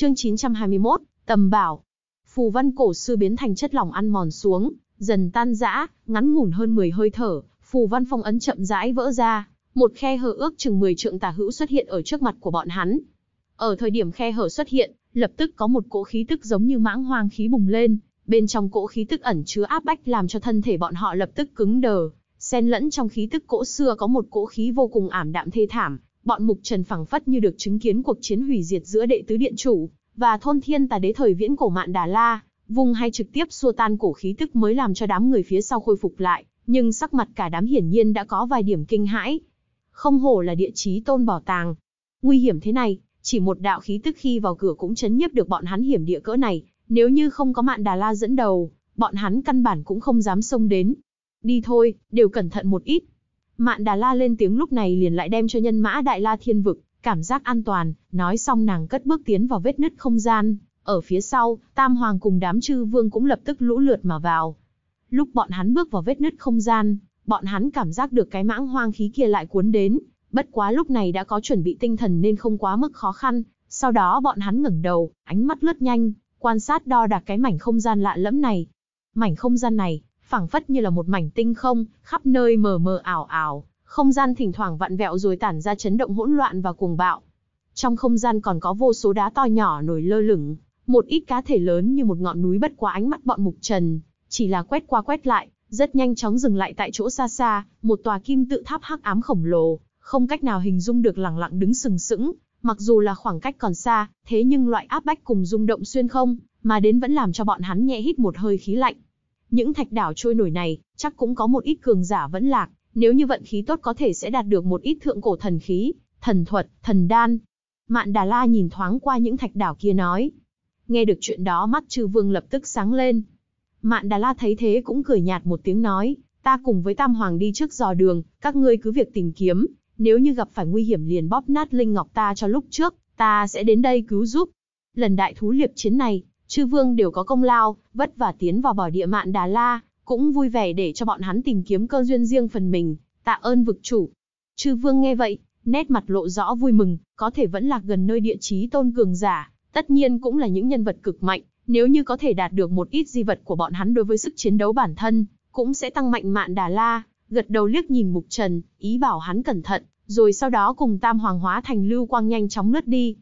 Chương 921, tầm bảo. Phù văn cổ sư biến thành chất lỏng ăn mòn xuống, dần tan rã, ngắn ngủn hơn 10 hơi thở, phù văn phong ấn chậm rãi vỡ ra, một khe hở ước chừng 10 trượng tả hữu xuất hiện ở trước mặt của bọn hắn. Ở thời điểm khe hở xuất hiện, lập tức có một cỗ khí tức giống như mãng hoang khí bùng lên, bên trong cỗ khí tức ẩn chứa áp bách làm cho thân thể bọn họ lập tức cứng đờ, xen lẫn trong khí tức cỗ xưa có một cỗ khí vô cùng ảm đạm thê thảm, bọn mục trần phẳng phất như được chứng kiến cuộc chiến hủy diệt giữa đệ tứ điện chủ và thôn thiên tà đế thời viễn cổ mạn đà la vùng hay trực tiếp xua tan cổ khí tức mới làm cho đám người phía sau khôi phục lại nhưng sắc mặt cả đám hiển nhiên đã có vài điểm kinh hãi không hổ là địa chí tôn bảo tàng nguy hiểm thế này chỉ một đạo khí tức khi vào cửa cũng chấn nhiếp được bọn hắn hiểm địa cỡ này nếu như không có mạn đà la dẫn đầu bọn hắn căn bản cũng không dám xông đến đi thôi đều cẩn thận một ít Mạn Đà La lên tiếng lúc này liền lại đem cho nhân mã Đại La Thiên Vực, cảm giác an toàn, nói xong nàng cất bước tiến vào vết nứt không gian, ở phía sau, Tam Hoàng cùng đám chư vương cũng lập tức lũ lượt mà vào. Lúc bọn hắn bước vào vết nứt không gian, bọn hắn cảm giác được cái mãng hoang khí kia lại cuốn đến, bất quá lúc này đã có chuẩn bị tinh thần nên không quá mức khó khăn, sau đó bọn hắn ngẩng đầu, ánh mắt lướt nhanh, quan sát đo đạc cái mảnh không gian lạ lẫm này. Mảnh không gian này, phảng phất như là một mảnh tinh không, khắp nơi mờ mờ ảo ảo, không gian thỉnh thoảng vặn vẹo rồi tản ra chấn động hỗn loạn và cuồng bạo. Trong không gian còn có vô số đá to nhỏ nổi lơ lửng, một ít cá thể lớn như một ngọn núi bất quá ánh mắt bọn mục trần, chỉ là quét qua quét lại, rất nhanh chóng dừng lại tại chỗ xa xa, một tòa kim tự tháp hắc ám khổng lồ, không cách nào hình dung được lặng lặng đứng sừng sững, mặc dù là khoảng cách còn xa, thế nhưng loại áp bách cùng rung động xuyên không, mà đến vẫn làm cho bọn hắn nhẹ hít một hơi khí lạnh. Những thạch đảo trôi nổi này, chắc cũng có một ít cường giả vẫn lạc, nếu như vận khí tốt có thể sẽ đạt được một ít thượng cổ thần khí, thần thuật, thần đan. Mạn Đà La nhìn thoáng qua những thạch đảo kia nói. Nghe được chuyện đó mắt Trư vương lập tức sáng lên. Mạn Đà La thấy thế cũng cười nhạt một tiếng nói, ta cùng với Tam Hoàng đi trước dò đường, các ngươi cứ việc tìm kiếm, nếu như gặp phải nguy hiểm liền bóp nát linh ngọc ta cho lúc trước, ta sẽ đến đây cứu giúp. Lần đại thú liệp chiến này, chư vương đều có công lao, vất vả tiến vào bỏ địa mạn Đà La, cũng vui vẻ để cho bọn hắn tìm kiếm cơ duyên riêng phần mình, tạ ơn vực chủ. Chư vương nghe vậy, nét mặt lộ rõ vui mừng, có thể vẫn lạc gần nơi địa chí tôn cường giả, tất nhiên cũng là những nhân vật cực mạnh, nếu như có thể đạt được một ít di vật của bọn hắn đối với sức chiến đấu bản thân, cũng sẽ tăng mạnh mạn Đà La, gật đầu liếc nhìn Mục Trần, ý bảo hắn cẩn thận, rồi sau đó cùng Tam Hoàng hóa thành lưu quang nhanh chóng lướt đi.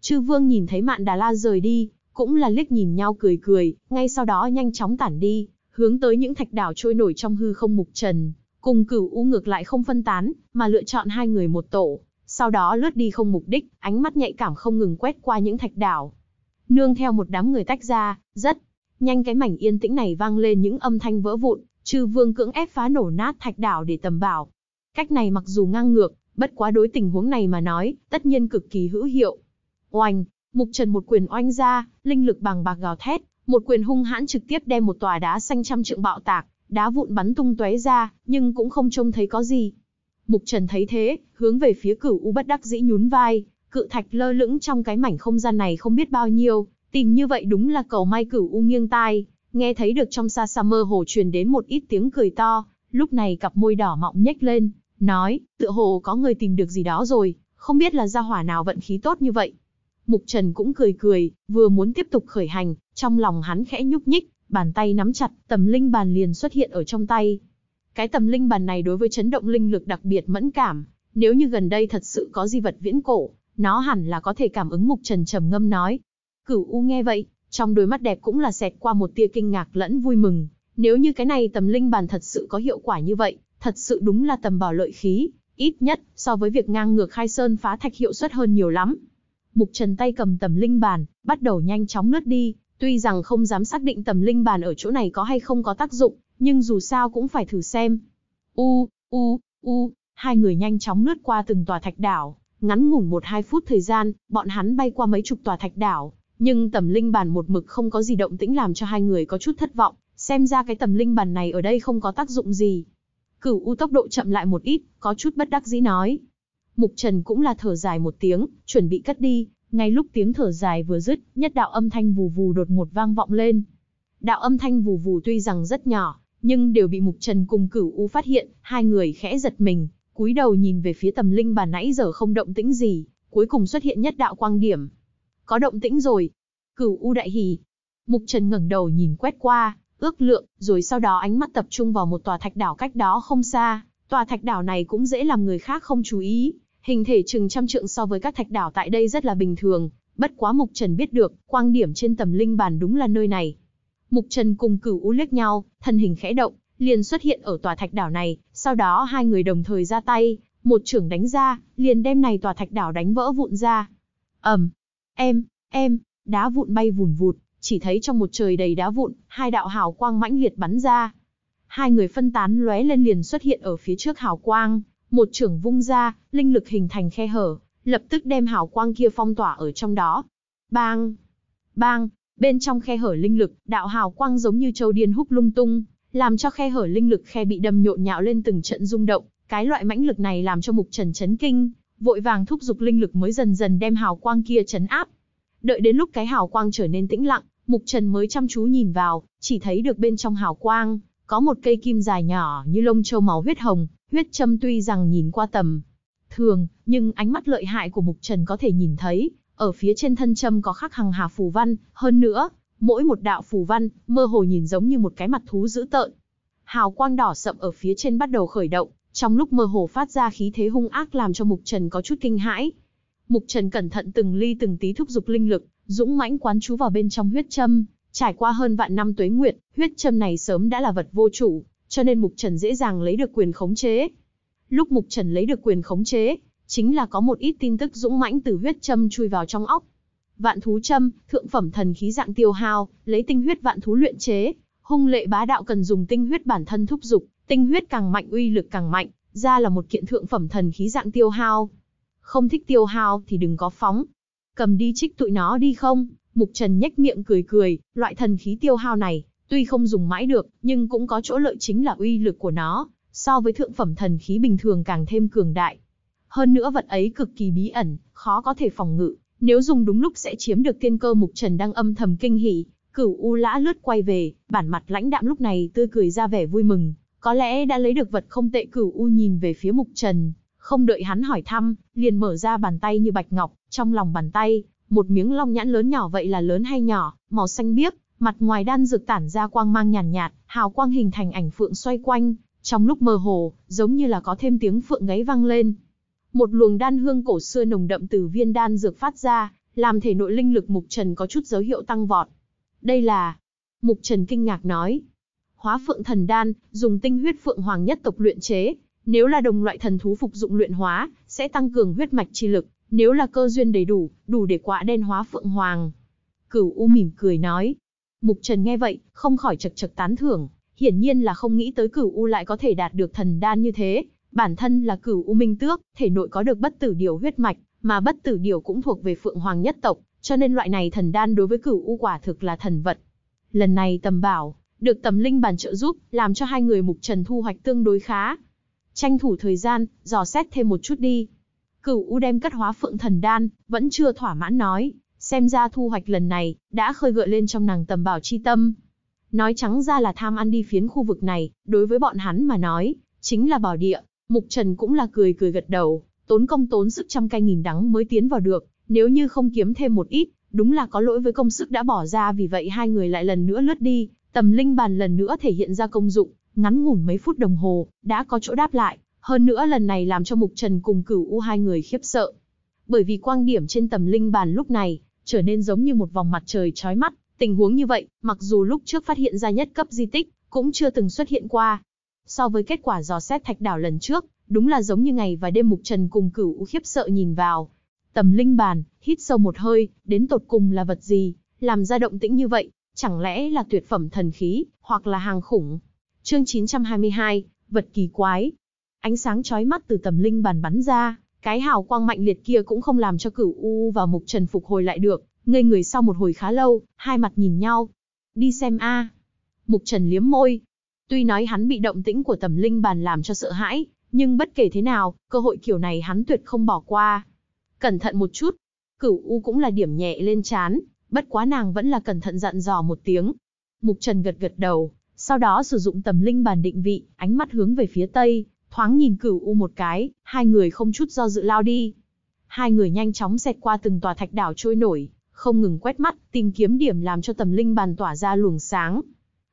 Chư Vương nhìn thấy Mạn Đà La rời đi, cũng là liếc nhìn nhau cười cười, ngay sau đó nhanh chóng tản đi, hướng tới những thạch đảo trôi nổi trong hư không mục trần, cùng cửu u ngược lại không phân tán, mà lựa chọn hai người một tổ, sau đó lướt đi không mục đích, ánh mắt nhạy cảm không ngừng quét qua những thạch đảo. Nương theo một đám người tách ra, rất nhanh cái mảnh yên tĩnh này vang lên những âm thanh vỡ vụn, trừ vương cưỡng ép phá nổ nát thạch đảo để tầm bảo. Cách này mặc dù ngang ngược, bất quá đối tình huống này mà nói, tất nhiên cực kỳ hữu hiệu. Oanh, Mục Trần một quyền oanh ra, linh lực bằng bạc gào thét, một quyền hung hãn trực tiếp đem một tòa đá xanh trăm trượng bạo tạc, đá vụn bắn tung tóe ra, nhưng cũng không trông thấy có gì. Mục Trần thấy thế, hướng về phía Cửu U bất đắc dĩ nhún vai, cự thạch lơ lửng trong cái mảnh không gian này không biết bao nhiêu, tìm như vậy đúng là cầu may Cửu U nghiêng tai, nghe thấy được trong xa xa mơ hồ truyền đến một ít tiếng cười to, lúc này cặp môi đỏ mọng nhếch lên, nói, tựa hồ có người tìm được gì đó rồi, không biết là gia hỏa nào vận khí tốt như vậy, Mục Trần cũng cười cười, vừa muốn tiếp tục khởi hành, trong lòng hắn khẽ nhúc nhích, bàn tay nắm chặt, tầm linh bàn liền xuất hiện ở trong tay. Cái tầm linh bàn này đối với chấn động linh lực đặc biệt mẫn cảm, nếu như gần đây thật sự có di vật viễn cổ, nó hẳn là có thể cảm ứng Mục Trần trầm ngâm nói. Cửu U nghe vậy, trong đôi mắt đẹp cũng là xẹt qua một tia kinh ngạc lẫn vui mừng, nếu như cái này tầm linh bàn thật sự có hiệu quả như vậy, thật sự đúng là tầm bảo lợi khí, ít nhất so với việc ngang ngược khai sơn phá thạch hiệu suất hơn nhiều lắm. Mục Trần tay cầm tầm linh bàn, bắt đầu nhanh chóng lướt đi, tuy rằng không dám xác định tầm linh bàn ở chỗ này có hay không có tác dụng, nhưng dù sao cũng phải thử xem. U, u, u, hai người nhanh chóng lướt qua từng tòa thạch đảo, ngắn ngủn một hai phút thời gian, bọn hắn bay qua mấy chục tòa thạch đảo, nhưng tầm linh bàn một mực không có gì động tĩnh làm cho hai người có chút thất vọng, xem ra cái tầm linh bàn này ở đây không có tác dụng gì. Cửu U tốc độ chậm lại một ít, có chút bất đắc dĩ nói, Mục Trần cũng là thở dài một tiếng, chuẩn bị cất đi, ngay lúc tiếng thở dài vừa dứt, nhất đạo âm thanh vù vù đột ngột vang vọng lên. Đạo âm thanh vù vù tuy rằng rất nhỏ, nhưng đều bị Mục Trần cùng Cửu U phát hiện, hai người khẽ giật mình, cúi đầu nhìn về phía tầm linh bà nãy giờ không động tĩnh gì, cuối cùng xuất hiện nhất đạo quang điểm. Có động tĩnh rồi. Cửu U đại hỉ. Mục Trần ngẩng đầu nhìn quét qua, ước lượng, rồi sau đó ánh mắt tập trung vào một tòa thạch đảo cách đó không xa. Tòa thạch đảo này cũng dễ làm người khác không chú ý, hình thể chừng trăm trượng so với các thạch đảo tại đây rất là bình thường, bất quá Mục Trần biết được, quang điểm trên tầm linh bàn đúng là nơi này. Mục Trần cùng cửu u liếc nhau, thân hình khẽ động, liền xuất hiện ở tòa thạch đảo này, sau đó hai người đồng thời ra tay, một trưởng đánh ra, liền đem này tòa thạch đảo đánh vỡ vụn ra. Ầm, em, em, đá vụn bay vùn vụt, chỉ thấy trong một trời đầy đá vụn, hai đạo hào quang mãnh liệt bắn ra, hai người phân tán lóe lên liền xuất hiện ở phía trước hào quang, một trưởng vung ra, linh lực hình thành khe hở, lập tức đem hào quang kia phong tỏa ở trong đó. Bang! Bang! Bên trong khe hở linh lực, đạo hào quang giống như châu điên hút lung tung, làm cho khe hở linh lực khe bị đâm nhộn nhạo lên từng trận rung động, cái loại mãnh lực này làm cho Mục Trần chấn kinh, vội vàng thúc giục linh lực mới dần dần đem hào quang kia chấn áp. Đợi đến lúc cái hào quang trở nên tĩnh lặng, Mục Trần mới chăm chú nhìn vào, chỉ thấy được bên trong hào quang, có một cây kim dài nhỏ như lông châu màu huyết hồng, huyết châm tuy rằng nhìn qua tầm thường, nhưng ánh mắt lợi hại của Mục Trần có thể nhìn thấy, ở phía trên thân châm có khắc hằng hà phù văn, hơn nữa, mỗi một đạo phù văn, mơ hồ nhìn giống như một cái mặt thú dữ tợn. Hào quang đỏ sậm ở phía trên bắt đầu khởi động, trong lúc mơ hồ phát ra khí thế hung ác làm cho Mục Trần có chút kinh hãi. Mục Trần cẩn thận từng ly từng tí thúc giục linh lực, dũng mãnh quán chú vào bên trong huyết châm, Trải qua hơn vạn năm tuế nguyệt, huyết châm này sớm đã là vật vô chủ, cho nên Mục Trần dễ dàng lấy được quyền khống chế. Lúc Mục Trần lấy được quyền khống chế, chính là có một ít tin tức dũng mãnh từ huyết châm chui vào trong óc. Vạn thú châm, thượng phẩm thần khí dạng tiêu hao, lấy tinh huyết vạn thú luyện chế, hung lệ bá đạo cần dùng tinh huyết bản thân thúc dục, tinh huyết càng mạnh uy lực càng mạnh, ra là một kiện thượng phẩm thần khí dạng tiêu hao. Không thích tiêu hao thì đừng có phóng. Cầm đi trích tụi nó đi không, Mục Trần nhếch miệng cười cười, loại thần khí tiêu hao này, tuy không dùng mãi được, nhưng cũng có chỗ lợi chính là uy lực của nó, so với thượng phẩm thần khí bình thường càng thêm cường đại. Hơn nữa vật ấy cực kỳ bí ẩn, khó có thể phòng ngự, nếu dùng đúng lúc sẽ chiếm được tiên cơ Mục Trần đang âm thầm kinh hỉ, cửu u lã lướt quay về, bản mặt lãnh đạm lúc này tươi cười ra vẻ vui mừng, có lẽ đã lấy được vật không tệ cửu u nhìn về phía Mục Trần, không đợi hắn hỏi thăm, liền mở ra bàn tay như bạch ngọc, trong lòng bàn tay một miếng long nhãn lớn nhỏ vậy là lớn hay nhỏ, màu xanh biếc, mặt ngoài đan dược tản ra quang mang nhàn nhạt, nhạt, hào quang hình thành ảnh phượng xoay quanh, trong lúc mơ hồ, giống như là có thêm tiếng phượng gáy vang lên. Một luồng đan hương cổ xưa nồng đậm từ viên đan dược phát ra, làm thể nội linh lực Mục Trần có chút dấu hiệu tăng vọt. Đây là... Mục Trần kinh ngạc nói. Hóa phượng thần đan, dùng tinh huyết phượng hoàng nhất tộc luyện chế, nếu là đồng loại thần thú phục dụng luyện hóa, sẽ tăng cường huyết mạch chi lực, nếu là cơ duyên đầy đủ, đủ để quạ đen hóa phượng hoàng. Cửu U mỉm cười nói. Mục Trần nghe vậy, không khỏi chật chật tán thưởng. Hiển nhiên là không nghĩ tới Cửu U lại có thể đạt được thần đan như thế. Bản thân là Cửu U Minh Tước, thể nội có được bất tử điều huyết mạch, mà bất tử điều cũng thuộc về phượng hoàng nhất tộc, cho nên loại này thần đan đối với Cửu U quả thực là thần vật. Lần này tầm bảo, được tầm linh bàn trợ giúp, làm cho hai người Mục Trần thu hoạch tương đối khá. Tranh thủ thời gian, dò xét thêm một chút đi. Cửu U đem cất hóa phượng thần đan, vẫn chưa thỏa mãn nói, xem ra thu hoạch lần này, đã khơi gợi lên trong nàng tầm bảo chi tâm. Nói trắng ra là tham ăn đi phiến khu vực này, đối với bọn hắn mà nói, chính là bảo địa, Mục Trần cũng là cười cười gật đầu, tốn công tốn sức trăm cây nghìn đắng mới tiến vào được, nếu như không kiếm thêm một ít, đúng là có lỗi với công sức đã bỏ ra vì vậy hai người lại lần nữa lướt đi, tầm linh bàn lần nữa thể hiện ra công dụng, ngắn ngủn mấy phút đồng hồ, đã có chỗ đáp lại, hơn nữa lần này làm cho Mục Trần cùng cửu U hai người khiếp sợ. Bởi vì quang điểm trên tầm linh bàn lúc này, trở nên giống như một vòng mặt trời chói mắt. Tình huống như vậy, mặc dù lúc trước phát hiện ra nhất cấp di tích, cũng chưa từng xuất hiện qua. So với kết quả dò xét thạch đảo lần trước, đúng là giống như ngày và đêm Mục Trần cùng cửu U khiếp sợ nhìn vào. Tầm linh bàn, hít sâu một hơi, đến tột cùng là vật gì, làm ra động tĩnh như vậy, chẳng lẽ là tuyệt phẩm thần khí, hoặc là hàng khủng. Chương 922, vật kỳ quái, Ánh sáng chói mắt từ tầm linh bàn bắn ra, cái hào quang mạnh liệt kia cũng không làm cho cửu U và Mục Trần phục hồi lại được, ngây người sau một hồi khá lâu, hai mặt nhìn nhau. Đi xem a. Mục Trần liếm môi. Tuy nói hắn bị động tĩnh của tầm linh bàn làm cho sợ hãi, nhưng bất kể thế nào, cơ hội kiểu này hắn tuyệt không bỏ qua. Cẩn thận một chút. Cửu U cũng là điểm nhẹ lên chán, bất quá nàng vẫn là cẩn thận dặn dò một tiếng. Mục Trần gật gật đầu, sau đó sử dụng tầm linh bàn định vị, ánh mắt hướng về phía tây, Thoáng nhìn cửu u một cái, hai người không chút do dự lao đi. Hai người nhanh chóng xẹt qua từng tòa thạch đảo trôi nổi, không ngừng quét mắt, tìm kiếm điểm làm cho tầm linh bàn tỏa ra luồng sáng.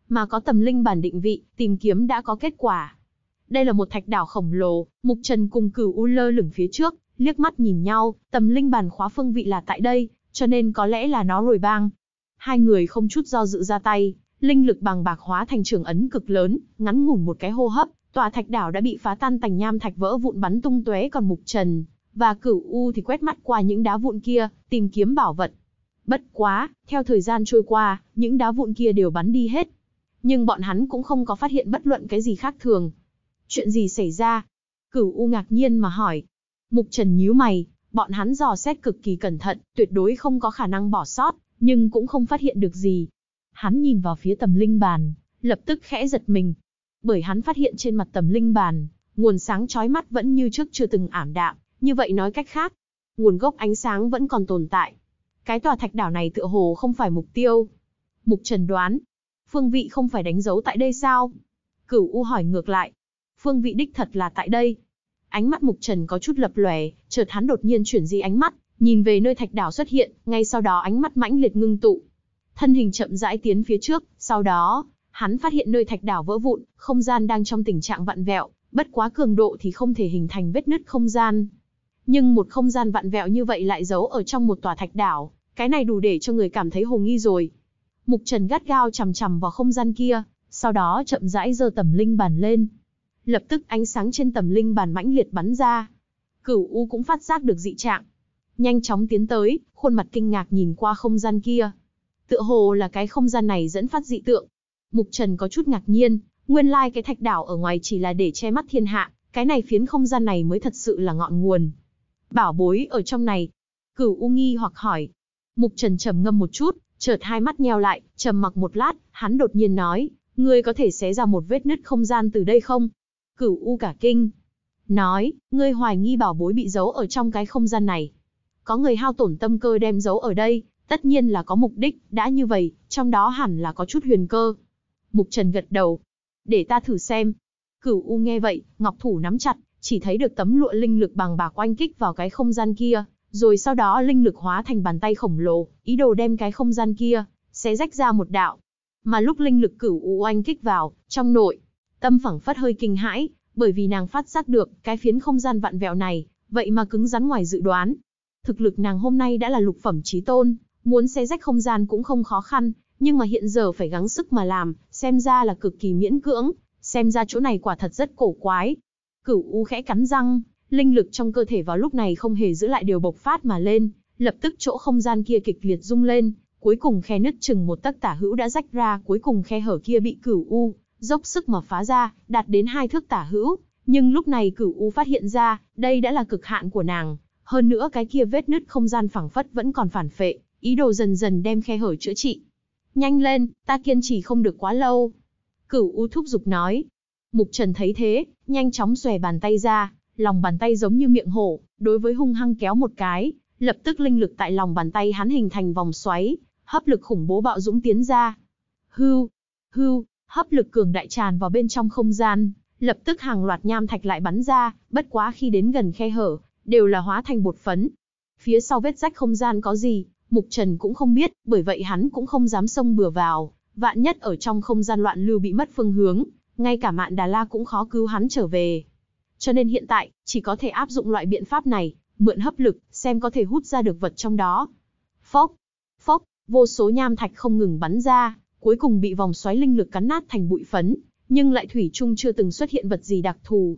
Mà có tầm linh bàn định vị, tìm kiếm đã có kết quả. Đây là một thạch đảo khổng lồ, Mục Trần cùng cửu u lơ lửng phía trước, liếc mắt nhìn nhau, tầm linh bàn khóa phương vị là tại đây, cho nên có lẽ là nó rồi bang. Hai người không chút do dự ra tay, linh lực bằng bạc hóa thành trường ấn cực lớn, ngắn ngủn một cái hô hấp, Tòa thạch đảo đã bị phá tan tành nham thạch vỡ vụn bắn tung tóe còn mục trần và cửu u thì quét mắt qua những đá vụn kia, tìm kiếm bảo vật. Bất quá, theo thời gian trôi qua, những đá vụn kia đều bắn đi hết. Nhưng bọn hắn cũng không có phát hiện bất luận cái gì khác thường. Chuyện gì xảy ra? Cửu U ngạc nhiên mà hỏi. Mục Trần nhíu mày, bọn hắn dò xét cực kỳ cẩn thận, tuyệt đối không có khả năng bỏ sót, nhưng cũng không phát hiện được gì. Hắn nhìn vào phía tầm linh bàn, lập tức khẽ giật mình, bởi hắn phát hiện trên mặt tầm linh bàn, nguồn sáng chói mắt vẫn như trước chưa từng ảm đạm, như vậy nói cách khác, nguồn gốc ánh sáng vẫn còn tồn tại. Cái tòa thạch đảo này tựa hồ không phải mục tiêu. Mục Trần đoán, phương vị không phải đánh dấu tại đây sao? Cửu U hỏi ngược lại, phương vị đích thật là tại đây. Ánh mắt Mục Trần có chút lập lòe, chợt hắn đột nhiên chuyển di ánh mắt, nhìn về nơi thạch đảo xuất hiện, ngay sau đó ánh mắt mãnh liệt ngưng tụ. Thân hình chậm rãi tiến phía trước, sau đó, Hắn phát hiện nơi thạch đảo vỡ vụn, không gian đang trong tình trạng vặn vẹo, bất quá cường độ thì không thể hình thành vết nứt không gian. Nhưng một không gian vặn vẹo như vậy lại giấu ở trong một tòa thạch đảo, cái này đủ để cho người cảm thấy hồ nghi rồi. Mục Trần gắt gao chằm chằm vào không gian kia, sau đó chậm rãi giơ tầm linh bàn lên. Lập tức ánh sáng trên tầm linh bàn mãnh liệt bắn ra. Cửu U cũng phát giác được dị trạng, nhanh chóng tiến tới, khuôn mặt kinh ngạc nhìn qua không gian kia. Tựa hồ là cái không gian này dẫn phát dị tượng, Mục Trần có chút ngạc nhiên, nguyên lai like cái thạch đảo ở ngoài chỉ là để che mắt thiên hạ, cái này phiến không gian này mới thật sự là ngọn nguồn. Bảo bối ở trong này. Cửu U nghi hoặc hỏi. Mục Trần trầm ngâm một chút, chợt hai mắt nheo lại, trầm mặc một lát, hắn đột nhiên nói, ngươi có thể xé ra một vết nứt không gian từ đây không? Cửu U cả kinh. Nói, ngươi hoài nghi bảo bối bị giấu ở trong cái không gian này. Có người hao tổn tâm cơ đem giấu ở đây, tất nhiên là có mục đích, đã như vậy, trong đó hẳn là có chút huyền cơ. Mục Trần gật đầu. Để ta thử xem. Cửu U nghe vậy, ngọc thủ nắm chặt, chỉ thấy được tấm lụa linh lực bằng bạc oanh kích vào cái không gian kia, rồi sau đó linh lực hóa thành bàn tay khổng lồ, ý đồ đem cái không gian kia, sẽ rách ra một đạo. Mà lúc linh lực cửu U oanh kích vào, trong nội, tâm phẳng phất hơi kinh hãi, bởi vì nàng phát giác được cái phiến không gian vặn vẹo này, vậy mà cứng rắn ngoài dự đoán. Thực lực nàng hôm nay đã là lục phẩm trí tôn, muốn xé rách không gian cũng không khó khăn, nhưng mà hiện giờ phải gắng sức mà làm, xem ra là cực kỳ miễn cưỡng, xem ra chỗ này quả thật rất cổ quái. Cửu U khẽ cắn răng, linh lực trong cơ thể vào lúc này không hề giữ lại điều bộc phát mà lên, lập tức chỗ không gian kia kịch liệt rung lên, cuối cùng khe nứt chừng một tấc tả hữu đã rách ra, cuối cùng khe hở kia bị Cửu U dốc sức mà phá ra, đạt đến hai thước tả hữu, nhưng lúc này Cửu U phát hiện ra, đây đã là cực hạn của nàng, hơn nữa cái kia vết nứt không gian phẳng phất vẫn còn phản phệ, ý đồ dần dần đem khe hở chữa trị, Nhanh lên, ta kiên trì không được quá lâu. Cửu U thúc giục nói. Mục Trần thấy thế, nhanh chóng xòe bàn tay ra, lòng bàn tay giống như miệng hổ, đối với hung hăng kéo một cái, lập tức linh lực tại lòng bàn tay hắn hình thành vòng xoáy, hấp lực khủng bố bạo dũng tiến ra. Hưu, hưu, hấp lực cường đại tràn vào bên trong không gian, lập tức hàng loạt nham thạch lại bắn ra, bất quá khi đến gần khe hở, đều là hóa thành bột phấn. Phía sau vết rách không gian có gì, Mục Trần cũng không biết, bởi vậy hắn cũng không dám xông bừa vào, vạn nhất ở trong không gian loạn lưu bị mất phương hướng, ngay cả Mạn Đà La cũng khó cứu hắn trở về. Cho nên hiện tại, chỉ có thể áp dụng loại biện pháp này, mượn hấp lực, xem có thể hút ra được vật trong đó. Phốc, phốc, vô số nham thạch không ngừng bắn ra, cuối cùng bị vòng xoáy linh lực cắn nát thành bụi phấn, nhưng lại thủy chung chưa từng xuất hiện vật gì đặc thù.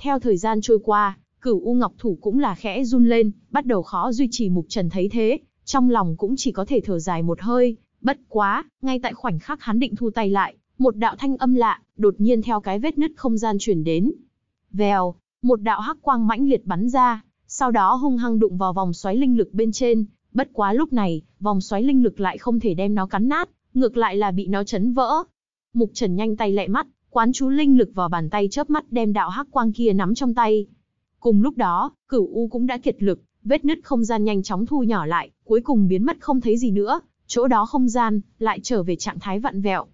Theo thời gian trôi qua, cửu u ngọc thủ cũng là khẽ run lên, bắt đầu khó duy trì mục trần thấy thế, trong lòng cũng chỉ có thể thở dài một hơi, bất quá, ngay tại khoảnh khắc hắn định thu tay lại, một đạo thanh âm lạ, đột nhiên theo cái vết nứt không gian chuyển đến. Vèo, một đạo hắc quang mãnh liệt bắn ra, sau đó hung hăng đụng vào vòng xoáy linh lực bên trên, bất quá lúc này, vòng xoáy linh lực lại không thể đem nó cắn nát, ngược lại là bị nó chấn vỡ. Mục Trần nhanh tay lẹ mắt, quán chú linh lực vào bàn tay chớp mắt đem đạo hắc quang kia nắm trong tay. Cùng lúc đó, Cửu U cũng đã kiệt lực, vết nứt không gian nhanh chóng thu nhỏ lại, cuối cùng biến mất không thấy gì nữa, chỗ đó không gian lại trở về trạng thái vặn vẹo.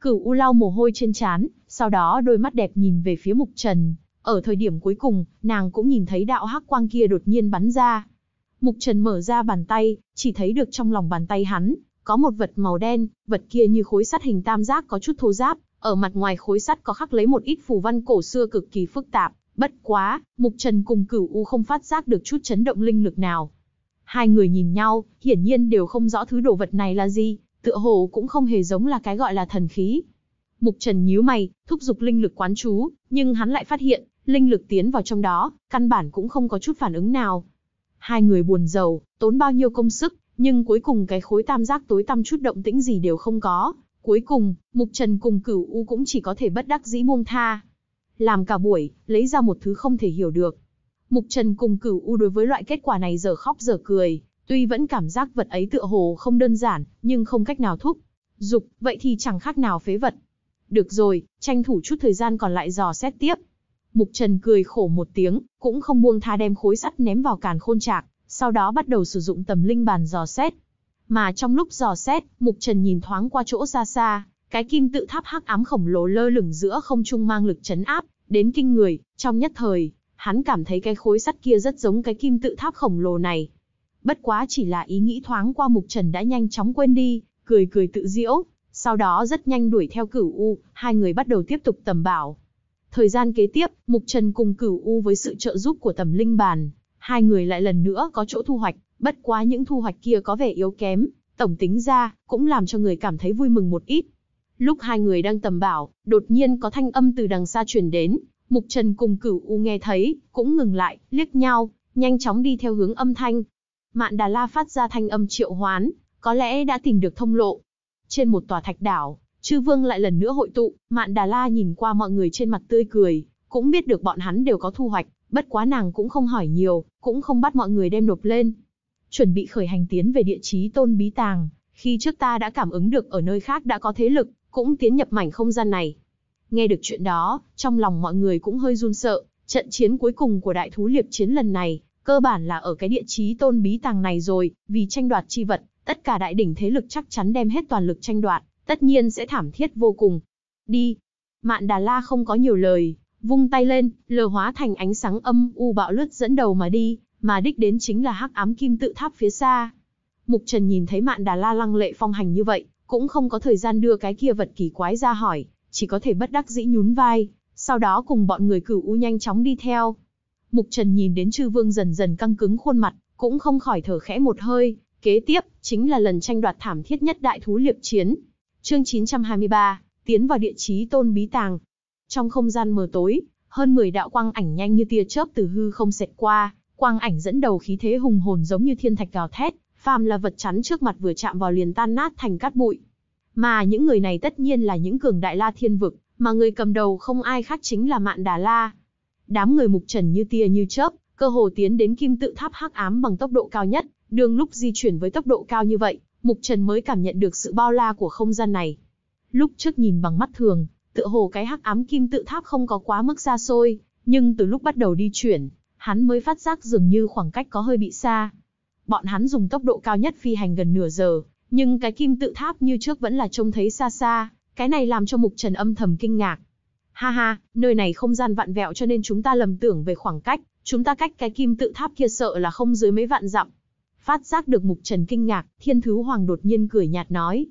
Cửu U lau mồ hôi trên trán, sau đó đôi mắt đẹp nhìn về phía Mục Trần, ở thời điểm cuối cùng, nàng cũng nhìn thấy đạo hắc quang kia đột nhiên bắn ra. Mục Trần mở ra bàn tay, chỉ thấy được trong lòng bàn tay hắn, có một vật màu đen, vật kia như khối sắt hình tam giác có chút thô ráp, ở mặt ngoài khối sắt có khắc lấy một ít phù văn cổ xưa cực kỳ phức tạp. Bất quá, Mục Trần cùng Cửu U không phát giác được chút chấn động linh lực nào. Hai người nhìn nhau, hiển nhiên đều không rõ thứ đồ vật này là gì, tựa hồ cũng không hề giống là cái gọi là thần khí. Mục Trần nhíu mày, thúc giục linh lực quán chú, nhưng hắn lại phát hiện, linh lực tiến vào trong đó, căn bản cũng không có chút phản ứng nào. Hai người buồn giàu, tốn bao nhiêu công sức, nhưng cuối cùng cái khối tam giác tối tăm chút động tĩnh gì đều không có. Cuối cùng, Mục Trần cùng Cửu U cũng chỉ có thể bất đắc dĩ buông tha, làm cả buổi, lấy ra một thứ không thể hiểu được. Mục Trần cùng cửu U đối với loại kết quả này giờ khóc giờ cười, tuy vẫn cảm giác vật ấy tựa hồ không đơn giản, nhưng không cách nào thúc. Dục, vậy thì chẳng khác nào phế vật. Được rồi, tranh thủ chút thời gian còn lại dò xét tiếp. Mục Trần cười khổ một tiếng, cũng không buông tha đem khối sắt ném vào càn khôn trạc, sau đó bắt đầu sử dụng tầm linh bàn dò xét. Mà trong lúc dò xét, Mục Trần nhìn thoáng qua chỗ xa xa, cái kim tự tháp hắc ám khổng lồ lơ lửng giữa không trung mang lực chấn áp, đến kinh người, trong nhất thời, hắn cảm thấy cái khối sắt kia rất giống cái kim tự tháp khổng lồ này. Bất quá chỉ là ý nghĩ thoáng qua mục trần đã nhanh chóng quên đi, cười cười tự diễu, sau đó rất nhanh đuổi theo cửu U, hai người bắt đầu tiếp tục tầm bảo. Thời gian kế tiếp, Mục Trần cùng cửu U với sự trợ giúp của tầm linh bàn, hai người lại lần nữa có chỗ thu hoạch, bất quá những thu hoạch kia có vẻ yếu kém, tổng tính ra, cũng làm cho người cảm thấy vui mừng một ít. Lúc hai người đang tầm bảo, đột nhiên có thanh âm từ đằng xa truyền đến, Mục Trần cùng Cửu U nghe thấy, cũng ngừng lại, liếc nhau, nhanh chóng đi theo hướng âm thanh. Mạn Đà La phát ra thanh âm triệu hoán, có lẽ đã tìm được thông lộ. Trên một tòa thạch đảo, chư vương lại lần nữa hội tụ, Mạn Đà La nhìn qua mọi người trên mặt tươi cười, cũng biết được bọn hắn đều có thu hoạch, bất quá nàng cũng không hỏi nhiều, cũng không bắt mọi người đem nộp lên. Chuẩn bị khởi hành tiến về địa chí tôn bí tàng, khi trước ta đã cảm ứng được ở nơi khác đã có thế lực, cũng tiến nhập mảnh không gian này. Nghe được chuyện đó, trong lòng mọi người cũng hơi run sợ, trận chiến cuối cùng của đại thú liệp chiến lần này, cơ bản là ở cái địa chí tôn bí tàng này rồi, vì tranh đoạt chi vật, tất cả đại đỉnh thế lực chắc chắn đem hết toàn lực tranh đoạt, tất nhiên sẽ thảm thiết vô cùng. Đi! Mạn Đà La không có nhiều lời, vung tay lên, lờ hóa thành ánh sáng âm u bạo lướt dẫn đầu mà đi, mà đích đến chính là hắc ám kim tự tháp phía xa. Mục Trần nhìn thấy Mạn Đà La lăng lệ phong hành như vậy, cũng không có thời gian đưa cái kia vật kỳ quái ra hỏi, chỉ có thể bất đắc dĩ nhún vai, sau đó cùng bọn người cửu u nhanh chóng đi theo. Mục Trần nhìn đến chư vương dần dần căng cứng khuôn mặt, cũng không khỏi thở khẽ một hơi, kế tiếp, chính là lần tranh đoạt thảm thiết nhất đại thú liệp chiến. Chương 923, tiến vào địa chí tôn bí tàng. Trong không gian mờ tối, hơn 10 đạo quang ảnh nhanh như tia chớp từ hư không xẹt qua, quang ảnh dẫn đầu khí thế hùng hồn giống như thiên thạch gào thét, phàm là vật chắn trước mặt vừa chạm vào liền tan nát thành cát bụi. Mà những người này tất nhiên là những cường đại La Thiên vực, mà người cầm đầu không ai khác chính là Mạn Đà La. Đám người mục trần như tia như chớp, cơ hồ tiến đến kim tự tháp hắc ám bằng tốc độ cao nhất, đường lúc di chuyển với tốc độ cao như vậy, mục trần mới cảm nhận được sự bao la của không gian này. Lúc trước nhìn bằng mắt thường, tựa hồ cái hắc ám kim tự tháp không có quá mức xa xôi, nhưng từ lúc bắt đầu đi chuyển, hắn mới phát giác dường như khoảng cách có hơi bị xa bọn hắn dùng tốc độ cao nhất phi hành gần nửa giờ, nhưng cái kim tự tháp như trước vẫn là trông thấy xa xa, cái này làm cho Mục Trần âm thầm kinh ngạc. Ha ha, nơi này không gian vạn vẹo cho nên chúng ta lầm tưởng về khoảng cách, chúng ta cách cái kim tự tháp kia sợ là không dưới mấy vạn dặm. Phát giác được Mục Trần kinh ngạc, Thiên Thứ Hoàng đột nhiên cười nhạt nói.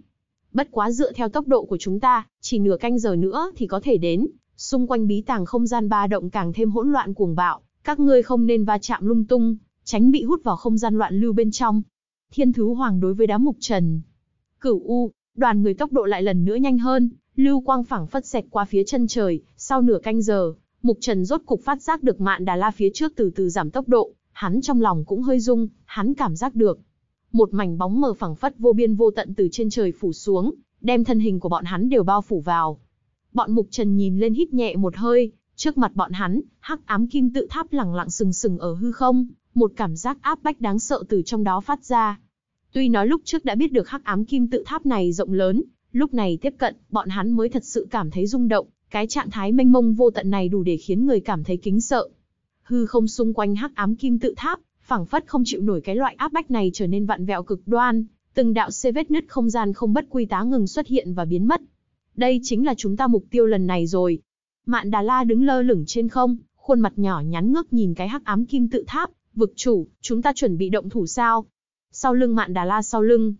Bất quá dựa theo tốc độ của chúng ta, chỉ nửa canh giờ nữa thì có thể đến, xung quanh bí tàng không gian ba động càng thêm hỗn loạn cuồng bạo, các ngươi không nên va chạm lung tung, tránh bị hút vào không gian loạn lưu bên trong. Thiên Thứ Hoàng đối với đám mục trần. Cửu U, đoàn người tốc độ lại lần nữa nhanh hơn, lưu quang phẳng phất xẹt qua phía chân trời, sau nửa canh giờ, mục trần rốt cục phát giác được mạn đà la phía trước từ từ giảm tốc độ, hắn trong lòng cũng hơi rung, hắn cảm giác được. Một mảnh bóng mờ phẳng phất vô biên vô tận từ trên trời phủ xuống, đem thân hình của bọn hắn đều bao phủ vào. Bọn mục trần nhìn lên hít nhẹ một hơi, trước mặt bọn hắn, hắc ám kim tự tháp lẳng lặng sừng sừng ở hư không, một cảm giác áp bách đáng sợ từ trong đó phát ra. Tuy nói lúc trước đã biết được hắc ám kim tự tháp này rộng lớn, lúc này tiếp cận, bọn hắn mới thật sự cảm thấy rung động, cái trạng thái mênh mông vô tận này đủ để khiến người cảm thấy kính sợ. Hư không xung quanh hắc ám kim tự tháp, phảng phất không chịu nổi cái loại áp bách này trở nên vặn vẹo cực đoan, từng đạo xê vết nứt không gian không bất quy tá ngừng xuất hiện và biến mất. Đây chính là chúng ta mục tiêu lần này rồi. Mạn Đà La đứng lơ lửng trên không, khuôn mặt nhỏ nhắn ngước nhìn cái hắc ám kim tự tháp, Vực chủ, chúng ta chuẩn bị động thủ sao? Sau lưng mạn đà la sau lưng.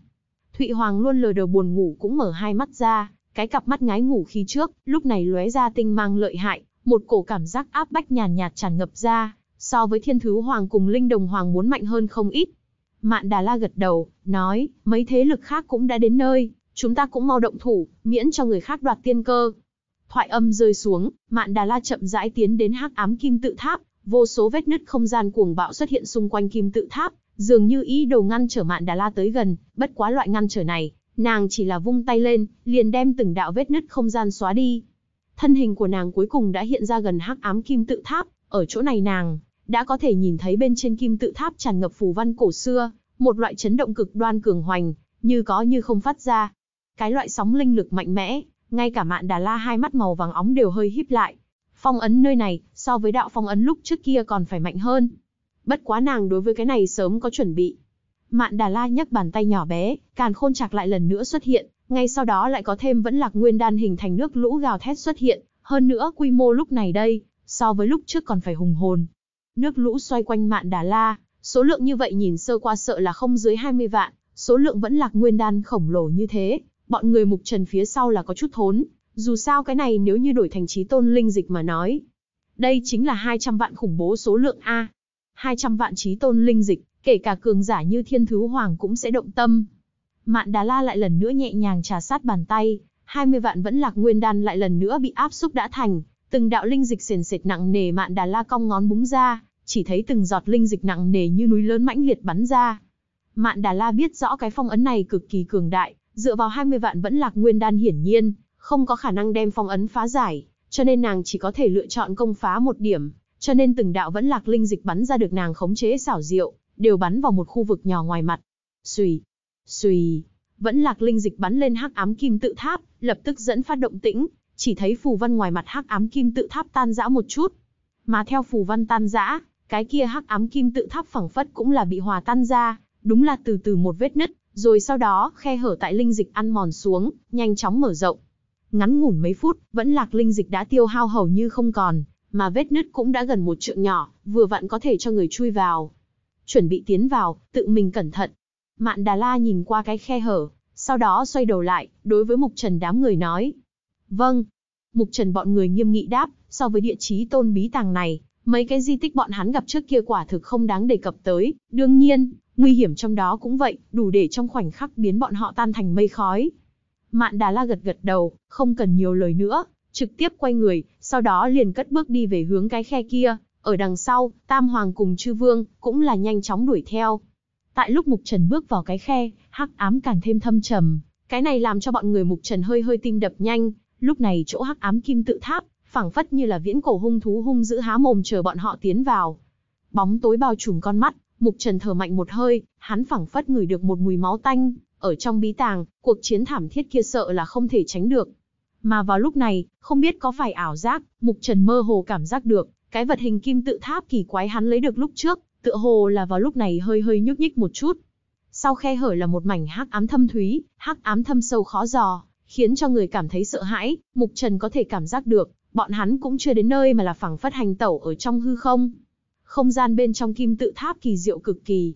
Thụy Hoàng luôn lờ đờ buồn ngủ cũng mở hai mắt ra, cái cặp mắt ngái ngủ khi trước, lúc này lóe ra tinh mang lợi hại, một cổ cảm giác áp bách nhàn nhạt tràn ngập ra, so với thiên thứ hoàng cùng linh đồng hoàng muốn mạnh hơn không ít. Mạn Đà La gật đầu, nói, mấy thế lực khác cũng đã đến nơi, chúng ta cũng mau động thủ, miễn cho người khác đoạt tiên cơ. Thoại âm rơi xuống, Mạn Đà La chậm rãi tiến đến hắc ám kim tự tháp, vô số vết nứt không gian cuồng bạo xuất hiện xung quanh kim tự tháp, dường như ý đồ ngăn trở Mạn Đà La tới gần, bất quá loại ngăn trở này, nàng chỉ là vung tay lên, liền đem từng đạo vết nứt không gian xóa đi. Thân hình của nàng cuối cùng đã hiện ra gần hắc ám kim tự tháp, ở chỗ này nàng đã có thể nhìn thấy bên trên kim tự tháp tràn ngập phù văn cổ xưa, một loại chấn động cực đoan cường hoành, như có như không phát ra. Cái loại sóng linh lực mạnh mẽ, ngay cả Mạn Đà La hai mắt màu vàng óng đều hơi híp lại, phong ấn nơi này, so với đạo phong ấn lúc trước kia còn phải mạnh hơn. Bất quá nàng đối với cái này sớm có chuẩn bị. Mạn Đà La nhấc bàn tay nhỏ bé, càn khôn chạc lại lần nữa xuất hiện, ngay sau đó lại có thêm vẫn lạc nguyên đan hình thành nước lũ gào thét xuất hiện, hơn nữa quy mô lúc này đây, so với lúc trước còn phải hùng hồn. Nước lũ xoay quanh Mạn Đà La, số lượng như vậy nhìn sơ qua sợ là không dưới 20 vạn, số lượng vẫn lạc nguyên đan khổng lồ như thế, bọn người mục trần phía sau là có chút thốn, dù sao cái này nếu như đổi thành trí tôn linh dịch mà nói. Đây chính là 200 vạn khủng bố số lượng A. 200 vạn trí tôn linh dịch, kể cả cường giả như thiên thứ hoàng cũng sẽ động tâm. Mạn Đà La lại lần nữa nhẹ nhàng trà sát bàn tay, 20 vạn vẫn lạc nguyên đan lại lần nữa bị áp xúc đã thành, từng đạo linh dịch sền sệt nặng nề Mạn Đà La cong ngón búng ra, chỉ thấy từng giọt linh dịch nặng nề như núi lớn mãnh liệt bắn ra. Mạn Đà La biết rõ cái phong ấn này cực kỳ cường đại, dựa vào 20 vạn vẫn lạc nguyên đan hiển nhiên không có khả năng đem phong ấn phá giải, cho nên nàng chỉ có thể lựa chọn công phá một điểm, cho nên từng đạo vẫn lạc linh dịch bắn ra được nàng khống chế xảo diệu, đều bắn vào một khu vực nhỏ ngoài mặt. Xùy, xùy, vẫn lạc linh dịch bắn lên hắc ám kim tự tháp, lập tức dẫn phát động tĩnh, chỉ thấy phù văn ngoài mặt hắc ám kim tự tháp tan rã một chút. Mà theo phù văn tan rã, cái kia hắc ám kim tự tháp phẳng phất cũng là bị hòa tan ra, đúng là từ từ một vết nứt, rồi sau đó khe hở tại linh dịch ăn mòn xuống, nhanh chóng mở rộng. Ngắn ngủn mấy phút, vẫn lạc linh dịch đã tiêu hao hầu như không còn, mà vết nứt cũng đã gần một trượng nhỏ, vừa vặn có thể cho người chui vào. Chuẩn bị tiến vào, tự mình cẩn thận. Mạn Đà La nhìn qua cái khe hở, sau đó xoay đầu lại, đối với Mục Trần đám người nói. Vâng. Mục Trần bọn người nghiêm nghị đáp, so với địa chí tôn bí tàng này, mấy cái di tích bọn hắn gặp trước kia quả thực không đáng đề cập tới, đương nhiên, nguy hiểm trong đó cũng vậy, đủ để trong khoảnh khắc biến bọn họ tan thành mây khói, Mạn Đà La gật gật đầu, không cần nhiều lời nữa, trực tiếp quay người, sau đó liền cất bước đi về hướng cái khe kia, ở đằng sau, Tam Hoàng cùng Chư Vương cũng là nhanh chóng đuổi theo. Tại lúc Mục Trần bước vào cái khe, hắc ám càng thêm thâm trầm, cái này làm cho bọn người Mục Trần hơi hơi tim đập nhanh, lúc này chỗ hắc ám kim tự tháp, phảng phất như là viễn cổ hung thú hung dữ há mồm chờ bọn họ tiến vào. Bóng tối bao trùm con mắt, Mục Trần thở mạnh một hơi, hắn phảng phất ngửi được một mùi máu tanh, ở trong bí tàng, cuộc chiến thảm thiết kia sợ là không thể tránh được. Mà vào lúc này, không biết có phải ảo giác, Mục Trần mơ hồ cảm giác được, cái vật hình kim tự tháp kỳ quái hắn lấy được lúc trước, tựa hồ là vào lúc này hơi hơi nhúc nhích một chút. Sau khe hở là một mảnh hắc ám thâm thúy, hắc ám thâm sâu khó dò, khiến cho người cảm thấy sợ hãi, Mục Trần có thể cảm giác được, bọn hắn cũng chưa đến nơi mà là phẳng phất hành tẩu ở trong hư không. Không gian bên trong kim tự tháp kỳ diệu cực kỳ.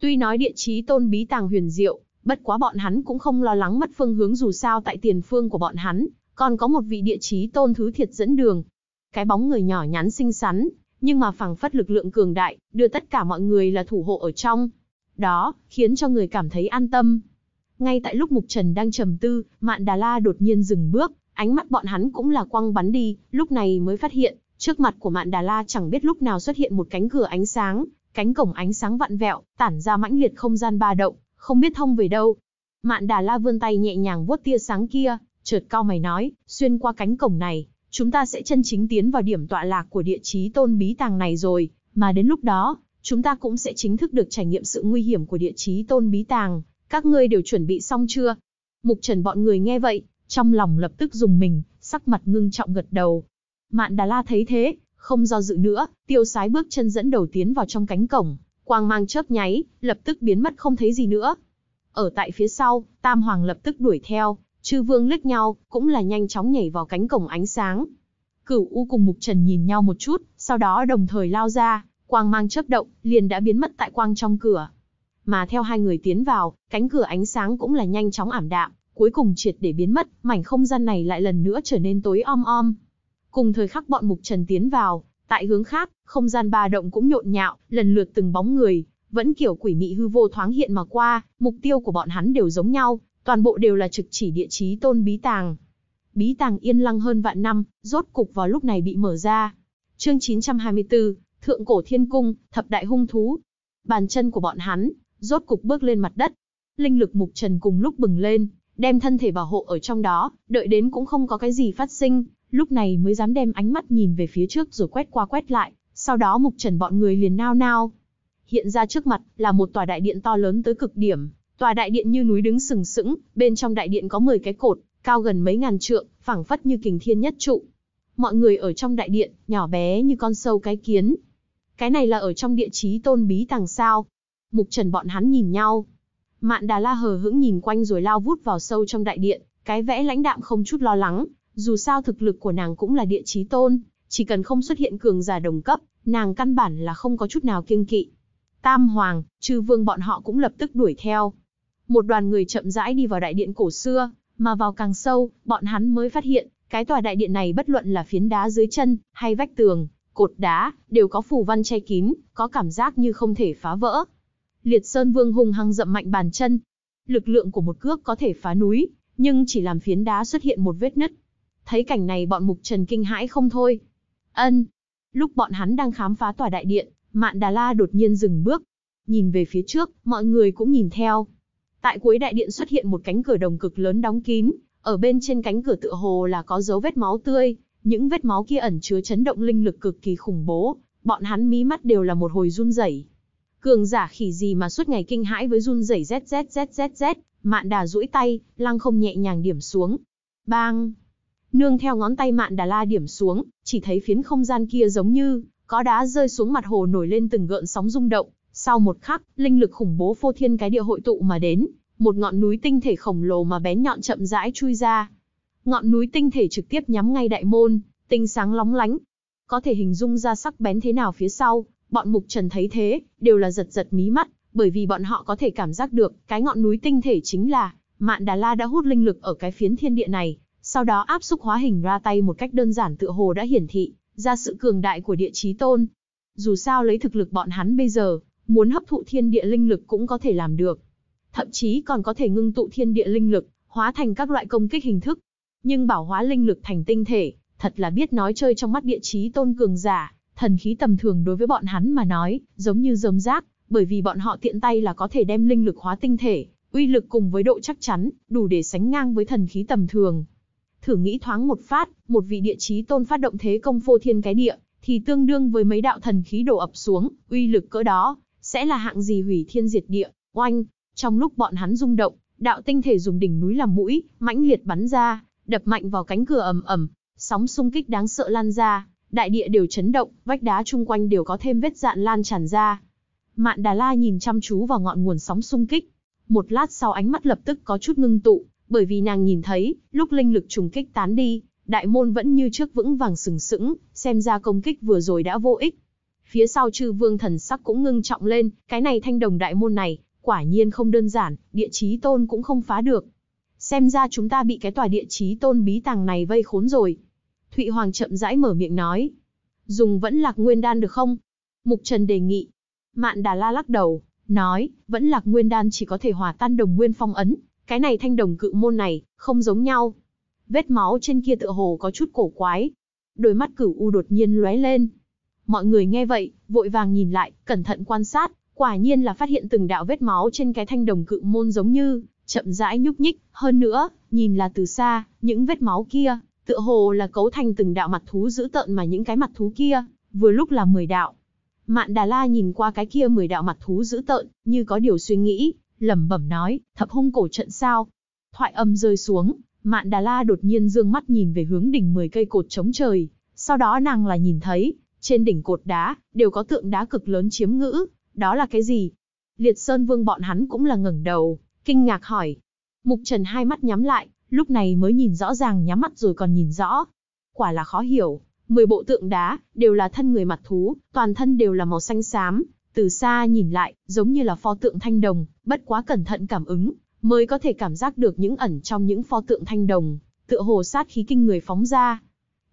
Tuy nói địa chí tôn bí tàng huyền diệu, Bất quá bọn hắn cũng không lo lắng mất phương hướng dù sao tại tiền phương của bọn hắn, còn có một vị địa chí tôn thứ thiệt dẫn đường. Cái bóng người nhỏ nhắn xinh xắn, nhưng mà phảng phất lực lượng cường đại, đưa tất cả mọi người là thủ hộ ở trong. Đó, khiến cho người cảm thấy an tâm. Ngay tại lúc Mục Trần đang trầm tư, Mạn Đà La đột nhiên dừng bước, ánh mắt bọn hắn cũng là quăng bắn đi, lúc này mới phát hiện, trước mặt của Mạn Đà La chẳng biết lúc nào xuất hiện một cánh cửa ánh sáng, cánh cổng ánh sáng vặn vẹo, tản ra mãnh liệt không gian ba động, không biết thông về đâu. Mạn Đà La vươn tay nhẹ nhàng vuốt tia sáng kia, chợt cao mày nói, xuyên qua cánh cổng này, chúng ta sẽ chân chính tiến vào điểm tọa lạc của địa chí tôn bí tàng này rồi, mà đến lúc đó, chúng ta cũng sẽ chính thức được trải nghiệm sự nguy hiểm của địa chí tôn bí tàng, các ngươi đều chuẩn bị xong chưa? Mục Trần bọn người nghe vậy, trong lòng lập tức dùng mình, sắc mặt ngưng trọng gật đầu. Mạn Đà La thấy thế, không do dự nữa, tiêu sái bước chân dẫn đầu tiến vào trong cánh cổng, Quang mang chớp nháy, lập tức biến mất không thấy gì nữa. Ở tại phía sau, Tam Hoàng lập tức đuổi theo, chư vương liếc nhau, cũng là nhanh chóng nhảy vào cánh cổng ánh sáng. Cửu U cùng Mục Trần nhìn nhau một chút, sau đó đồng thời lao ra, quang mang chớp động, liền đã biến mất tại quang trong cửa. Mà theo hai người tiến vào, cánh cửa ánh sáng cũng là nhanh chóng ảm đạm, cuối cùng triệt để biến mất, mảnh không gian này lại lần nữa trở nên tối om om. Cùng thời khắc bọn Mục Trần tiến vào, Tại hướng khác, không gian ba động cũng nhộn nhạo, lần lượt từng bóng người, vẫn kiểu quỷ mị hư vô thoáng hiện mà qua, mục tiêu của bọn hắn đều giống nhau, toàn bộ đều là trực chỉ địa chí tôn bí tàng. Bí tàng yên lăng hơn vạn năm, rốt cục vào lúc này bị mở ra. Chương 924, Thượng Cổ Thiên Cung, Thập Đại Hung Thú. Bàn chân của bọn hắn, rốt cục bước lên mặt đất. Linh lực mục trần cùng lúc bừng lên, đem thân thể bảo hộ ở trong đó, đợi đến cũng không có cái gì phát sinh, lúc này mới dám đem ánh mắt nhìn về phía trước rồi quét qua quét lại, sau đó mục trần bọn người liền nao nao. Hiện ra trước mặt là một tòa đại điện to lớn tới cực điểm, tòa đại điện như núi đứng sừng sững, bên trong đại điện có 10 cái cột, cao gần mấy ngàn trượng, phẳng phất như kình thiên nhất trụ. Mọi người ở trong đại điện, nhỏ bé như con sâu cái kiến. Cái này là ở trong địa chí tôn bí tàng sao. Mục trần bọn hắn nhìn nhau. Mạn Đà La hờ hững nhìn quanh rồi lao vút vào sâu trong đại điện, cái vẽ lãnh đạm không chút lo lắng, dù sao thực lực của nàng cũng là địa chí tôn, chỉ cần không xuất hiện cường giả đồng cấp, nàng căn bản là không có chút nào kiêng kỵ. Tam Hoàng, Trư Vương bọn họ cũng lập tức đuổi theo. Một đoàn người chậm rãi đi vào đại điện cổ xưa, mà vào càng sâu, bọn hắn mới phát hiện, cái tòa đại điện này bất luận là phiến đá dưới chân, hay vách tường, cột đá, đều có phù văn che kín, có cảm giác như không thể phá vỡ. Liệt Sơn Vương hùng hăng dậm mạnh bàn chân. Lực lượng của một cước có thể phá núi, nhưng chỉ làm phiến đá xuất hiện một vết nứt, Thấy cảnh này bọn mục trần kinh hãi không thôi. Ân. Lúc bọn hắn đang khám phá tòa đại điện, Mạn Đà La đột nhiên dừng bước. Nhìn về phía trước, mọi người cũng nhìn theo. Tại cuối đại điện xuất hiện một cánh cửa đồng cực lớn đóng kín, ở bên trên cánh cửa tựa hồ là có dấu vết máu tươi, những vết máu kia ẩn chứa chấn động linh lực cực kỳ khủng bố, bọn hắn mí mắt đều là một hồi run rẩy. Cường giả khỉ gì mà suốt ngày kinh hãi với run rẩy zzzzzz, Mạn Đà duỗi tay, lăng không nhẹ nhàng điểm xuống. Bang! Nương theo ngón tay mạn đà la điểm xuống, chỉ thấy phiến không gian kia giống như có đá rơi xuống mặt hồ nổi lên từng gợn sóng rung động. Sau một khắc, linh lực khủng bố phô thiên cái địa hội tụ mà đến, một ngọn núi tinh thể khổng lồ mà bén nhọn chậm rãi chui ra. Ngọn núi tinh thể trực tiếp nhắm ngay đại môn, tinh sáng lóng lánh. Có thể hình dung ra sắc bén thế nào phía sau, bọn mục trần thấy thế, đều là giật giật mí mắt, bởi vì bọn họ có thể cảm giác được cái ngọn núi tinh thể chính là Mạn Đà La đã hút linh lực ở cái phiến thiên địa này, sau đó áp xúc hóa hình ra tay một cách đơn giản tựa hồ đã hiển thị ra sự cường đại của địa chí tôn. Dù sao lấy thực lực bọn hắn bây giờ, muốn hấp thụ thiên địa linh lực cũng có thể làm được. Thậm chí còn có thể ngưng tụ thiên địa linh lực, hóa thành các loại công kích hình thức. Nhưng bảo hóa linh lực thành tinh thể, thật là biết nói chơi trong mắt địa chí tôn cường giả, thần khí tầm thường đối với bọn hắn mà nói, giống như rơm rác, bởi vì bọn họ tiện tay là có thể đem linh lực hóa tinh thể, uy lực cùng với độ chắc chắn, đủ để sánh ngang với thần khí tầm thường. Thử nghĩ thoáng một phát, một vị địa chí tôn phát động thế công phô thiên cái địa, thì tương đương với mấy đạo thần khí đổ ập xuống, uy lực cỡ đó, sẽ là hạng gì hủy thiên diệt địa, oanh. Trong lúc bọn hắn rung động, đạo tinh thể dùng đỉnh núi làm mũi, mãnh liệt bắn ra, đập mạnh vào cánh cửa ầm ầm, sóng xung kích đáng sợ lan ra, đại địa đều chấn động, vách đá chung quanh đều có thêm vết dạn lan tràn ra. Mạn Đà La nhìn chăm chú vào ngọn nguồn sóng xung kích, một lát sau ánh mắt lập tức có chút ngưng tụ, bởi vì nàng nhìn thấy, lúc linh lực trùng kích tán đi, đại môn vẫn như trước vững vàng sừng sững, xem ra công kích vừa rồi đã vô ích. Phía sau chư vương thần sắc cũng ngưng trọng lên, cái này thanh đồng đại môn này, quả nhiên không đơn giản, địa chí tôn cũng không phá được. Xem ra chúng ta bị cái tòa địa chí tôn bí tàng này vây khốn rồi. Thụy Hoàng chậm rãi mở miệng nói. Dùng vẫn lạc nguyên đan được không? Mục Trần đề nghị. Mạn Đà La lắc đầu, nói, vẫn lạc nguyên đan chỉ có thể hòa tan đồng nguyên phong ấn, cái này thanh đồng cự môn này, không giống nhau. Vết máu trên kia tựa hồ có chút cổ quái. Đôi mắt cửu u đột nhiên lóe lên. Mọi người nghe vậy, vội vàng nhìn lại, cẩn thận quan sát, quả nhiên là phát hiện từng đạo vết máu trên cái thanh đồng cự môn giống như chậm rãi nhúc nhích, hơn nữa, nhìn là từ xa, những vết máu kia, tựa hồ là cấu thành từng đạo mặt thú dữ tợn mà những cái mặt thú kia, vừa lúc là 10 đạo. Mạn Đà La nhìn qua cái kia 10 đạo mặt thú dữ tợn, như có điều suy nghĩ, lẩm bẩm nói, thập hung cổ trận sao? Thoại âm rơi xuống, Mạn Đà La đột nhiên dương mắt nhìn về hướng đỉnh 10 cây cột chống trời, sau đó nàng là nhìn thấy, trên đỉnh cột đá đều có tượng đá cực lớn chiếm ngữ, đó là cái gì? Liệt Sơn Vương bọn hắn cũng là ngẩng đầu, kinh ngạc hỏi. Mục Trần hai mắt nhắm lại, lúc này mới nhìn rõ ràng nhắm mắt rồi còn nhìn rõ. Quả là khó hiểu, 10 bộ tượng đá đều là thân người mặt thú, toàn thân đều là màu xanh xám, từ xa nhìn lại, giống như là pho tượng thanh đồng, bất quá cẩn thận cảm ứng, mới có thể cảm giác được những ẩn trong những pho tượng thanh đồng, tựa hồ sát khí kinh người phóng ra.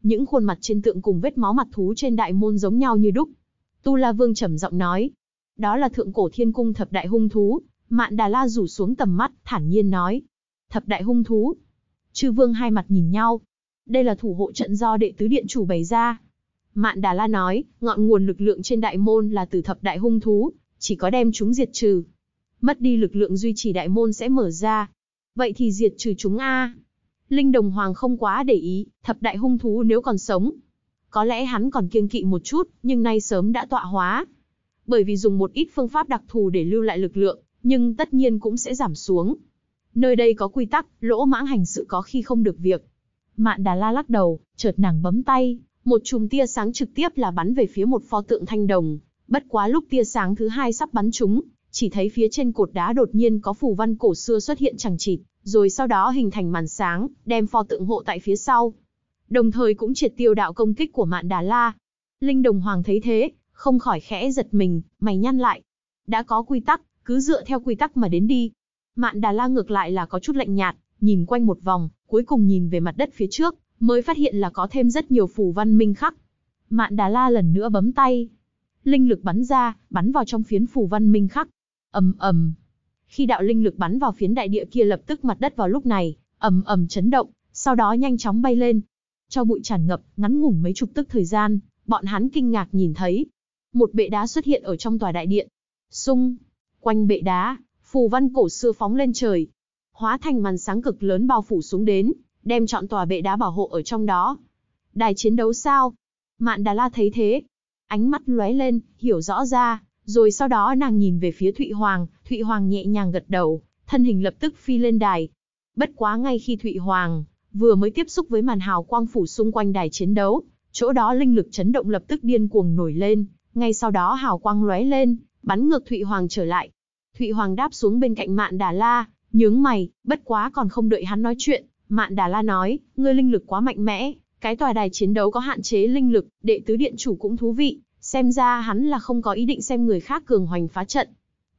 Những khuôn mặt trên tượng cùng vết máu mặt thú trên đại môn giống nhau như đúc. Tu La Vương trầm giọng nói, đó là thượng cổ thiên cung thập đại hung thú, Mạn Đà La rủ xuống tầm mắt, thản nhiên nói, thập đại hung thú. Chư Vương hai mặt nhìn nhau, đây là thủ hộ trận do đệ tứ điện chủ bày ra, Mạn Đà La nói, ngọn nguồn lực lượng trên đại môn là từ thập đại hung thú, chỉ có đem chúng diệt trừ. Mất đi lực lượng duy trì đại môn sẽ mở ra. Vậy thì diệt trừ chúng a. Linh Đồng Hoàng không quá để ý, thập đại hung thú nếu còn sống. Có lẽ hắn còn kiêng kỵ một chút, nhưng nay sớm đã tọa hóa. Bởi vì dùng một ít phương pháp đặc thù để lưu lại lực lượng, nhưng tất nhiên cũng sẽ giảm xuống. Nơi đây có quy tắc, lỗ mãng hành sự có khi không được việc. Mạn Đà La lắc đầu, chợt nàng bấm tay, một chùm tia sáng trực tiếp là bắn về phía một pho tượng thanh đồng, bất quá lúc tia sáng thứ hai sắp bắn chúng, chỉ thấy phía trên cột đá đột nhiên có phù văn cổ xưa xuất hiện chẳng chịt, rồi sau đó hình thành màn sáng, đem pho tượng hộ tại phía sau. Đồng thời cũng triệt tiêu đạo công kích của Mạn Đà La. Linh Đồng Hoàng thấy thế, không khỏi khẽ giật mình, mày nhăn lại. Đã có quy tắc, cứ dựa theo quy tắc mà đến đi. Mạn Đà La ngược lại là có chút lạnh nhạt, nhìn quanh một vòng, cuối cùng nhìn về mặt đất phía trước, mới phát hiện là có thêm rất nhiều phù văn minh khắc. Mạn Đà La lần nữa bấm tay. Linh lực bắn ra, bắn vào trong phiến phù văn minh khắc. ầm ầm. Khi đạo linh lực bắn vào phiến đại địa kia lập tức mặt đất vào lúc này, ầm ầm chấn động, sau đó nhanh chóng bay lên. Cho bụi tràn ngập, ngắn ngủn mấy chục tức thời gian, bọn hắn kinh ngạc nhìn thấy. Một bệ đá xuất hiện ở trong tòa đại điện. Xung, quanh bệ đá, phù văn cổ xưa phóng lên trời. Hóa thành màn sáng cực lớn bao phủ xuống đến, đem chọn tòa bệ đá bảo hộ ở trong đó. Đài chiến đấu sao? Mạn Đà La thấy thế, ánh mắt lóe lên, hiểu rõ ra, rồi sau đó nàng nhìn về phía Thụy Hoàng, Thụy Hoàng nhẹ nhàng gật đầu, thân hình lập tức phi lên đài. Bất quá ngay khi Thụy Hoàng vừa mới tiếp xúc với màn hào quang phủ xung quanh đài chiến đấu, chỗ đó linh lực chấn động lập tức điên cuồng nổi lên, ngay sau đó hào quang lóe lên, bắn ngược Thụy Hoàng trở lại. Thụy Hoàng đáp xuống bên cạnh Mạn Đà La, nhướng mày, bất quá còn không đợi hắn nói chuyện, Mạn Đà La nói, ngươi linh lực quá mạnh mẽ, cái tòa đài chiến đấu có hạn chế linh lực, đệ tứ điện chủ cũng thú vị, xem ra hắn là không có ý định xem người khác cường hoành phá trận.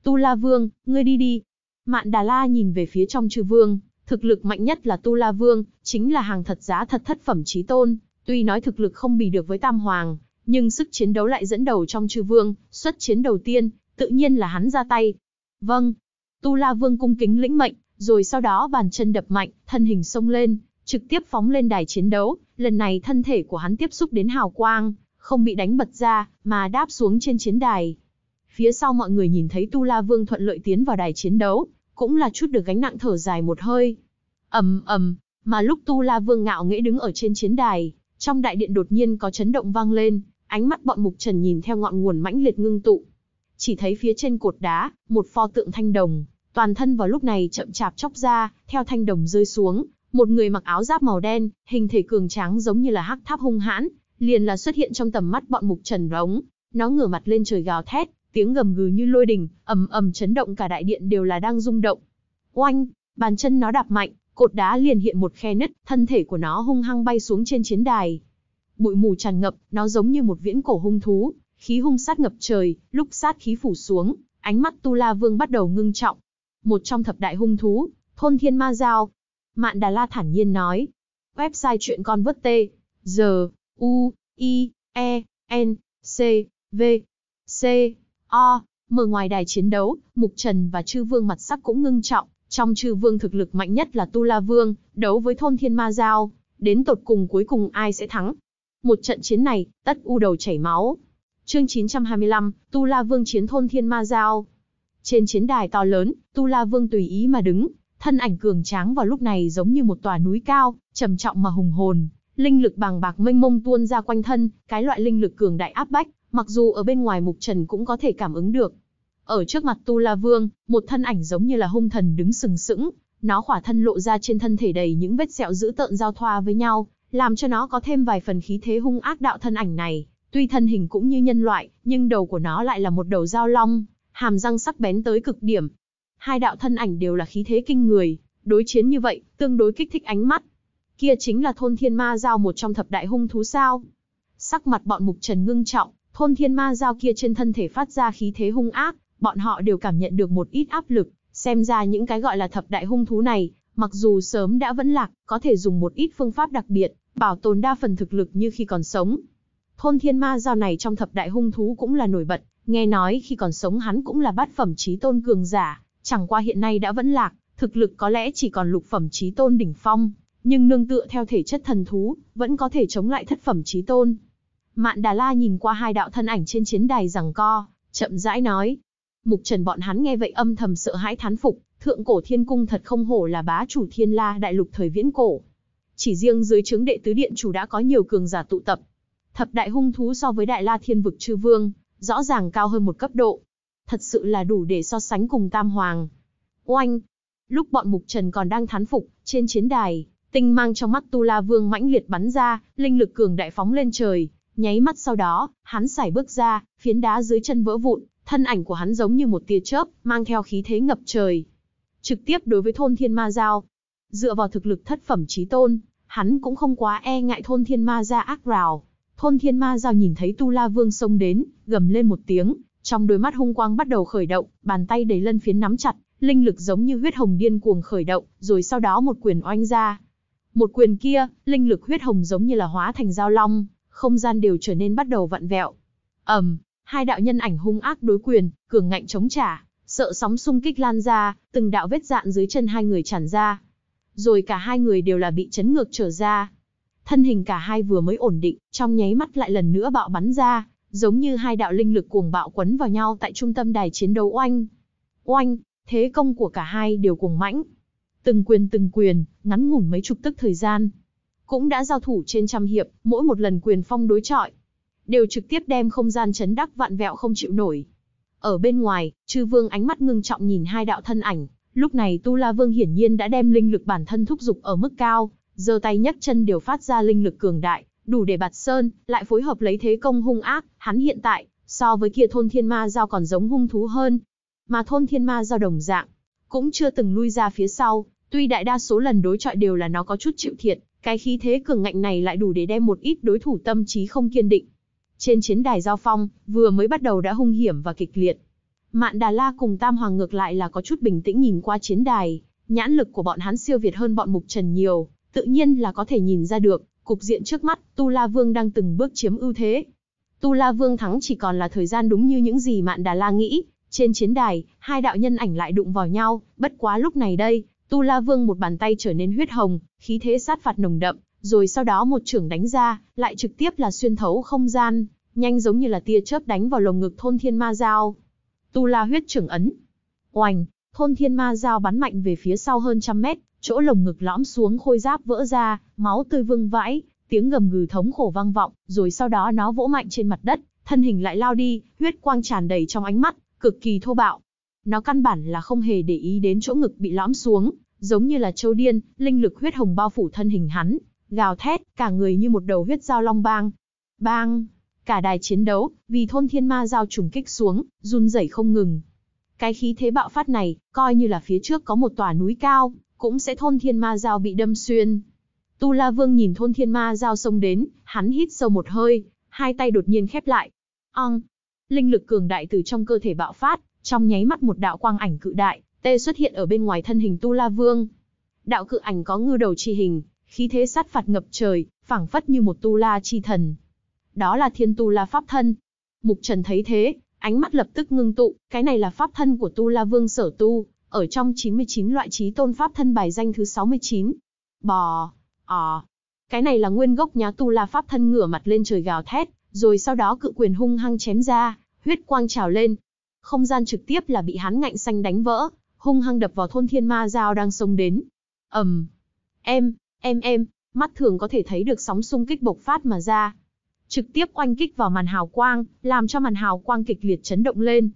Tu La Vương, ngươi đi đi. Mạn Đà La nhìn về phía trong chư vương, thực lực mạnh nhất là Tu La Vương, chính là hàng thật giá thật thất phẩm trí tôn, tuy nói thực lực không bì được với Tam Hoàng, nhưng sức chiến đấu lại dẫn đầu trong chư vương, xuất chiến đầu tiên, tự nhiên là hắn ra tay. Vâng. Tu La Vương cung kính lĩnh mệnh, rồi sau đó bàn chân đập mạnh, thân hình xông lên, trực tiếp phóng lên đài chiến đấu, lần này thân thể của hắn tiếp xúc đến hào quang, không bị đánh bật ra, mà đáp xuống trên chiến đài. Phía sau mọi người nhìn thấy Tu La Vương thuận lợi tiến vào đài chiến đấu, cũng là chút được gánh nặng thở dài một hơi. ầm ầm, mà lúc Tu La Vương ngạo nghễ đứng ở trên chiến đài, trong đại điện đột nhiên có chấn động vang lên, ánh mắt bọn Mục Trần nhìn theo ngọn nguồn mãnh liệt ngưng tụ. Chỉ thấy phía trên cột đá, một pho tượng thanh đồng, Toàn thân vào lúc này chậm chạp chóc ra, theo thanh đồng rơi xuống, một người mặc áo giáp màu đen, hình thể cường tráng giống như là hắc tháp hung hãn, liền là xuất hiện trong tầm mắt bọn mục trần rống. Nó ngửa mặt lên trời gào thét, tiếng gầm gừ như lôi đình, ầm ầm chấn động cả đại điện đều là đang rung động. Oanh, bàn chân nó đạp mạnh, cột đá liền hiện một khe nứt, thân thể của nó hung hăng bay xuống trên chiến đài. Bụi mù tràn ngập, nó giống như một viễn cổ hung thú, khí hung sát ngập trời, lúc sát khí phủ xuống, ánh mắt Tu La Vương bắt đầu ngưng trọng, một trong thập đại hung thú, thôn thiên ma giao. Mạn Đà La thản nhiên nói. Website chuyện con vớt t, g, u, i, e, n, c, v, c, o. Mở ngoài đài chiến đấu, Mục Trần và Chư Vương mặt sắc cũng ngưng trọng. Trong Chư Vương thực lực mạnh nhất là Tu La Vương, đấu với thôn thiên ma giao. Đến tột cùng cuối cùng ai sẽ thắng? Một trận chiến này, tất u đầu chảy máu. Chương 925, Tu La Vương chiến thôn thiên ma giao. Trên chiến đài to lớn, Tu La Vương tùy ý mà đứng, thân ảnh cường tráng vào lúc này giống như một tòa núi cao, trầm trọng mà hùng hồn, linh lực bàng bạc mênh mông tuôn ra quanh thân, cái loại linh lực cường đại áp bách, mặc dù ở bên ngoài Mục Trần cũng có thể cảm ứng được. Ở trước mặt Tu La Vương, một thân ảnh giống như là hung thần đứng sừng sững, nó khỏa thân lộ ra trên thân thể đầy những vết sẹo dữ tợn giao thoa với nhau, làm cho nó có thêm vài phần khí thế hung ác đạo thân ảnh này. Tuy thân hình cũng như nhân loại, nhưng đầu của nó lại là một đầu dao long, hàm răng sắc bén tới cực điểm. Hai đạo thân ảnh đều là khí thế kinh người, đối chiến như vậy, tương đối kích thích ánh mắt. Kia chính là thôn thiên ma giao một trong thập đại hung thú sao. Sắc mặt bọn mục trần ngưng trọng, thôn thiên ma giao kia trên thân thể phát ra khí thế hung ác, bọn họ đều cảm nhận được một ít áp lực, xem ra những cái gọi là thập đại hung thú này, mặc dù sớm đã vẫn lạc, có thể dùng một ít phương pháp đặc biệt, bảo tồn đa phần thực lực như khi còn sống. Thôn thiên ma giao này trong thập đại hung thú cũng là nổi bật, Nghe nói khi còn sống hắn cũng là bát phẩm trí tôn cường giả, chẳng qua hiện nay đã vẫn lạc, thực lực có lẽ chỉ còn lục phẩm trí tôn đỉnh phong, nhưng nương tựa theo thể chất thần thú, vẫn có thể chống lại thất phẩm trí tôn. Mạn Đà La nhìn qua hai đạo thân ảnh trên chiến đài rằng co, chậm rãi nói. Mục Trần bọn hắn nghe vậy âm thầm sợ hãi thán phục, thượng cổ thiên cung thật không hổ là bá chủ thiên la đại lục thời viễn cổ. Chỉ riêng dưới chứng đệ tứ điện chủ đã có nhiều cường giả tụ tập. Thập đại hung thú so với đại la thiên vực chư vương, rõ ràng cao hơn một cấp độ. Thật sự là đủ để so sánh cùng Tam Hoàng. Oanh! Lúc bọn Mục Trần còn đang thán phục, trên chiến đài, tinh mang trong mắt Tu La Vương mãnh liệt bắn ra, linh lực cường đại phóng lên trời. Nháy mắt sau đó, hắn xảy bước ra, phiến đá dưới chân vỡ vụn, thân ảnh của hắn giống như một tia chớp, mang theo khí thế ngập trời. Trực tiếp đối với thôn thiên ma giao. Dựa vào thực lực thất phẩm trí tôn, hắn cũng không quá e ngại thôn thiên ma ra ác rào. Thôn Thiên Ma Giao nhìn thấy Tu La Vương xông đến, gầm lên một tiếng, trong đôi mắt hung quang bắt đầu khởi động, bàn tay đầy lân phiến nắm chặt, linh lực giống như huyết hồng điên cuồng khởi động, rồi sau đó một quyền oanh ra. Một quyền kia, linh lực huyết hồng giống như là hóa thành dao long, không gian đều trở nên bắt đầu vặn vẹo. Ầm, hai đạo nhân ảnh hung ác đối quyền, cường ngạnh chống trả, sợ sóng xung kích lan ra, từng đạo vết dạn dưới chân hai người tràn ra. Rồi cả hai người đều là bị chấn ngược trở ra, Thân hình cả hai vừa mới ổn định, trong nháy mắt lại lần nữa bạo bắn ra, giống như hai đạo linh lực cuồng bạo quấn vào nhau tại trung tâm đài chiến đấu oanh. Oanh, thế công của cả hai đều cuồng mãnh. Từng quyền từng quyền, ngắn ngủn mấy chục tức thời gian. Cũng đã giao thủ trên trăm hiệp, mỗi một lần quyền phong đối chọi Đều trực tiếp đem không gian chấn đắc vạn vẹo không chịu nổi. Ở bên ngoài, Trư vương ánh mắt ngưng trọng nhìn hai đạo thân ảnh. Lúc này Tu La Vương hiển nhiên đã đem linh lực bản thân thúc dục ở mức cao, giơ tay nhấc chân đều phát ra linh lực cường đại, đủ để bạt sơn, lại phối hợp lấy thế công hung ác, hắn hiện tại, so với kia thôn thiên ma giao còn giống hung thú hơn. Mà thôn thiên ma giao đồng dạng, cũng chưa từng lui ra phía sau, tuy đại đa số lần đối chọi đều là nó có chút chịu thiệt, cái khí thế cường ngạnh này lại đủ để đem một ít đối thủ tâm trí không kiên định. Trên chiến đài giao phong, vừa mới bắt đầu đã hung hiểm và kịch liệt. Mạn Đà La cùng Tam Hoàng ngược lại là có chút bình tĩnh nhìn qua chiến đài, nhãn lực của bọn hắn siêu việt hơn bọn Mục Trần nhiều, tự nhiên là có thể nhìn ra được, cục diện trước mắt, Tu La Vương đang từng bước chiếm ưu thế. Tu La Vương thắng chỉ còn là thời gian đúng như những gì Mạn Đà La nghĩ, trên chiến đài, hai đạo nhân ảnh lại đụng vào nhau, bất quá lúc này đây, Tu La Vương một bàn tay trở nên huyết hồng, khí thế sát phạt nồng đậm, rồi sau đó một trưởng đánh ra, lại trực tiếp là xuyên thấu không gian, nhanh giống như là tia chớp đánh vào lồng ngực thôn thiên ma giao. Tu La huyết trưởng ấn. Oành, thôn thiên ma dao bắn mạnh về phía sau hơn trăm mét, chỗ lồng ngực lõm xuống khôi giáp vỡ ra, máu tươi vương vãi, tiếng gầm gừ thống khổ vang vọng, rồi sau đó nó vỗ mạnh trên mặt đất, thân hình lại lao đi, huyết quang tràn đầy trong ánh mắt, cực kỳ thô bạo. Nó căn bản là không hề để ý đến chỗ ngực bị lõm xuống, giống như là châu điên, linh lực huyết hồng bao phủ thân hình hắn, gào thét, cả người như một đầu huyết dao long bang. Bang! Cả đài chiến đấu, vì thôn thiên ma giao trùng kích xuống, run rẩy không ngừng, cái khí thế bạo phát này, coi như là phía trước có một tòa núi cao, cũng sẽ thôn thiên ma dao bị đâm xuyên. Tu La Vương nhìn thôn thiên ma dao xông đến, hắn hít sâu một hơi, hai tay đột nhiên khép lại. Ong! Linh lực cường đại từ trong cơ thể bạo phát, trong nháy mắt một đạo quang ảnh cự đại, tê xuất hiện ở bên ngoài thân hình Tu La Vương. Đạo cự ảnh có ngư đầu chi hình, khí thế sát phạt ngập trời, phảng phất như một Tu La chi thần. Đó là Thiên Tu La Pháp Thân. Mục Trần thấy thế, Ánh mắt lập tức ngưng tụ, cái này là pháp thân của Tu La Vương sở tu, ở trong 99 loại trí tôn pháp thân bài danh thứ 69. Bò, ò. Cái này là nguyên gốc nhá Tu La pháp thân ngửa mặt lên trời gào thét, rồi sau đó cự quyền hung hăng chém ra, huyết quang trào lên. Không gian trực tiếp là bị hắn ngạnh xanh đánh vỡ, hung hăng đập vào thôn thiên ma dao đang sông đến. Ẩm, um, em, em em, mắt thường có thể thấy được sóng xung kích bộc phát mà ra, trực tiếp oanh kích vào màn hào quang, làm cho màn hào quang kịch liệt chấn động lên.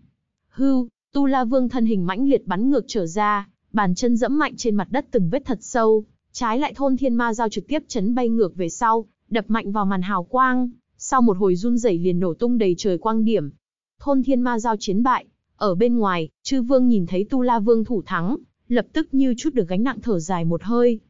Hư, Tu La Vương thân hình mãnh liệt bắn ngược trở ra, bàn chân dẫm mạnh trên mặt đất từng vết thật sâu, trái lại thôn thiên ma giao trực tiếp chấn bay ngược về sau, đập mạnh vào màn hào quang, sau một hồi run rẩy liền nổ tung đầy trời quang điểm. Thôn thiên ma giao chiến bại, ở bên ngoài, chư vương nhìn thấy Tu La Vương thủ thắng, lập tức như chút được gánh nặng thở dài một hơi.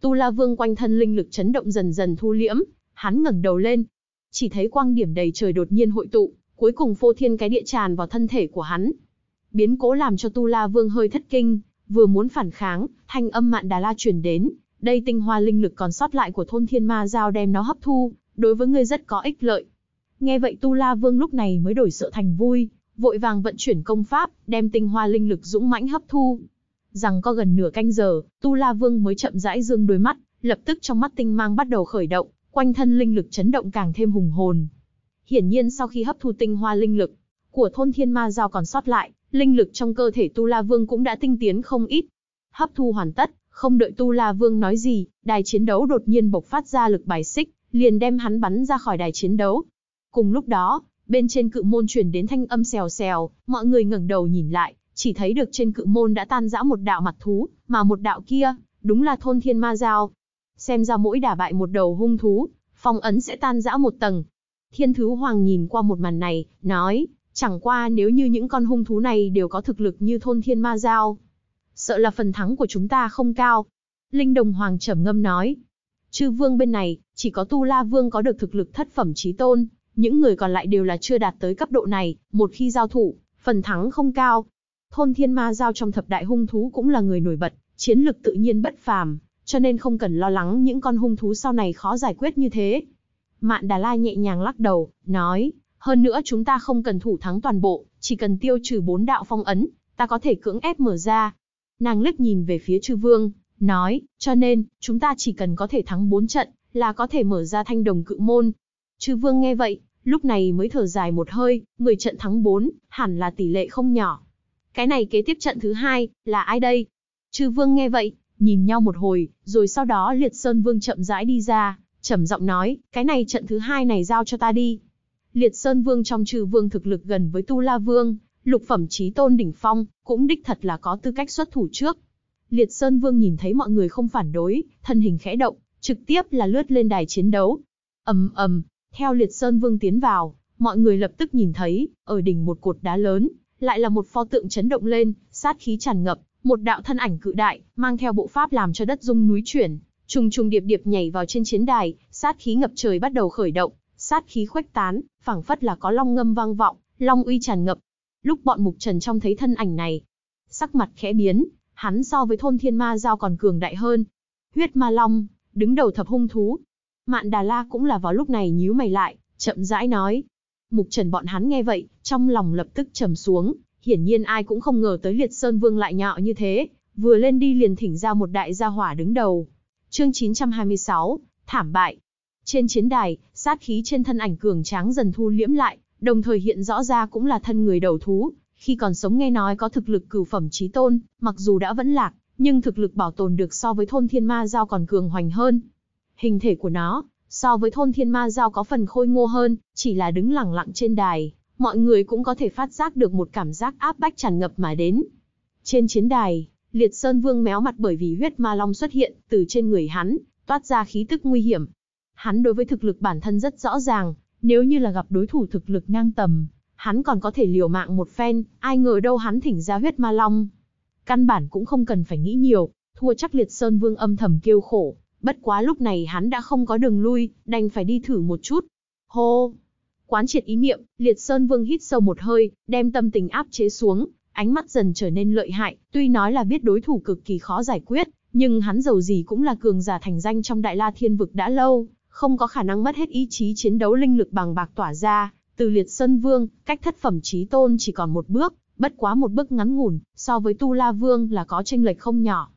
Tu La Vương quanh thân linh lực chấn động dần dần thu liễm, hắn ngẩng đầu lên, chỉ thấy quang điểm đầy trời đột nhiên hội tụ, cuối cùng phô thiên cái địa tràn vào thân thể của hắn. Biến cố làm cho Tu La Vương hơi thất kinh, vừa muốn phản kháng, thanh âm mạn đà la truyền đến, đây tinh hoa linh lực còn sót lại của thôn thiên ma giao đem nó hấp thu, đối với ngươi rất có ích lợi. Nghe vậy Tu La Vương lúc này mới đổi sợ thành vui, vội vàng vận chuyển công pháp, đem tinh hoa linh lực dũng mãnh hấp thu. Rằng có gần nửa canh giờ, Tu La Vương mới chậm rãi dương đôi mắt, lập tức trong mắt tinh mang bắt đầu khởi động, quanh thân linh lực chấn động càng thêm hùng hồn. Hiển nhiên sau khi hấp thu tinh hoa linh lực của thôn thiên ma giao còn sót lại, linh lực trong cơ thể Tu La Vương cũng đã tinh tiến không ít. Hấp thu hoàn tất, không đợi Tu La Vương nói gì, đài chiến đấu đột nhiên bộc phát ra lực bài xích, liền đem hắn bắn ra khỏi đài chiến đấu. Cùng lúc đó, bên trên cự môn truyền đến thanh âm xèo xèo, mọi người ngẩng đầu nhìn lại, chỉ thấy được trên cự môn đã tan rã một đạo mặt thú, mà một đạo kia, đúng là thôn thiên ma giao xem ra mỗi đả bại một đầu hung thú, phong ấn sẽ tan rã một tầng. Thiên Thứ Hoàng nhìn qua một màn này, nói, chẳng qua nếu như những con hung thú này đều có thực lực như thôn thiên ma giao. Sợ là phần thắng của chúng ta không cao. Linh Đồng Hoàng trầm ngâm nói, chư vương bên này, chỉ có Tu La Vương có được thực lực thất phẩm trí tôn, những người còn lại đều là chưa đạt tới cấp độ này, một khi giao thủ, phần thắng không cao. Thôn Thiên Ma Giao trong thập đại hung thú cũng là người nổi bật, chiến lực tự nhiên bất phàm, cho nên không cần lo lắng những con hung thú sau này khó giải quyết như thế. Mạn Đà La nhẹ nhàng lắc đầu, nói, hơn nữa chúng ta không cần thủ thắng toàn bộ, chỉ cần tiêu trừ bốn đạo phong ấn, ta có thể cưỡng ép mở ra. Nàng lướt nhìn về phía chư vương, nói, cho nên, chúng ta chỉ cần có thể thắng bốn trận, là có thể mở ra thanh đồng cự môn. Chư vương nghe vậy, lúc này mới thở dài một hơi, người trận thắng bốn hẳn là tỷ lệ không nhỏ. Cái này kế tiếp trận thứ hai là ai đây? Chư vương nghe vậy, Nhìn nhau một hồi, rồi sau đó Liệt Sơn Vương chậm rãi đi ra, trầm giọng nói, cái này trận thứ hai này giao cho ta đi. Liệt Sơn Vương trong trừ vương thực lực gần với Tu La Vương, lục phẩm trí tôn đỉnh phong, cũng đích thật là có tư cách xuất thủ trước. Liệt Sơn Vương nhìn thấy mọi người không phản đối, thân hình khẽ động, trực tiếp là lướt lên đài chiến đấu. ầm ầm, theo Liệt Sơn Vương tiến vào, mọi người lập tức nhìn thấy, ở đỉnh một cột đá lớn, lại là một pho tượng chấn động lên, sát khí tràn ngập, một đạo thân ảnh cự đại, mang theo bộ pháp làm cho đất rung núi chuyển, trùng trùng điệp điệp nhảy vào trên chiến đài, sát khí ngập trời bắt đầu khởi động, sát khí khuếch tán, phảng phất là có long ngâm vang vọng, long uy tràn ngập. Lúc bọn Mục Trần trong thấy thân ảnh này, sắc mặt khẽ biến, hắn so với thôn thiên ma giao còn cường đại hơn. Huyết ma long, đứng đầu thập hung thú. Mạn Đà La cũng là vào lúc này nhíu mày lại, chậm rãi nói. Mục Trần bọn hắn nghe vậy, trong lòng lập tức trầm xuống, hiển nhiên ai cũng không ngờ tới Liệt Sơn Vương lại nhọ như thế, vừa lên đi liền thỉnh ra một đại gia hỏa đứng đầu. Chương 926, thảm bại. Trên chiến đài, sát khí trên thân ảnh cường tráng dần thu liễm lại, đồng thời hiện rõ ra cũng là thân người đầu thú, khi còn sống nghe nói có thực lực cửu phẩm chí tôn, mặc dù đã vẫn lạc, nhưng thực lực bảo tồn được so với thôn thiên ma giao còn cường hoành hơn. Hình thể của nó, so với thôn thiên ma giao có phần khôi ngô hơn, chỉ là đứng lẳng lặng trên đài, mọi người cũng có thể phát giác được một cảm giác áp bách tràn ngập mà đến. Trên chiến đài, Liệt Sơn Vương méo mặt bởi vì huyết ma long xuất hiện, từ trên người hắn, toát ra khí tức nguy hiểm. Hắn đối với thực lực bản thân rất rõ ràng, nếu như là gặp đối thủ thực lực ngang tầm, hắn còn có thể liều mạng một phen, ai ngờ đâu hắn thỉnh ra huyết ma long. Căn bản cũng không cần phải nghĩ nhiều, thua chắc Liệt Sơn Vương âm thầm kêu khổ, bất quá lúc này hắn đã không có đường lui, đành phải đi thử một chút. Hô! Quán triệt ý niệm, Liệt Sơn Vương hít sâu một hơi, đem tâm tình áp chế xuống, ánh mắt dần trở nên lợi hại, tuy nói là biết đối thủ cực kỳ khó giải quyết, nhưng hắn dầu gì cũng là cường giả thành danh trong Đại La Thiên vực đã lâu, không có khả năng mất hết ý chí chiến đấu linh lực bằng bạc tỏa ra, từ Liệt Sơn Vương, cách thất phẩm chí tôn chỉ còn một bước, bất quá một bước ngắn ngủn, so với Tu La Vương là có chênh lệch không nhỏ.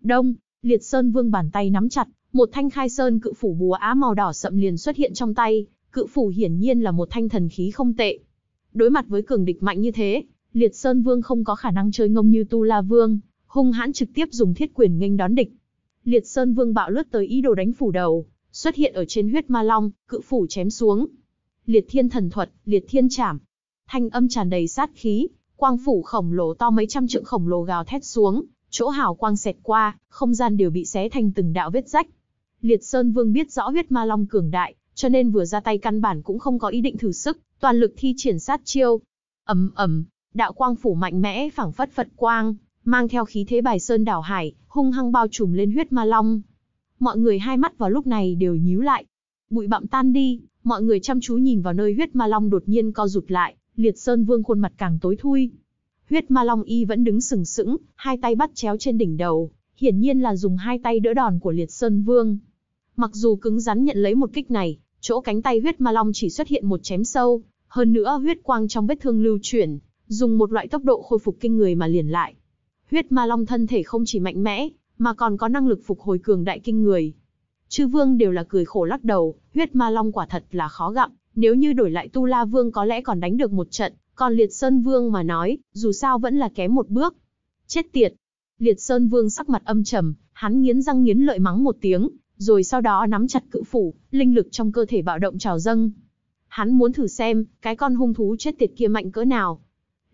Đông, Liệt Sơn Vương bàn tay nắm chặt, một thanh khai sơn cự phủ búa á màu đỏ sậm liền xuất hiện trong tay, cự phủ hiển nhiên là một thanh thần khí không tệ. Đối mặt với cường địch mạnh như thế, Liệt Sơn Vương không có khả năng chơi ngông như Tu La Vương, hung hãn trực tiếp dùng thiết quyền nghênh đón địch. Liệt Sơn Vương bạo lướt tới ý đồ đánh phủ đầu, xuất hiện ở trên huyết ma long, cự phủ chém xuống. Liệt Thiên thần thuật, Liệt Thiên trảm. Thanh âm tràn đầy sát khí, quang phủ khổng lồ to mấy trăm trượng khổng lồ gào thét xuống, chỗ hào quang xẹt qua, không gian đều bị xé thành từng đạo vết rách. Liệt Sơn Vương biết rõ huyết ma long cường đại, cho nên vừa ra tay căn bản cũng không có ý định thử sức, toàn lực thi triển sát chiêu. Ầm ầm, đạo quang phủ mạnh mẽ phảng phất Phật quang, mang theo khí thế bài sơn đảo hải, hung hăng bao trùm lên huyết ma long. Mọi người hai mắt vào lúc này đều nhíu lại. Bụi bặm tan đi, mọi người chăm chú nhìn vào nơi huyết ma long đột nhiên co rụt lại, liệt sơn vương khuôn mặt càng tối thui. Huyết ma long y vẫn đứng sừng sững, hai tay bắt chéo trên đỉnh đầu, hiển nhiên là dùng hai tay đỡ đòn của liệt sơn vương. Mặc dù cứng rắn nhận lấy một kích này, Chỗ cánh tay huyết ma long chỉ xuất hiện một chém sâu, hơn nữa huyết quang trong vết thương lưu chuyển, dùng một loại tốc độ khôi phục kinh người mà liền lại. Huyết ma long thân thể không chỉ mạnh mẽ, mà còn có năng lực phục hồi cường đại kinh người. Chư vương đều là cười khổ lắc đầu, huyết ma long quả thật là khó gặp, nếu như đổi lại tu la vương có lẽ còn đánh được một trận, còn liệt sơn vương mà nói, dù sao vẫn là kém một bước. Chết tiệt! Liệt sơn vương sắc mặt âm trầm, hắn nghiến răng nghiến lợi mắng một tiếng, rồi sau đó nắm chặt cự phủ, linh lực trong cơ thể bạo động trào dâng. Hắn muốn thử xem, cái con hung thú chết tiệt kia mạnh cỡ nào.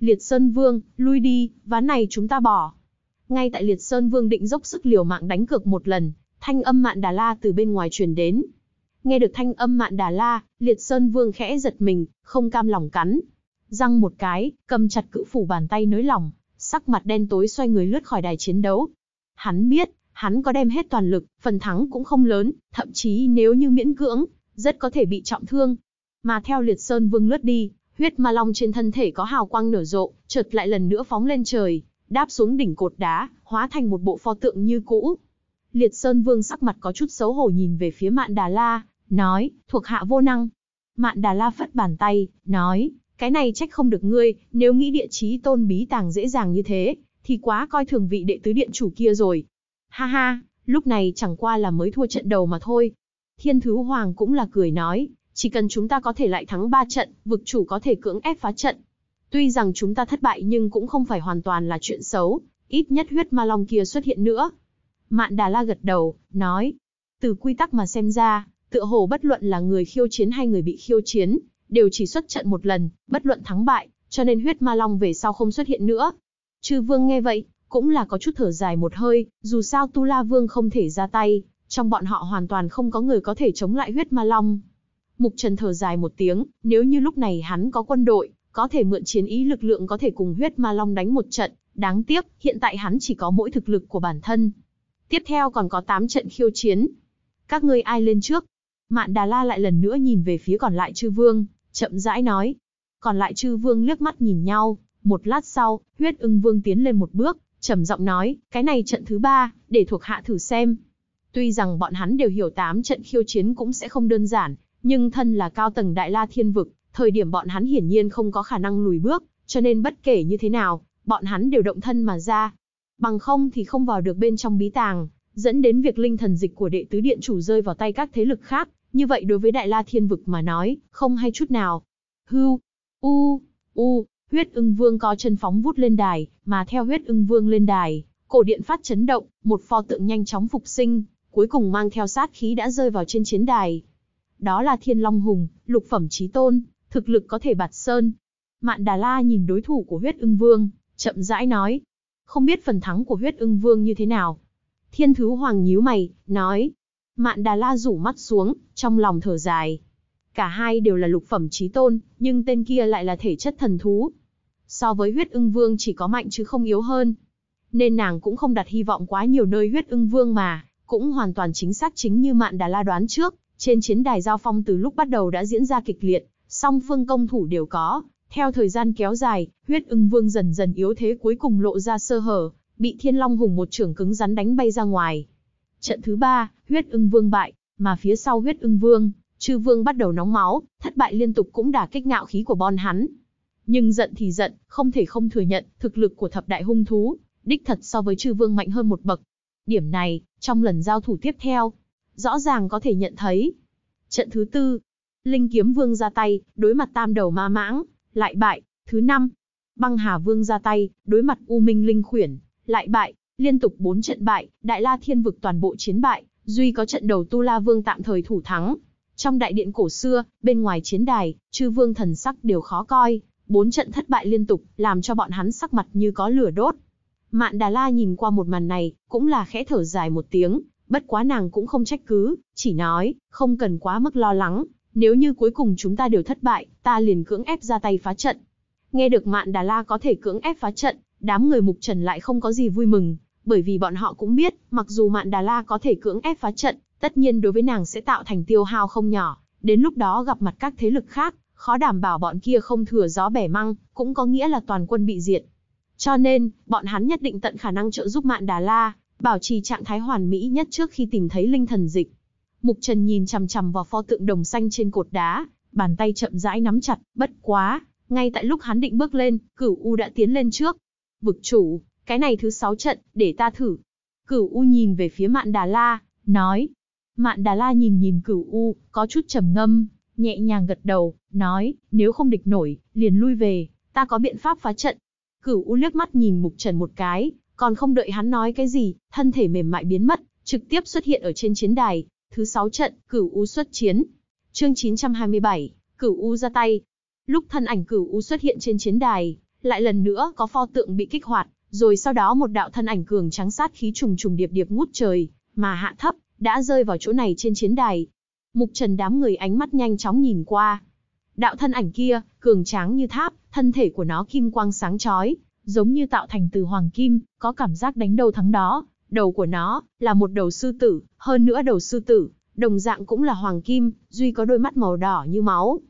Liệt Sơn Vương, lui đi, ván này chúng ta bỏ. Ngay tại Liệt Sơn Vương định dốc sức liều mạng đánh cược một lần, thanh âm mạn đà la từ bên ngoài truyền đến. Nghe được thanh âm mạn đà la, Liệt Sơn Vương khẽ giật mình, không cam lòng cắn. Răng một cái, cầm chặt cự phủ bàn tay nới lỏng, sắc mặt đen tối xoay người lướt khỏi đài chiến đấu. Hắn biết, hắn có đem hết toàn lực, phần thắng cũng không lớn, thậm chí nếu như miễn cưỡng, rất có thể bị trọng thương. Mà theo liệt sơn vương lướt đi, huyết ma long trên thân thể có hào quang nở rộ, chợt lại lần nữa phóng lên trời, đáp xuống đỉnh cột đá, hóa thành một bộ pho tượng như cũ. Liệt sơn vương sắc mặt có chút xấu hổ nhìn về phía mạn đà la, nói, thuộc hạ vô năng. Mạn đà la phất bàn tay, nói, cái này trách không được ngươi, nếu nghĩ địa chí tôn bí tàng dễ dàng như thế, thì quá coi thường vị đệ tứ điện chủ kia rồi, Ha ha, lúc này chẳng qua là mới thua trận đầu mà thôi. Thiên Thứ Hoàng cũng là cười nói, chỉ cần chúng ta có thể lại thắng 3 trận, vực chủ có thể cưỡng ép phá trận. Tuy rằng chúng ta thất bại nhưng cũng không phải hoàn toàn là chuyện xấu, ít nhất huyết ma long kia xuất hiện nữa. Mạn Đà La gật đầu, nói, từ quy tắc mà xem ra, tựa hồ bất luận là người khiêu chiến hay người bị khiêu chiến, đều chỉ xuất trận một lần, bất luận thắng bại, cho nên huyết ma long về sau không xuất hiện nữa. Chư vương nghe vậy, cũng là có chút thở dài một hơi, dù sao Tu La Vương không thể ra tay, trong bọn họ hoàn toàn không có người có thể chống lại huyết ma long. Mục Trần thở dài một tiếng, nếu như lúc này hắn có quân đội, có thể mượn chiến ý lực lượng có thể cùng huyết ma long đánh một trận, đáng tiếc, hiện tại hắn chỉ có mỗi thực lực của bản thân. Tiếp theo còn có 8 trận khiêu chiến. Các ngươi ai lên trước? Mạn Đà La lại lần nữa nhìn về phía còn lại chư vương, chậm rãi nói. Còn lại chư vương liếc mắt nhìn nhau, một lát sau, huyết ưng vương tiến lên một bước, trầm giọng nói, cái này trận thứ ba, để thuộc hạ thử xem. Tuy rằng bọn hắn đều hiểu tám trận khiêu chiến cũng sẽ không đơn giản, nhưng thân là cao tầng đại la thiên vực, thời điểm bọn hắn hiển nhiên không có khả năng lùi bước, cho nên bất kể như thế nào, bọn hắn đều động thân mà ra. Bằng không thì không vào được bên trong bí tàng, dẫn đến việc linh thần dịch của đệ tứ điện chủ rơi vào tay các thế lực khác, như vậy đối với đại la thiên vực mà nói, không hay chút nào. Hưu, u, u, Huyết ưng vương co chân phóng vút lên đài, mà theo huyết ưng vương lên đài, cổ điện phát chấn động, một pho tượng nhanh chóng phục sinh, cuối cùng mang theo sát khí đã rơi vào trên chiến đài. Đó là Thiên Long Hùng, lục phẩm trí tôn, thực lực có thể bạt sơn. Mạn Đà La nhìn đối thủ của huyết ưng vương, chậm rãi nói. Không biết phần thắng của huyết ưng vương như thế nào. Thiên Thứ Hoàng nhíu mày, nói. Mạn Đà La rủ mắt xuống, trong lòng thở dài. Cả hai đều là lục phẩm trí tôn, nhưng tên kia lại là thể chất thần thú, so với huyết ưng vương chỉ có mạnh chứ không yếu hơn. Nên nàng cũng không đặt hy vọng quá nhiều nơi huyết ưng vương mà, cũng hoàn toàn chính xác chính như Mạn Đà La đoán trước, trên chiến đài giao phong từ lúc bắt đầu đã diễn ra kịch liệt, song phương công thủ đều có, theo thời gian kéo dài, huyết ưng vương dần dần yếu thế cuối cùng lộ ra sơ hở, bị Thiên Long Hùng một trưởng cứng rắn đánh bay ra ngoài. Trận thứ ba, huyết ưng vương bại, mà phía sau huyết ưng vương, chư vương bắt đầu nóng máu, thất bại liên tục cũng đả kích ngạo khí của bon hắn, nhưng giận thì giận, không thể không thừa nhận, thực lực của thập đại hung thú, đích thật so với chư vương mạnh hơn một bậc. Điểm này, trong lần giao thủ tiếp theo, rõ ràng có thể nhận thấy. Trận thứ tư, Linh Kiếm Vương ra tay, đối mặt tam đầu ma mãng, lại bại. Thứ năm, Băng Hà Vương ra tay, đối mặt U Minh Linh Khuyển, lại bại. Liên tục bốn trận bại, Đại La Thiên vực toàn bộ chiến bại, duy có trận đầu Tu La Vương tạm thời thủ thắng. Trong đại điện cổ xưa, bên ngoài chiến đài, chư vương thần sắc đều khó coi, Bốn trận thất bại liên tục, làm cho bọn hắn sắc mặt như có lửa đốt. Mạn Đà La nhìn qua một màn này, cũng là khẽ thở dài một tiếng, bất quá nàng cũng không trách cứ, chỉ nói, không cần quá mức lo lắng, nếu như cuối cùng chúng ta đều thất bại, ta liền cưỡng ép ra tay phá trận. Nghe được Mạn Đà La có thể cưỡng ép phá trận, đám người mục trần lại không có gì vui mừng, bởi vì bọn họ cũng biết, mặc dù Mạn Đà La có thể cưỡng ép phá trận, tất nhiên đối với nàng sẽ tạo thành tiêu hao không nhỏ, đến lúc đó gặp mặt các thế lực khác, khó đảm bảo bọn kia không thừa gió bẻ măng, cũng có nghĩa là toàn quân bị diệt. Cho nên, bọn hắn nhất định tận khả năng trợ giúp Mạn Đà La, bảo trì trạng thái hoàn mỹ nhất trước khi tìm thấy linh thần dịch. Mục Trần nhìn chằm chằm vào pho tượng đồng xanh trên cột đá, bàn tay chậm rãi nắm chặt, bất quá, ngay tại lúc hắn định bước lên, Cửu U đã tiến lên trước. "Vực chủ, cái này thứ sáu trận, để ta thử." Cửu U nhìn về phía Mạn Đà La, nói. Mạn Đà La nhìn nhìn Cửu U, có chút trầm ngâm, nhẹ nhàng gật đầu, nói, nếu không địch nổi, liền lui về, ta có biện pháp phá trận. Cửu U liếc mắt nhìn Mục Trần một cái, còn không đợi hắn nói cái gì, thân thể mềm mại biến mất, trực tiếp xuất hiện ở trên chiến đài. Thứ 6 trận, Cửu U xuất chiến. Chương 927, Cửu U ra tay. Lúc thân ảnh Cửu U xuất hiện trên chiến đài, lại lần nữa có pho tượng bị kích hoạt, rồi sau đó một đạo thân ảnh cường trắng sát khí trùng trùng điệp điệp ngút trời, mà hạ thấp, đã rơi vào chỗ này trên chiến đài, Mục Trần đám người ánh mắt nhanh chóng nhìn qua. Đạo thân ảnh kia, cường tráng như tháp, thân thể của nó kim quang sáng chói, giống như tạo thành từ hoàng kim, có cảm giác đánh đầu thắng đó. Đầu của nó là một đầu sư tử, hơn nữa đầu sư tử, đồng dạng cũng là hoàng kim, duy có đôi mắt màu đỏ như máu.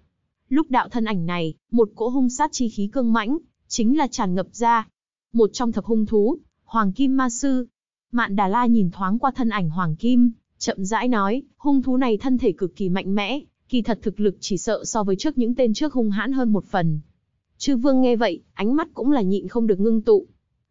Lúc đạo thân ảnh này, một cỗ hung sát chi khí cương mãnh, chính là tràn ngập ra. Một trong thập hung thú, hoàng kim ma sư. Mạn Đà La nhìn thoáng qua thân ảnh hoàng kim, chậm rãi nói, hung thú này thân thể cực kỳ mạnh mẽ, kỳ thật thực lực chỉ sợ so với trước những tên trước hung hãn hơn một phần. Chư vương nghe vậy, ánh mắt cũng là nhịn không được ngưng tụ.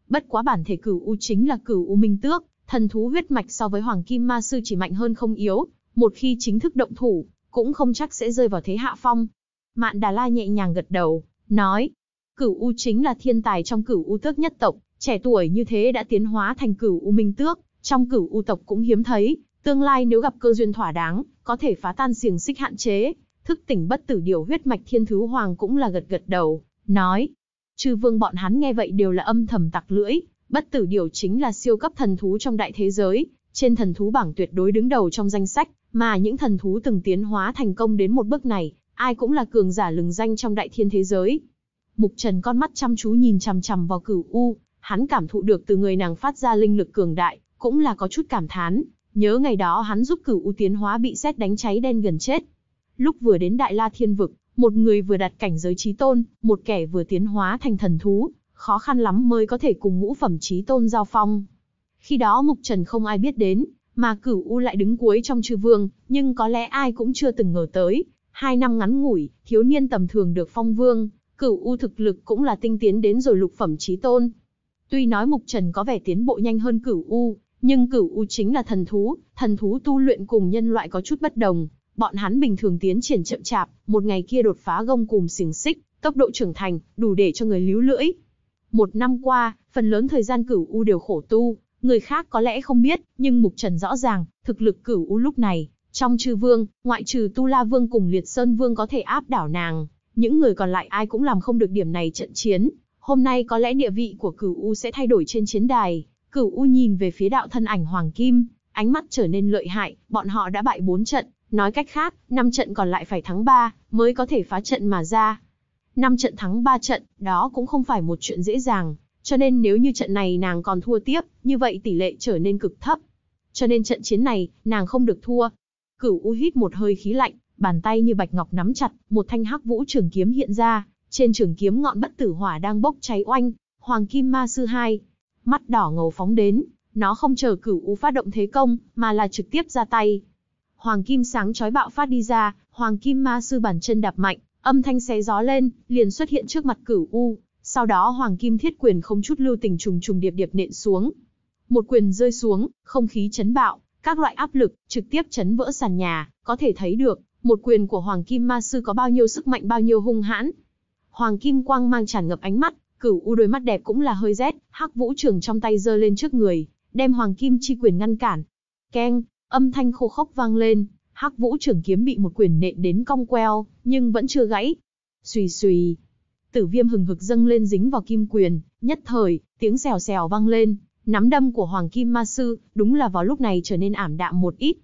Bất quá bản thể cửu u chính là cửu u minh tước, thần thú huyết mạch so với hoàng kim ma sư chỉ mạnh hơn không yếu, một khi chính thức động thủ, cũng không chắc sẽ rơi vào thế hạ phong. Mạn Đà La nhẹ nhàng gật đầu, nói, cửu u chính là thiên tài trong cửu u tước nhất tộc, trẻ tuổi như thế đã tiến hóa thành cửu u minh tước, trong cửu u tộc cũng hiếm thấy, Tương lai nếu gặp cơ duyên thỏa đáng, có thể phá tan xiềng xích hạn chế, thức tỉnh bất tử điều huyết mạch thiên thứ hoàng cũng là gật gật đầu, nói. Chư vương bọn hắn nghe vậy đều là âm thầm tặc lưỡi, bất tử điều chính là siêu cấp thần thú trong đại thế giới, trên thần thú bảng tuyệt đối đứng đầu trong danh sách, mà những thần thú từng tiến hóa thành công đến một bước này, ai cũng là cường giả lừng danh trong đại thiên thế giới. Mục Trần con mắt chăm chú nhìn chằm chằm vào cửu U, hắn cảm thụ được từ người nàng phát ra linh lực cường đại, cũng là có chút cảm thán, Nhớ ngày đó hắn giúp cửu u tiến hóa bị xét đánh cháy đen gần chết. Lúc vừa đến Đại La Thiên Vực, một người vừa đặt cảnh giới trí tôn, một kẻ vừa tiến hóa thành thần thú, khó khăn lắm mới có thể cùng ngũ phẩm trí tôn giao phong. Khi đó Mục Trần không ai biết đến, mà cửu U lại đứng cuối trong chư vương, nhưng có lẽ ai cũng chưa từng ngờ tới. Hai năm ngắn ngủi, thiếu niên tầm thường được phong vương, cửu U thực lực cũng là tinh tiến đến rồi lục phẩm trí tôn. Tuy nói Mục Trần có vẻ tiến bộ nhanh hơn cửu U, nhưng cửu u chính là thần thú, thần thú tu luyện cùng nhân loại có chút bất đồng, bọn hắn bình thường tiến triển chậm chạp, một ngày kia đột phá gông cùng xiềng xích, tốc độ trưởng thành, đủ để cho người líu lưỡi. Một năm qua, phần lớn thời gian cửu u đều khổ tu, người khác có lẽ không biết, nhưng Mục Trần rõ ràng, thực lực cửu u lúc này, trong chư vương, ngoại trừ Tu La Vương cùng Liệt Sơn Vương có thể áp đảo nàng, những người còn lại ai cũng làm không được điểm này trận chiến. Hôm nay có lẽ địa vị của cửu u sẽ thay đổi trên chiến đài, Cửu U nhìn về phía đạo thân ảnh Hoàng Kim, ánh mắt trở nên lợi hại, bọn họ đã bại 4 trận, nói cách khác, 5 trận còn lại phải thắng 3, mới có thể phá trận mà ra. 5 trận thắng 3 trận, đó cũng không phải một chuyện dễ dàng, cho nên nếu như trận này nàng còn thua tiếp, như vậy tỷ lệ trở nên cực thấp. Cho nên trận chiến này, nàng không được thua. Cửu U hít một hơi khí lạnh, bàn tay như bạch ngọc nắm chặt, một thanh hắc vũ trường kiếm hiện ra, trên trường kiếm ngọn bất tử hỏa đang bốc cháy oanh, Hoàng Kim Ma Sư 2, mắt đỏ ngầu phóng đến, nó không chờ cửu u phát động thế công, mà là trực tiếp ra tay. Hoàng kim sáng chói bạo phát đi ra, hoàng kim ma sư bản chân đạp mạnh, âm thanh xé gió lên, liền xuất hiện trước mặt cửu u, sau đó hoàng kim thiết quyền không chút lưu tình trùng trùng điệp điệp nện xuống. Một quyền rơi xuống, không khí chấn bạo, các loại áp lực trực tiếp chấn vỡ sàn nhà, có thể thấy được, một quyền của hoàng kim ma sư có bao nhiêu sức mạnh bao nhiêu hung hãn. Hoàng kim quang mang tràn ngập ánh mắt, Cửu U đôi mắt đẹp cũng là hơi rét, hắc vũ trường trong tay giơ lên trước người, đem hoàng kim chi quyền ngăn cản. Keng, âm thanh khô khốc vang lên, hắc vũ trường kiếm bị một quyền nện đến cong queo, nhưng vẫn chưa gãy. Xùy xùy, tử viêm hừng hực dâng lên dính vào kim quyền, nhất thời, tiếng xèo xèo vang lên, nắm đâm của Hoàng Kim Ma Sư, đúng là vào lúc này trở nên ảm đạm một ít.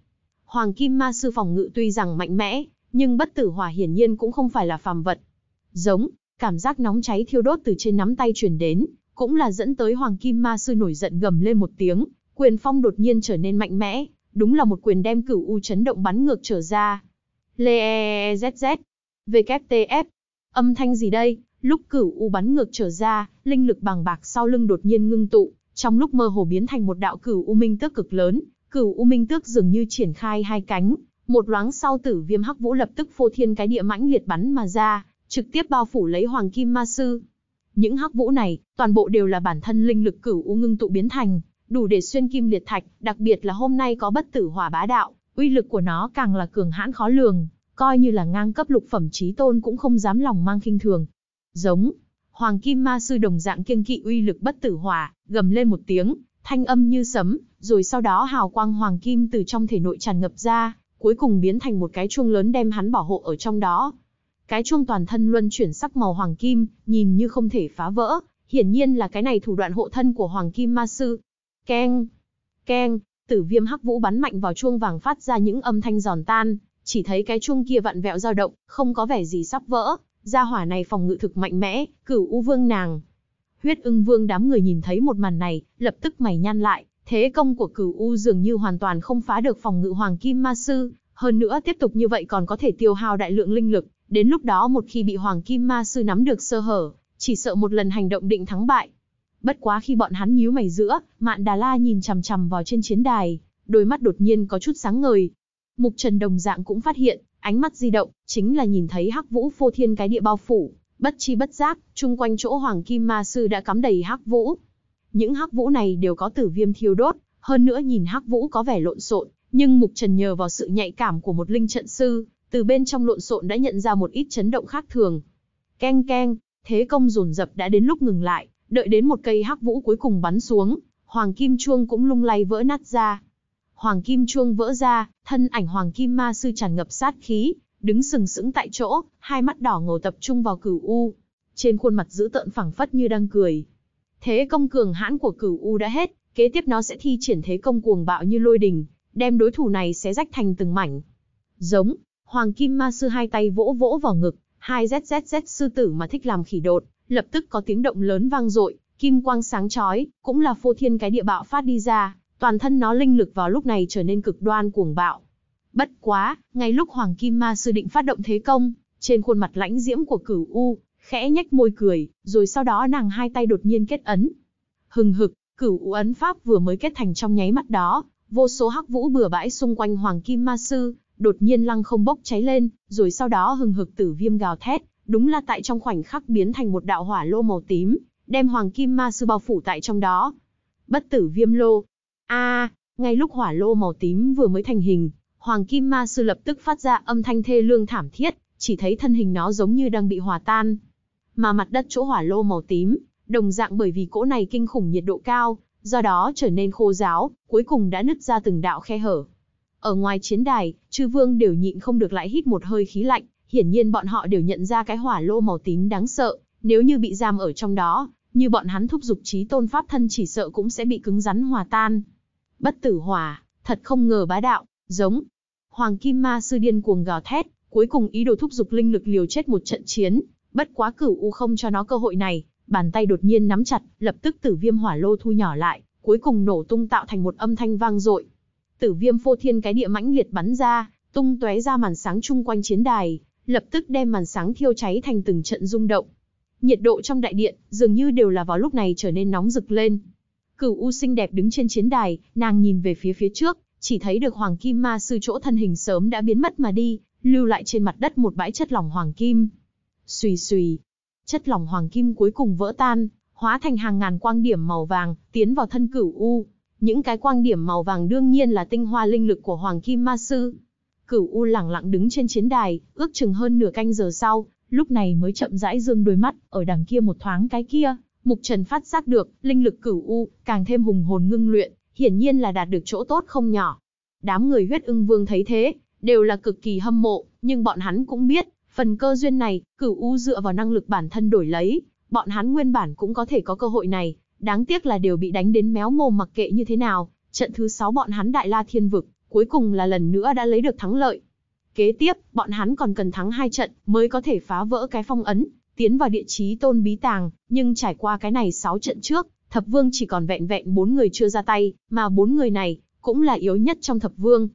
Hoàng Kim Ma Sư phòng ngự tuy rằng mạnh mẽ, nhưng bất tử hỏa hiển nhiên cũng không phải là phàm vật. Giống, Cảm giác nóng cháy thiêu đốt từ trên nắm tay chuyển đến, cũng là dẫn tới Hoàng Kim Ma Sư nổi giận gầm lên một tiếng, quyền phong đột nhiên trở nên mạnh mẽ, đúng là một quyền đem cửu u chấn động bắn ngược trở ra. Lê e, e, e z z WTF. Âm thanh gì đây? Lúc cửu u bắn ngược trở ra, linh lực bàng bạc sau lưng đột nhiên ngưng tụ, trong lúc mơ hồ biến thành một đạo cửu u minh tước cực lớn, cửu u minh tước dường như triển khai hai cánh, một loáng sau tử viêm hắc vũ lập tức phô thiên cái địa mãnh liệt bắn mà ra, trực tiếp bao phủ lấy Hoàng Kim Ma Sư. Những hắc vũ này, toàn bộ đều là bản thân linh lực cửu u ngưng tụ biến thành, đủ để xuyên kim liệt thạch, đặc biệt là hôm nay có bất tử hỏa bá đạo, uy lực của nó càng là cường hãn khó lường, coi như là ngang cấp lục phẩm trí tôn cũng không dám lòng mang khinh thường. Giống, Hoàng Kim Ma Sư đồng dạng kiêng kỵ uy lực bất tử hỏa, gầm lên một tiếng, thanh âm như sấm, rồi sau đó hào quang hoàng kim từ trong thể nội tràn ngập ra, cuối cùng biến thành một cái chuông lớn đem hắn bảo hộ ở trong đó. Cái chuông toàn thân luân chuyển sắc màu hoàng kim, nhìn như không thể phá vỡ, hiển nhiên là cái này thủ đoạn hộ thân của hoàng kim ma sư. Keng, keng, tử viêm hắc vũ bắn mạnh vào chuông vàng phát ra những âm thanh giòn tan, chỉ thấy cái chuông kia vặn vẹo dao động, không có vẻ gì sắp vỡ, gia hỏa này phòng ngự thực mạnh mẽ, cửu u vương nàng. Huyết ưng vương đám người nhìn thấy một màn này, lập tức mày nhăn lại, thế công của cửu u dường như hoàn toàn không phá được phòng ngự hoàng kim ma sư, hơn nữa tiếp tục như vậy còn có thể tiêu hao đại lượng linh lực, Đến lúc đó một khi bị Hoàng Kim Ma Sư nắm được sơ hở, chỉ sợ một lần hành động định thắng bại. Bất quá khi bọn hắn nhíu mày giữa, Mạn Đà La nhìn chằm chằm vào trên chiến đài, đôi mắt đột nhiên có chút sáng ngời. Mục Trần đồng dạng cũng phát hiện, ánh mắt di động, chính là nhìn thấy Hắc Vũ Phô Thiên cái địa bao phủ, bất chi bất giác, chung quanh chỗ Hoàng Kim Ma Sư đã cắm đầy Hắc Vũ. Những Hắc Vũ này đều có tử viêm thiêu đốt, hơn nữa nhìn Hắc Vũ có vẻ lộn xộn, nhưng Mục Trần nhờ vào sự nhạy cảm của một linh trận sư, từ bên trong lộn xộn đã nhận ra một ít chấn động khác thường. Keng keng, thế công dồn dập đã đến lúc ngừng lại, đợi đến một cây hắc vũ cuối cùng bắn xuống, hoàng kim chuông cũng lung lay vỡ nát ra. Hoàng kim chuông vỡ ra, thân ảnh hoàng kim ma sư tràn ngập sát khí, đứng sừng sững tại chỗ, hai mắt đỏ ngầu tập trung vào cửu u, trên khuôn mặt dữ tợn phẳng phất như đang cười. Thế công cường hãn của cửu u đã hết, kế tiếp nó sẽ thi triển thế công cuồng bạo như lôi đình, đem đối thủ này xé rách thành từng mảnh. Giống, Hoàng Kim Ma Sư hai tay vỗ vỗ vào ngực, hai ZZZ sư tử mà thích làm khỉ đột, lập tức có tiếng động lớn vang dội, kim quang sáng chói, cũng là phô thiên cái địa bạo phát đi ra, toàn thân nó linh lực vào lúc này trở nên cực đoan cuồng bạo. Bất quá, ngay lúc Hoàng Kim Ma Sư định phát động thế công, trên khuôn mặt lãnh diễm của cửu U, khẽ nhếch môi cười, rồi sau đó nàng hai tay đột nhiên kết ấn. Hừng hực, cửu U ấn pháp vừa mới kết thành trong nháy mắt đó, vô số hắc vũ bừa bãi xung quanh Hoàng Kim Ma Sư, Đột nhiên lăng không bốc cháy lên, rồi sau đó hừng hực tử viêm gào thét, đúng là tại trong khoảnh khắc biến thành một đạo hỏa lô màu tím, đem hoàng kim ma sư bao phủ tại trong đó. Bất tử viêm lô. a ngay lúc hỏa lô màu tím vừa mới thành hình, hoàng kim ma sư lập tức phát ra âm thanh thê lương thảm thiết, chỉ thấy thân hình nó giống như đang bị hòa tan. Mà mặt đất chỗ hỏa lô màu tím, đồng dạng bởi vì cỗ này kinh khủng nhiệt độ cao, do đó trở nên khô giáo, cuối cùng đã nứt ra từng đạo khe hở. Ở ngoài chiến đài, chư vương đều nhịn không được lại hít một hơi khí lạnh, hiển nhiên bọn họ đều nhận ra cái hỏa lô màu tím đáng sợ, nếu như bị giam ở trong đó, như bọn hắn thúc giục trí tôn pháp thân chỉ sợ cũng sẽ bị cứng rắn hòa tan. Bất tử hỏa, thật không ngờ bá đạo, giống. Hoàng Kim Ma Sư điên cuồng gào thét, cuối cùng ý đồ thúc giục linh lực liều chết một trận chiến, bất quá cửu u không cho nó cơ hội này, bàn tay đột nhiên nắm chặt, lập tức tử viêm hỏa lô thu nhỏ lại, cuối cùng nổ tung tạo thành một âm thanh vang dội. Tử viêm phô thiên cái địa mãnh liệt bắn ra, tung tóe ra màn sáng chung quanh chiến đài, lập tức đem màn sáng thiêu cháy thành từng trận rung động. Nhiệt độ trong đại điện dường như đều là vào lúc này trở nên nóng rực lên. Cửu U xinh đẹp đứng trên chiến đài, nàng nhìn về phía phía trước, chỉ thấy được Hoàng Kim Ma sư chỗ thân hình sớm đã biến mất mà đi, lưu lại trên mặt đất một bãi chất lỏng hoàng kim. Xùy xùy, chất lỏng hoàng kim cuối cùng vỡ tan, hóa thành hàng ngàn quang điểm màu vàng, tiến vào thân Cửu U. Những cái quang điểm màu vàng đương nhiên là tinh hoa linh lực của Hoàng Kim Ma Sư. Cửu U lẳng lặng đứng trên chiến đài, ước chừng hơn nửa canh giờ sau, lúc này mới chậm rãi dương đôi mắt, ở đằng kia một thoáng cái kia, Mục Trần phát giác được, linh lực Cửu U càng thêm hùng hồn ngưng luyện, hiển nhiên là đạt được chỗ tốt không nhỏ. Đám người huyết ưng vương thấy thế, đều là cực kỳ hâm mộ, nhưng bọn hắn cũng biết, phần cơ duyên này, Cửu U dựa vào năng lực bản thân đổi lấy, bọn hắn nguyên bản cũng có thể có cơ hội này, Đáng tiếc là đều bị đánh đến méo mồm mặc kệ như thế nào, trận thứ 6 bọn hắn đại la thiên vực, cuối cùng là lần nữa đã lấy được thắng lợi. Kế tiếp, bọn hắn còn cần thắng hai trận mới có thể phá vỡ cái phong ấn, tiến vào địa chí tôn bí tàng, nhưng trải qua cái này 6 trận trước, thập vương chỉ còn vẹn vẹn 4 người chưa ra tay, mà 4 người này cũng là yếu nhất trong thập vương.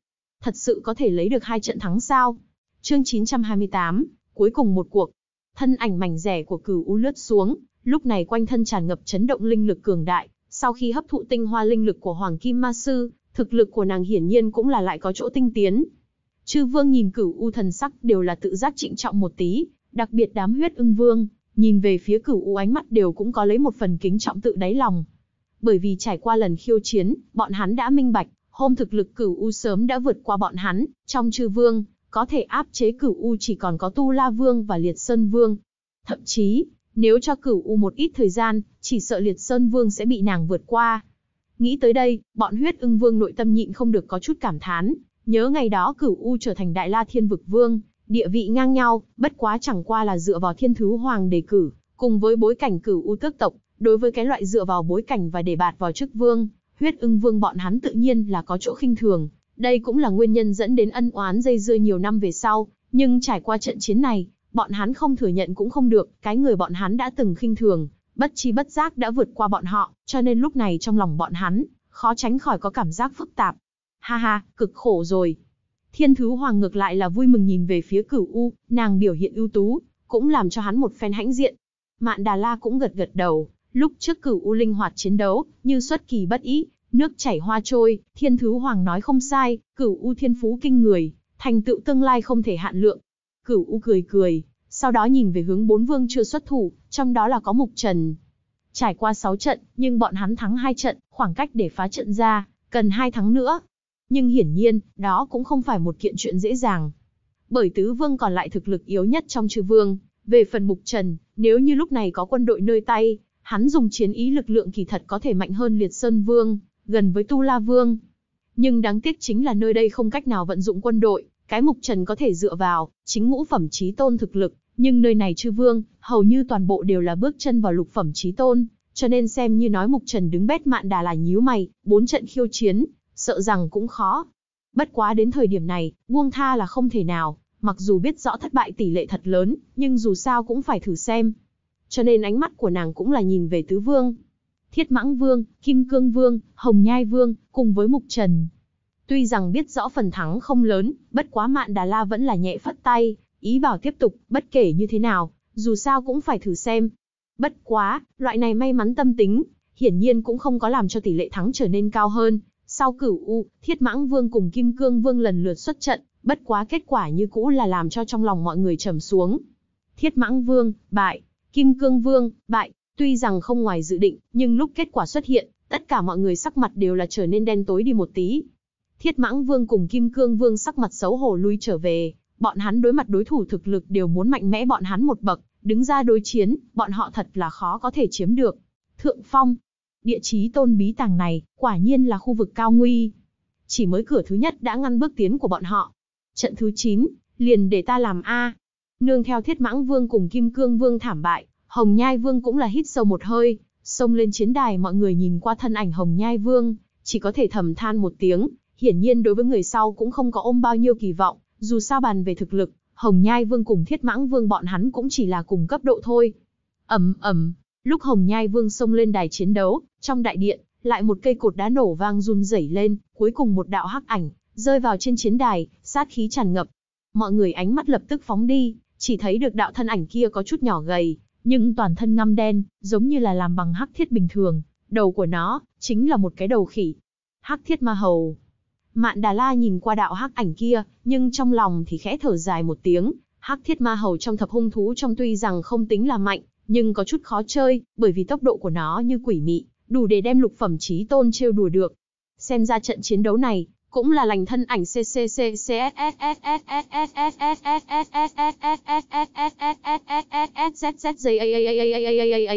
Thật sự có thể lấy được hai trận thắng sao? Chương 928, cuối cùng một cuộc. Thân ảnh mảnh rẻ của cửu u lướt xuống, Lúc này quanh thân tràn ngập chấn động linh lực cường đại, sau khi hấp thụ tinh hoa linh lực của Hoàng Kim Ma Sư, thực lực của nàng hiển nhiên cũng là lại có chỗ tinh tiến. Chư vương nhìn cửu u thần sắc đều là tự giác trịnh trọng một tí, đặc biệt đám huyết ưng vương, nhìn về phía cửu u ánh mắt đều cũng có lấy một phần kính trọng tự đáy lòng. Bởi vì trải qua lần khiêu chiến, bọn hắn đã minh bạch, hôm thực lực cửu u sớm đã vượt qua bọn hắn, trong chư vương, có thể áp chế cửu u chỉ còn có tu la vương và liệt sơn vương. Thậm chí, nếu cho cửu U một ít thời gian, chỉ sợ liệt Sơn Vương sẽ bị nàng vượt qua. Nghĩ tới đây, bọn huyết ưng vương nội tâm nhịn không được có chút cảm thán, nhớ ngày đó cửu U trở thành đại la thiên vực vương, địa vị ngang nhau, bất quá chẳng qua là dựa vào thiên thứ hoàng đề cử, cùng với bối cảnh cửu U tước tộc, đối với cái loại dựa vào bối cảnh và đề bạt vào chức vương, huyết ưng vương bọn hắn tự nhiên là có chỗ khinh thường. Đây cũng là nguyên nhân dẫn đến ân oán dây dưa nhiều năm về sau, nhưng trải qua trận chiến này, Bọn hắn không thừa nhận cũng không được, cái người bọn hắn đã từng khinh thường, bất chi bất giác đã vượt qua bọn họ, cho nên lúc này trong lòng bọn hắn, khó tránh khỏi có cảm giác phức tạp. Ha ha, cực khổ rồi. Thiên Thứ Hoàng ngược lại là vui mừng nhìn về phía cửu U, nàng biểu hiện ưu tú, cũng làm cho hắn một phen hãnh diện. Mạn Đà La cũng gật gật đầu, lúc trước cửu U linh hoạt chiến đấu, như xuất kỳ bất ý, nước chảy hoa trôi, Thiên Thứ Hoàng nói không sai, cửu U thiên phú kinh người, thành tựu tương lai không thể hạn lượng, Cửu U cười cười, sau đó nhìn về hướng bốn vương chưa xuất thủ, trong đó là có Mục Trần. Trải qua 6 trận, nhưng bọn hắn thắng 2 trận, khoảng cách để phá trận ra, cần 2 thắng nữa. Nhưng hiển nhiên, đó cũng không phải một kiện chuyện dễ dàng. Bởi tứ vương còn lại thực lực yếu nhất trong chư vương, về phần Mục Trần, nếu như lúc này có quân đội nơi tay, hắn dùng chiến ý lực lượng kỳ thật có thể mạnh hơn Liệt Sơn Vương, gần với Tu La Vương. Nhưng đáng tiếc chính là nơi đây không cách nào vận dụng quân đội, cái mục trần có thể dựa vào, chính ngũ phẩm trí tôn thực lực, nhưng nơi này chư vương, hầu như toàn bộ đều là bước chân vào lục phẩm trí tôn, cho nên xem như nói mục trần đứng bét mạn đà là nhíu mày, bốn trận khiêu chiến, sợ rằng cũng khó. Bất quá đến thời điểm này, buông tha là không thể nào, mặc dù biết rõ thất bại tỷ lệ thật lớn, nhưng dù sao cũng phải thử xem. Cho nên ánh mắt của nàng cũng là nhìn về tứ vương. Thiết mãng vương, kim cương vương, hồng nhai vương, cùng với mục trần, Tuy rằng biết rõ phần thắng không lớn, bất quá Mạn Đà La vẫn là nhẹ phất tay, ý bảo tiếp tục, bất kể như thế nào, dù sao cũng phải thử xem. Bất quá, loại này may mắn tâm tính, hiển nhiên cũng không có làm cho tỷ lệ thắng trở nên cao hơn. Sau cửu U, Thiết Mãng Vương cùng Kim Cương Vương lần lượt xuất trận, bất quá kết quả như cũ là làm cho trong lòng mọi người trầm xuống. Thiết Mãng Vương, bại, Kim Cương Vương, bại, tuy rằng không ngoài dự định, nhưng lúc kết quả xuất hiện, tất cả mọi người sắc mặt đều là trở nên đen tối đi một tí, Thiết Mãng Vương cùng Kim Cương Vương sắc mặt xấu hổ lui trở về, bọn hắn đối mặt đối thủ thực lực đều muốn mạnh mẽ bọn hắn một bậc, đứng ra đối chiến, bọn họ thật là khó có thể chiếm được. Thượng Phong, địa chí tôn bí tàng này, quả nhiên là khu vực cao nguy. Chỉ mới cửa thứ nhất đã ngăn bước tiến của bọn họ. Trận thứ 9, liền để ta làm A. Nương theo Thiết Mãng Vương cùng Kim Cương Vương thảm bại, Hồng Nhai Vương cũng là hít sâu một hơi, xông lên chiến đài mọi người nhìn qua thân ảnh Hồng Nhai Vương, chỉ có thể thầm than một tiếng, hiển nhiên đối với người sau cũng không có ôm bao nhiêu kỳ vọng, dù sao bàn về thực lực, Hồng Nhai Vương cùng Thiết Mãng Vương bọn hắn cũng chỉ là cùng cấp độ thôi. Ầm ầm, lúc Hồng Nhai Vương xông lên đài chiến đấu, trong đại điện, lại một cây cột đá nổ vang run rẩy lên, cuối cùng một đạo hắc ảnh rơi vào trên chiến đài, sát khí tràn ngập. Mọi người ánh mắt lập tức phóng đi, chỉ thấy được đạo thân ảnh kia có chút nhỏ gầy, nhưng toàn thân ngăm đen, giống như là làm bằng hắc thiết bình thường, đầu của nó chính là một cái đầu khỉ. Hắc thiết ma hầu, Mạn Đà La nhìn qua đạo hắc ảnh kia, nhưng trong lòng thì khẽ thở dài một tiếng, hắc thiết ma hầu trong thập hung thú trong tuy rằng không tính là mạnh, nhưng có chút khó chơi, bởi vì tốc độ của nó như quỷ mị, đủ để đem lục phẩm trí tôn trêu đùa được. Xem ra trận chiến đấu này, cũng là lành thân ảnh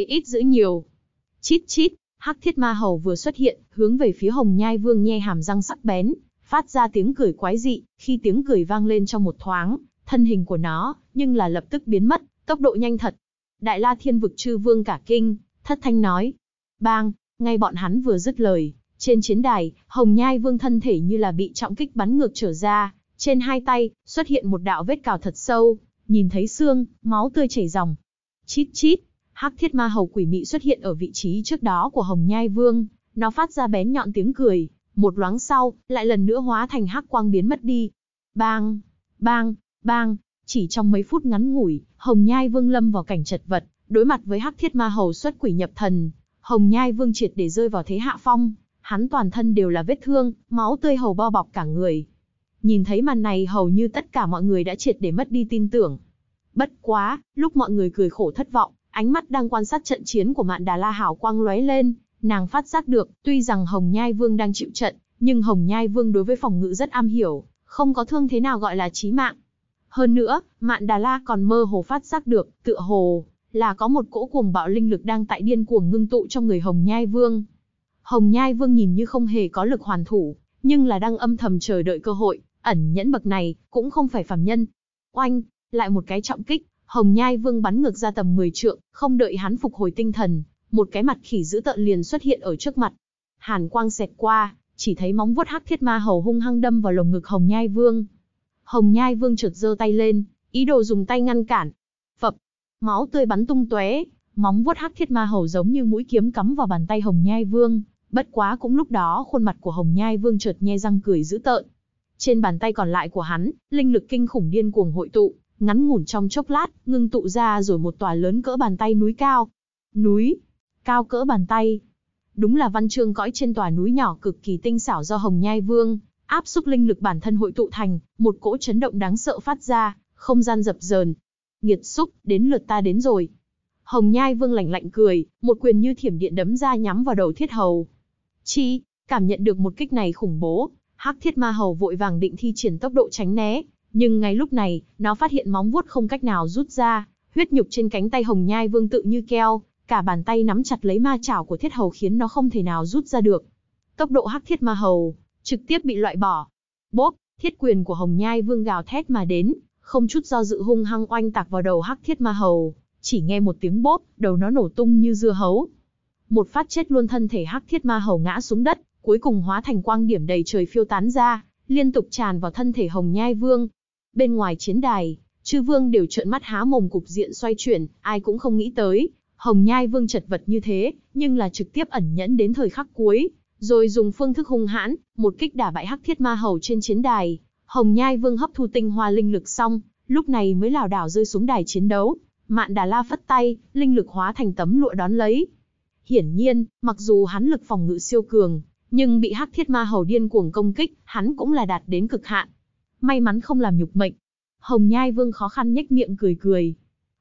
ít giữ nhiều. Chít chít, Hắc Thiết Ma hầu vừa xuất hiện, hướng về phía Hồng Nhai Vương hàm răng sắc bén phát ra tiếng cười quái dị, khi tiếng cười vang lên trong một thoáng, thân hình của nó, nhưng là lập tức biến mất, tốc độ nhanh thật. Đại La Thiên vực chư vương cả kinh, thất thanh nói. Bang, ngay bọn hắn vừa dứt lời, trên chiến đài, Hồng Nhai vương thân thể như là bị trọng kích bắn ngược trở ra, trên hai tay, xuất hiện một đạo vết cào thật sâu, nhìn thấy xương, máu tươi chảy ròng. Chít chít, hắc thiết ma hầu quỷ mị xuất hiện ở vị trí trước đó của Hồng Nhai vương, nó phát ra bén nhọn tiếng cười, một loáng sau, lại lần nữa hóa thành hắc quang biến mất đi. Bang, bang, bang, chỉ trong mấy phút ngắn ngủi, Hồng Nhai Vương lâm vào cảnh chật vật, đối mặt với hắc thiết ma hầu xuất quỷ nhập thần, Hồng Nhai Vương triệt để rơi vào thế hạ phong, hắn toàn thân đều là vết thương, máu tươi hầu bao bọc cả người. Nhìn thấy màn này hầu như tất cả mọi người đã triệt để mất đi tin tưởng. Bất quá, lúc mọi người cười khổ thất vọng, ánh mắt đang quan sát trận chiến của Mạn Đà La hảo quang lóe lên, Nàng phát giác được, tuy rằng Hồng Nhai Vương đang chịu trận, nhưng Hồng Nhai Vương đối với phòng ngự rất am hiểu, không có thương thế nào gọi là chí mạng. Hơn nữa, Mạn Đà La còn mơ hồ phát giác được, tựa hồ là có một cỗ cuồng bạo linh lực đang tại điên cuồng ngưng tụ trong người Hồng Nhai Vương. Hồng Nhai Vương nhìn như không hề có lực hoàn thủ, nhưng là đang âm thầm chờ đợi cơ hội, ẩn nhẫn bậc này cũng không phải phàm nhân. Oanh, lại một cái trọng kích, Hồng Nhai Vương bắn ngược ra tầm 10 trượng, không đợi hắn phục hồi tinh thần, một cái mặt khỉ dữ tợn liền xuất hiện ở trước mặt. Hàn quang xẹt qua, chỉ thấy móng vuốt hắc thiết ma hầu hung hăng đâm vào lồng ngực Hồng Nhai Vương. Hồng Nhai Vương chợt giơ tay lên, ý đồ dùng tay ngăn cản. Phập, máu tươi bắn tung tóe, móng vuốt hắc thiết ma hầu giống như mũi kiếm cắm vào bàn tay Hồng Nhai Vương, bất quá cũng lúc đó khuôn mặt của Hồng Nhai Vương chợt nhe răng cười dữ tợn. Trên bàn tay còn lại của hắn, linh lực kinh khủng điên cuồng hội tụ, ngắn ngủn trong chốc lát, ngưng tụ ra rồi một tòa lớn cỡ bàn tay núi cao. Núi, cao cỡ bàn tay. Đúng là văn chương cõi trên tòa núi nhỏ cực kỳ tinh xảo do Hồng Nhai Vương, áp xúc linh lực bản thân hội tụ thành, một cỗ chấn động đáng sợ phát ra, không gian dập dờn. Nghiệt xúc, đến lượt ta đến rồi. Hồng Nhai Vương lạnh lạnh cười, một quyền như thiểm điện đấm ra nhắm vào đầu Thiết Hầu. Chi, cảm nhận được một kích này khủng bố, Hắc Thiết Ma Hầu vội vàng định thi triển tốc độ tránh né, nhưng ngay lúc này, nó phát hiện móng vuốt không cách nào rút ra, huyết nhục trên cánh tay Hồng Nhai Vương tự như keo, Cả bàn tay nắm chặt lấy ma chảo của thiết hầu khiến nó không thể nào rút ra được. Tốc độ hắc thiết ma hầu, trực tiếp bị loại bỏ. Bốp, thiết quyền của hồng nhai vương gào thét mà đến, không chút do dự hung hăng oanh tạc vào đầu hắc thiết ma hầu. Chỉ nghe một tiếng bốp, đầu nó nổ tung như dưa hấu. Một phát chết luôn thân thể hắc thiết ma hầu ngã xuống đất, cuối cùng hóa thành quang điểm đầy trời phiêu tán ra, liên tục tràn vào thân thể hồng nhai vương. Bên ngoài chiến đài, chư vương đều trợn mắt há mồm cục diện xoay chuyển, ai cũng không nghĩ tới, Hồng Nhai Vương chật vật như thế, nhưng là trực tiếp ẩn nhẫn đến thời khắc cuối, rồi dùng phương thức hung hãn, một kích đả bại Hắc Thiết Ma Hầu trên chiến đài. Hồng Nhai Vương hấp thu tinh hoa linh lực xong, lúc này mới lảo đảo rơi xuống đài chiến đấu. Mạn Đà La phất tay, linh lực hóa thành tấm lụa đón lấy. Hiển nhiên, mặc dù hắn lực phòng ngự siêu cường, nhưng bị Hắc Thiết Ma Hầu điên cuồng công kích, hắn cũng là đạt đến cực hạn. May mắn không làm nhục mệnh. Hồng Nhai Vương khó khăn nhếch miệng cười cười.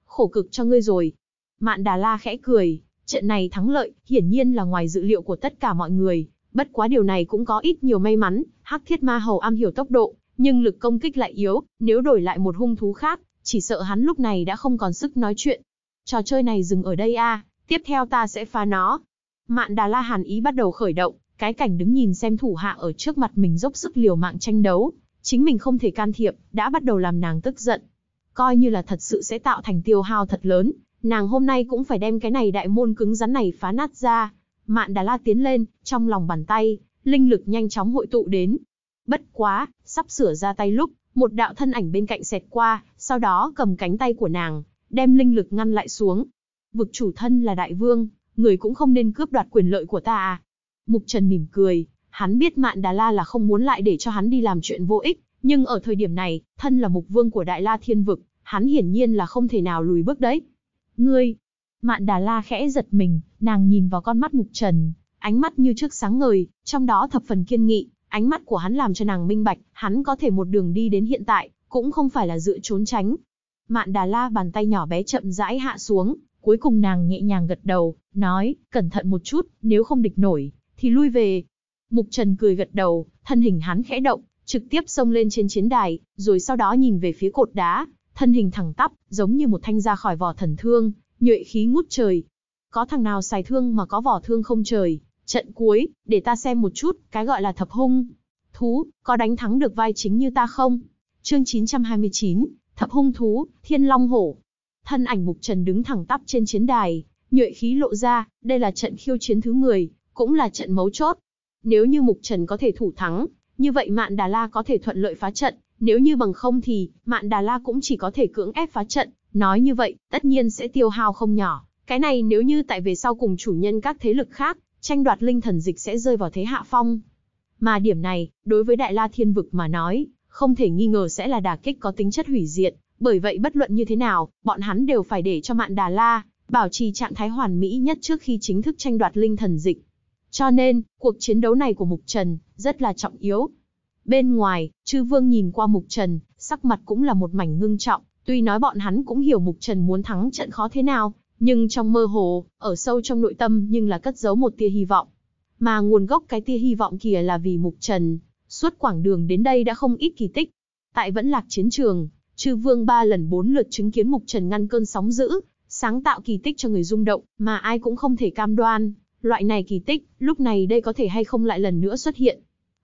Khổ cực cho ngươi rồi, Mạn Đà La khẽ cười, trận này thắng lợi, hiển nhiên là ngoài dự liệu của tất cả mọi người, bất quá điều này cũng có ít nhiều may mắn, Hắc Thiết Ma Hầu am hiểu tốc độ, nhưng lực công kích lại yếu, nếu đổi lại một hung thú khác, chỉ sợ hắn lúc này đã không còn sức nói chuyện. Trò chơi này dừng ở đây a, tiếp theo ta sẽ phá nó. Mạn Đà La Hàn ý bắt đầu khởi động, cái cảnh đứng nhìn xem thủ hạ ở trước mặt mình dốc sức liều mạng tranh đấu, chính mình không thể can thiệp, đã bắt đầu làm nàng tức giận. Coi như là thật sự sẽ tạo thành tiêu hao thật lớn, nàng hôm nay cũng phải đem cái này đại môn cứng rắn này phá nát ra. Mạn Đà La tiến lên, trong lòng bàn tay, linh lực nhanh chóng hội tụ đến. Bất quá, sắp sửa ra tay lúc, một đạo thân ảnh bên cạnh xẹt qua, sau đó cầm cánh tay của nàng, đem linh lực ngăn lại xuống. Vực chủ thân là đại vương, người cũng không nên cướp đoạt quyền lợi của ta à. Mục Trần mỉm cười, hắn biết Mạn Đà La là không muốn lại để cho hắn đi làm chuyện vô ích, nhưng ở thời điểm này, thân là mục vương của Đại La Thiên Vực, hắn hiển nhiên là không thể nào lùi bước đấy ngươi. Mạn Đà La khẽ giật mình, nàng nhìn vào con mắt Mục Trần, ánh mắt như trước sáng ngời, trong đó thập phần kiên nghị, ánh mắt của hắn làm cho nàng minh bạch, hắn có thể một đường đi đến hiện tại, cũng không phải là dựa trốn tránh. Mạn Đà La bàn tay nhỏ bé chậm rãi hạ xuống, cuối cùng nàng nhẹ nhàng gật đầu, nói, cẩn thận một chút, nếu không địch nổi, thì lui về. Mục Trần cười gật đầu, thân hình hắn khẽ động, trực tiếp xông lên trên chiến đài, rồi sau đó nhìn về phía cột đá, thân hình thẳng tắp, giống như một thanh ra khỏi vỏ thần thương, nhuệ khí ngút trời. Có thằng nào xài thương mà có vỏ thương không trời, trận cuối, để ta xem một chút, cái gọi là thập hung. Thú, có đánh thắng được vai chính như ta không? Chương 929, thập hung thú, thiên long hổ. Thân ảnh mục trần đứng thẳng tắp trên chiến đài, nhuệ khí lộ ra, đây là trận khiêu chiến thứ 10, cũng là trận mấu chốt. Nếu như mục trần có thể thủ thắng, như vậy Mạn Đà La có thể thuận lợi phá trận, nếu như bằng không thì, Mạn Đà La cũng chỉ có thể cưỡng ép phá trận, nói như vậy, tất nhiên sẽ tiêu hao không nhỏ. Cái này nếu như tại về sau cùng chủ nhân các thế lực khác, tranh đoạt linh thần dịch sẽ rơi vào thế hạ phong. Mà điểm này, đối với Đại La Thiên Vực mà nói, không thể nghi ngờ sẽ là đà kích có tính chất hủy diệt. Bởi vậy bất luận như thế nào, bọn hắn đều phải để cho Mạn Đà La, bảo trì trạng thái hoàn mỹ nhất trước khi chính thức tranh đoạt linh thần dịch. Cho nên, cuộc chiến đấu này của Mục Trần, rất là trọng yếu. Bên ngoài, chư vương nhìn qua Mục Trần, sắc mặt cũng là một mảnh ngưng trọng, tuy nói bọn hắn cũng hiểu Mục Trần muốn thắng trận khó thế nào, nhưng trong mơ hồ, ở sâu trong nội tâm nhưng là cất giấu một tia hy vọng. Mà nguồn gốc cái tia hy vọng kia là vì Mục Trần, suốt quãng đường đến đây đã không ít kỳ tích. Tại vẫn lạc chiến trường, chư vương ba lần bốn lượt chứng kiến Mục Trần ngăn cơn sóng dữ, sáng tạo kỳ tích cho người rung động, mà ai cũng không thể cam đoan, loại này kỳ tích, lúc này đây có thể hay không lại lần nữa xuất hiện.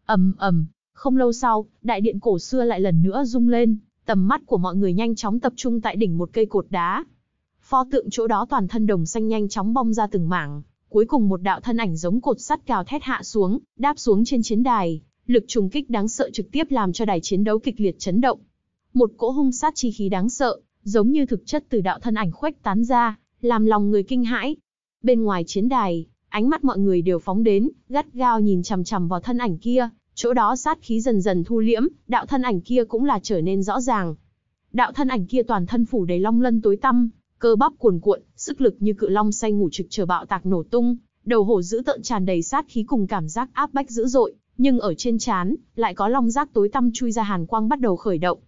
Ầm ầm, không lâu sau, đại điện cổ xưa lại lần nữa rung lên, tầm mắt của mọi người nhanh chóng tập trung tại đỉnh một cây cột đá. Pho tượng chỗ đó toàn thân đồng xanh nhanh chóng bong ra từng mảng, cuối cùng một đạo thân ảnh giống cột sắt cao thét hạ xuống, đáp xuống trên chiến đài, lực trùng kích đáng sợ trực tiếp làm cho đài chiến đấu kịch liệt chấn động. Một cỗ hung sát chi khí đáng sợ, giống như thực chất từ đạo thân ảnh khuếch tán ra, làm lòng người kinh hãi. Bên ngoài chiến đài, ánh mắt mọi người đều phóng đến, gắt gao nhìn chằm chằm vào thân ảnh kia, Chỗ đó sát khí dần dần thu liễm, đạo thân ảnh kia cũng là trở nên rõ ràng. Đạo thân ảnh kia toàn thân phủ đầy long lân tối tăm, cơ bắp cuồn cuộn, sức lực như cự long say ngủ trực chờ bạo tạc nổ tung, đầu hổ dữ tợn tràn đầy sát khí cùng cảm giác áp bách dữ dội, nhưng ở trên trán lại có long giác tối tăm chui ra hàn quang bắt đầu khởi động.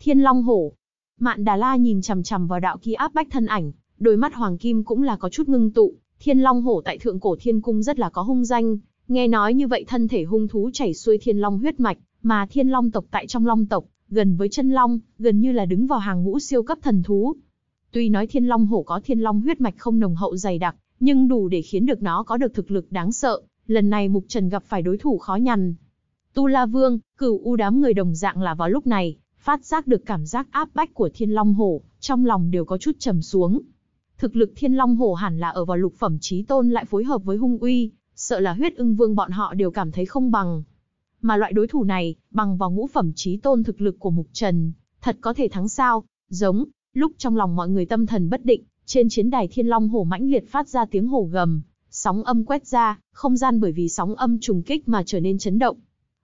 Thiên Long Hổ. Mạn Đà La nhìn chằm chằm vào đạo kia áp bách thân ảnh, đôi mắt hoàng kim cũng là có chút ngưng tụ, Thiên Long Hổ tại thượng cổ thiên cung rất là có hung danh, Nghe nói như vậy thân thể hung thú chảy xuôi thiên long huyết mạch, mà thiên long tộc tại trong long tộc, gần với chân long, gần như là đứng vào hàng ngũ siêu cấp thần thú. Tuy nói thiên long hổ có thiên long huyết mạch không nồng hậu dày đặc, nhưng đủ để khiến được nó có được thực lực đáng sợ, lần này Mục Trần gặp phải đối thủ khó nhằn. Tu La Vương, cửu u đám người đồng dạng là vào lúc này, phát giác được cảm giác áp bách của thiên long hổ, trong lòng đều có chút trầm xuống. Thực lực thiên long hổ hẳn là ở vào lục phẩm trí tôn lại phối hợp với hung uy, sợ là huyết ưng vương bọn họ đều cảm thấy không bằng. Mà loại đối thủ này, bằng vào ngũ phẩm trí tôn thực lực của Mục Trần, thật có thể thắng sao, giống, lúc trong lòng mọi người tâm thần bất định, trên chiến đài thiên long hổ mãnh liệt phát ra tiếng hổ gầm, sóng âm quét ra, không gian bởi vì sóng âm trùng kích mà trở nên chấn động.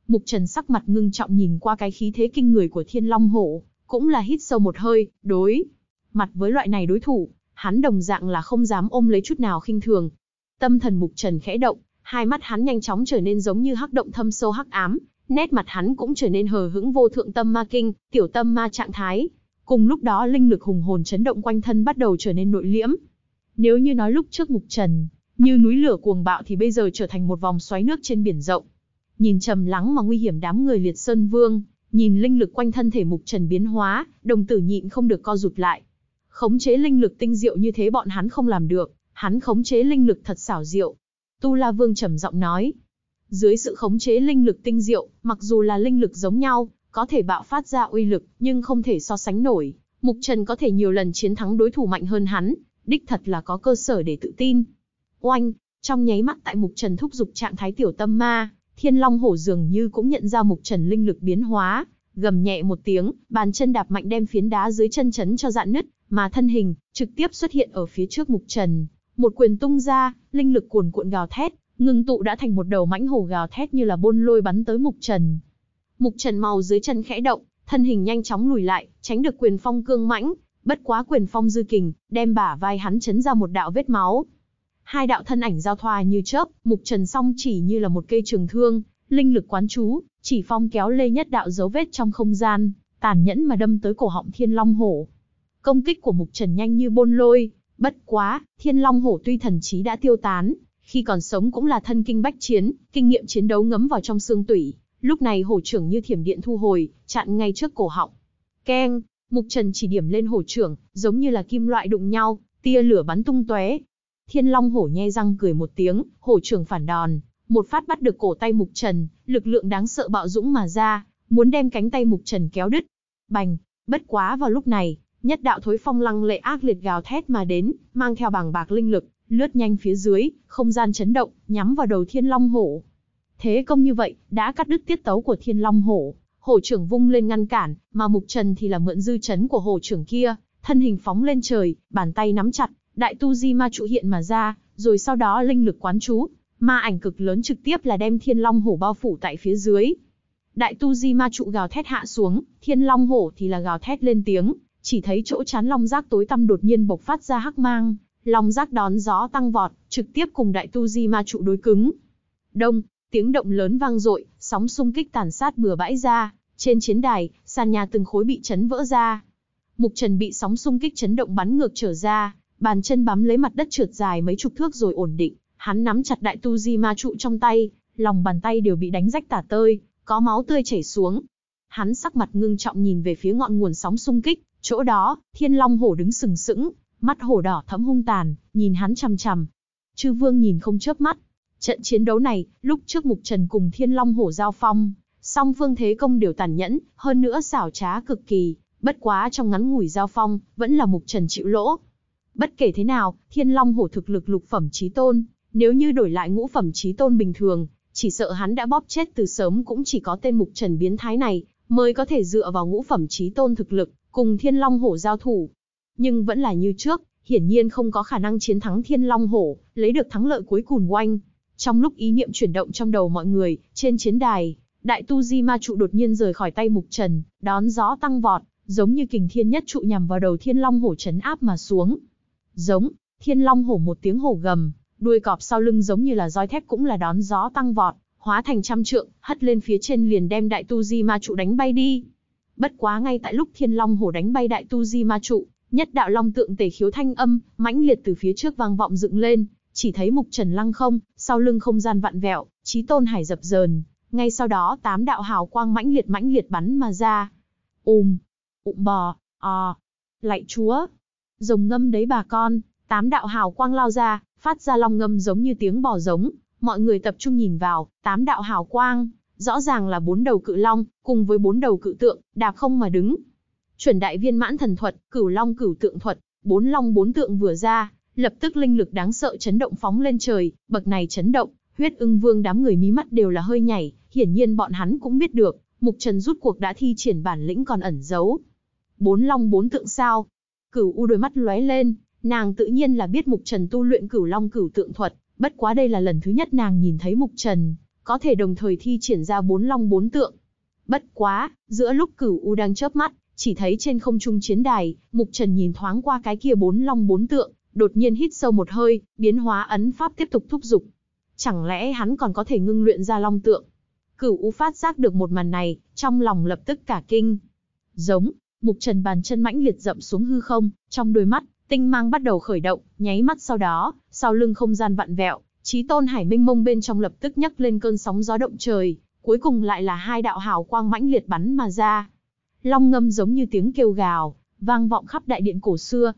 Mục Trần sắc mặt ngưng trọng nhìn qua cái khí thế kinh người của thiên long hổ, cũng là hít sâu một hơi, đối. Mặt với loại này đối thủ, hắn đồng dạng là không dám ôm lấy chút nào khinh thường, Tâm thần mục trần khẽ động, hai mắt hắn nhanh chóng trở nên giống như hắc động thâm sâu hắc ám, nét mặt hắn cũng trở nên hờ hững vô thượng tâm ma kinh, tiểu tâm ma trạng thái. Cùng lúc đó linh lực hùng hồn chấn động quanh thân bắt đầu trở nên nội liễm. Nếu như nói lúc trước mục trần, như núi lửa cuồng bạo thì bây giờ trở thành một vòng xoáy nước trên biển rộng. Nhìn trầm lắng mà nguy hiểm đám người liệt sơn vương, nhìn linh lực quanh thân thể mục trần biến hóa, đồng tử nhịn không được co rụt lại. Khống chế linh lực tinh diệu như thế bọn hắn không làm được, hắn khống chế linh lực thật xảo diệu. Tu La Vương trầm giọng nói, dưới sự khống chế linh lực tinh diệu, mặc dù là linh lực giống nhau, có thể bạo phát ra uy lực, nhưng không thể so sánh nổi. Mục Trần có thể nhiều lần chiến thắng đối thủ mạnh hơn hắn, đích thật là có cơ sở để tự tin. Oanh, trong nháy mắt tại Mục Trần thúc dục trạng thái tiểu tâm ma, Thiên Long hổ dường như cũng nhận ra Mục Trần linh lực biến hóa, gầm nhẹ một tiếng, bàn chân đạp mạnh đem phiến đá dưới chân chấn cho dạn nứt, mà thân hình trực tiếp xuất hiện ở phía trước Mục Trần. Một quyền tung ra, linh lực cuồn cuộn gào thét, ngưng tụ đã thành một đầu mãnh hổ gào thét như là bôn lôi bắn tới Mục Trần. Mục Trần màu dưới chân khẽ động, thân hình nhanh chóng lùi lại, tránh được quyền phong cương mãnh, bất quá quyền phong dư kình, đem bả vai hắn chấn ra một đạo vết máu. Hai đạo thân ảnh giao thoa như chớp, Mục Trần song chỉ như là một cây trường thương, linh lực quán chú, chỉ phong kéo lê nhất đạo dấu vết trong không gian, tàn nhẫn mà đâm tới cổ họng Thiên Long Hổ. Công kích của Mục Trần nhanh như bôn lôi, Bất quá, Thiên Long Hổ tuy thần trí đã tiêu tán, khi còn sống cũng là thân kinh bách chiến, kinh nghiệm chiến đấu ngấm vào trong xương tủy, lúc này hổ trưởng như thiểm điện thu hồi, chặn ngay trước cổ họng. Keng, Mục Trần chỉ điểm lên hổ trưởng, giống như là kim loại đụng nhau, tia lửa bắn tung tóe. Thiên Long hổ nhe răng cười một tiếng, hổ trưởng phản đòn, một phát bắt được cổ tay Mục Trần, lực lượng đáng sợ bạo dũng mà ra, muốn đem cánh tay Mục Trần kéo đứt. Bành, bất quá vào lúc này, Nhất đạo thối phong lăng lệ ác liệt gào thét mà đến, mang theo bảng bạc linh lực, lướt nhanh phía dưới, không gian chấn động, nhắm vào đầu thiên long hổ. Thế công như vậy, đã cắt đứt tiết tấu của thiên long hổ, hổ trưởng vung lên ngăn cản, mà mục trần thì là mượn dư chấn của hổ trưởng kia, thân hình phóng lên trời, bàn tay nắm chặt, đại tu di ma trụ hiện mà ra, rồi sau đó linh lực quán chú, ma ảnh cực lớn trực tiếp là đem thiên long hổ bao phủ tại phía dưới. Đại tu di ma trụ gào thét hạ xuống, thiên long hổ thì là gào thét lên tiếng, chỉ thấy chỗ chán long giác tối tăm đột nhiên bộc phát ra hắc mang, long giác đón gió tăng vọt, trực tiếp cùng đại tu di ma trụ đối cứng. Đông, tiếng động lớn vang dội, sóng xung kích tàn sát bừa bãi ra, trên chiến đài, sàn nhà từng khối bị chấn vỡ ra. Mục Trần bị sóng xung kích chấn động bắn ngược trở ra, bàn chân bám lấy mặt đất trượt dài mấy chục thước rồi ổn định, hắn nắm chặt đại tu di ma trụ trong tay, lòng bàn tay đều bị đánh rách tả tơi, có máu tươi chảy xuống, Hắn sắc mặt ngưng trọng nhìn về phía ngọn nguồn sóng xung kích, chỗ đó, thiên long hổ đứng sừng sững, mắt hổ đỏ thẫm hung tàn, nhìn hắn chằm chằm. Chư vương nhìn không chớp mắt. Trận chiến đấu này, lúc trước mục trần cùng thiên long hổ giao phong, song phương thế công đều tàn nhẫn, hơn nữa xảo trá cực kỳ, bất quá trong ngắn ngủi giao phong, vẫn là mục trần chịu lỗ. Bất kể thế nào, thiên long hổ thực lực lục phẩm chí tôn, nếu như đổi lại ngũ phẩm chí tôn bình thường, chỉ sợ hắn đã bóp chết từ sớm cũng chỉ có tên mục trần biến thái này, mới có thể dựa vào ngũ phẩm trí tôn thực lực, cùng thiên long hổ giao thủ. Nhưng vẫn là như trước, hiển nhiên không có khả năng chiến thắng thiên long hổ, lấy được thắng lợi cuối cùng oanh. Trong lúc ý niệm chuyển động trong đầu mọi người, trên chiến đài, đại tu di ma trụ đột nhiên rời khỏi tay mục trần, đón gió tăng vọt, giống như kình thiên nhất trụ nhằm vào đầu thiên long hổ chấn áp mà xuống. Giống, thiên long hổ một tiếng hổ gầm, đuôi cọp sau lưng giống như là roi thép cũng là đón gió tăng vọt, hóa thành trăm trượng, hất lên phía trên liền đem đại tu di ma trụ đánh bay đi. Bất quá ngay tại lúc Thiên Long hổ đánh bay đại tu di ma trụ, nhất đạo long tượng tề khiếu thanh âm, mãnh liệt từ phía trước vang vọng dựng lên, chỉ thấy Mục Trần lăng không, sau lưng không gian vạn vẹo, chí tôn hải dập dờn, ngay sau đó tám đạo hào quang mãnh liệt mãnh liệt bắn mà ra. Ùm, ụm bò, ò lạy chúa. Rồng ngâm đấy bà con, tám đạo hào quang lao ra, phát ra long ngâm giống như tiếng bò giống, mọi người tập trung nhìn vào, tám đạo hào quang, rõ ràng là bốn đầu cự long, cùng với bốn đầu cự tượng, đạp không mà đứng. Chuẩn đại viên mãn thần thuật, cửu long cửu tượng thuật, bốn long bốn tượng vừa ra, lập tức linh lực đáng sợ chấn động phóng lên trời, bậc này chấn động, huyết ưng vương đám người mí mắt đều là hơi nhảy, hiển nhiên bọn hắn cũng biết được, Mục Trần rút cuộc đã thi triển bản lĩnh còn ẩn giấu. Bốn long bốn tượng sao? Cửu U đôi mắt lóe lên, nàng tự nhiên là biết Mục Trần tu luyện Cửu Long Cửu Tượng thuật, bất quá đây là lần thứ nhất nàng nhìn thấy Mục Trần, có thể đồng thời thi triển ra bốn long bốn tượng. Bất quá, giữa lúc cửu U đang chớp mắt, chỉ thấy trên không trung chiến đài, Mục Trần nhìn thoáng qua cái kia bốn long bốn tượng, đột nhiên hít sâu một hơi, biến hóa ấn pháp tiếp tục thúc giục. Chẳng lẽ hắn còn có thể ngưng luyện ra long tượng? Cửu U phát giác được một màn này, trong lòng lập tức cả kinh. Giống, Mục Trần bàn chân mãnh liệt dậm xuống hư không, trong đôi mắt Tinh mang bắt đầu khởi động, nháy mắt sau đó, sau lưng không gian vặn vẹo, Chí Tôn Hải Minh Mông bên trong lập tức nhấc lên cơn sóng gió động trời, cuối cùng lại là hai đạo hào quang mãnh liệt bắn mà ra. Long ngâm giống như tiếng kêu gào, vang vọng khắp đại điện cổ xưa.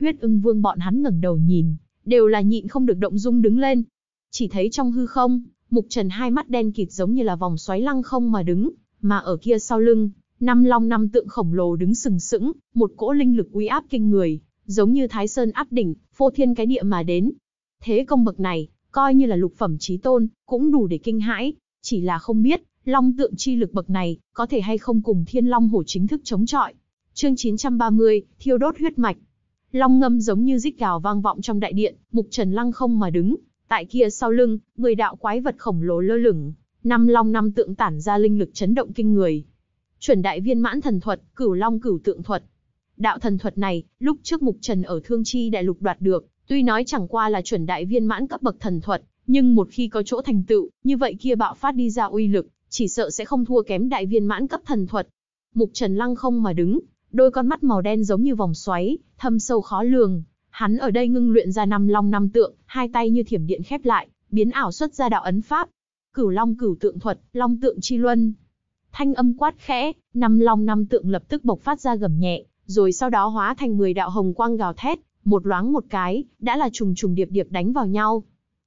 Huyết Ưng Vương bọn hắn ngẩng đầu nhìn, đều là nhịn không được động dung đứng lên. Chỉ thấy trong hư không, Mục Trần hai mắt đen kịt giống như là vòng xoáy lăng không mà đứng, mà ở kia sau lưng, năm long năm tượng khổng lồ đứng sừng sững, một cỗ linh lực uy áp kinh người, giống như Thái Sơn áp đỉnh, phô thiên cái địa mà đến. Thế công bậc này, coi như là lục phẩm trí tôn, cũng đủ để kinh hãi, chỉ là không biết, long tượng chi lực bậc này, có thể hay không cùng thiên long hổ chính thức chống chọi. Chương 930, thiêu đốt huyết mạch. Long ngâm giống như rít gào vang vọng trong đại điện, mục trần lăng không mà đứng, tại kia sau lưng, người đạo quái vật khổng lồ lơ lửng, năm long năm tượng tản ra linh lực chấn động kinh người. Chuẩn đại viên mãn thần thuật, cửu long cửu tượng thuật, Đạo thần thuật này, lúc trước Mục Trần ở Thương Chi Đại Lục đoạt được, tuy nói chẳng qua là chuẩn đại viên mãn cấp bậc thần thuật, nhưng một khi có chỗ thành tựu, như vậy kia bạo phát đi ra uy lực, chỉ sợ sẽ không thua kém đại viên mãn cấp thần thuật. Mục Trần lăng không mà đứng, đôi con mắt màu đen giống như vòng xoáy, thâm sâu khó lường. Hắn ở đây ngưng luyện ra năm long năm tượng, hai tay như thiểm điện khép lại, biến ảo xuất ra đạo ấn pháp. Cửu long cửu tượng thuật, long tượng chi luân. Thanh âm quát khẽ, năm long năm tượng lập tức bộc phát ra gầm nhẹ, rồi sau đó hóa thành 10 đạo hồng quang gào thét, một loáng một cái, đã là trùng trùng điệp điệp đánh vào nhau.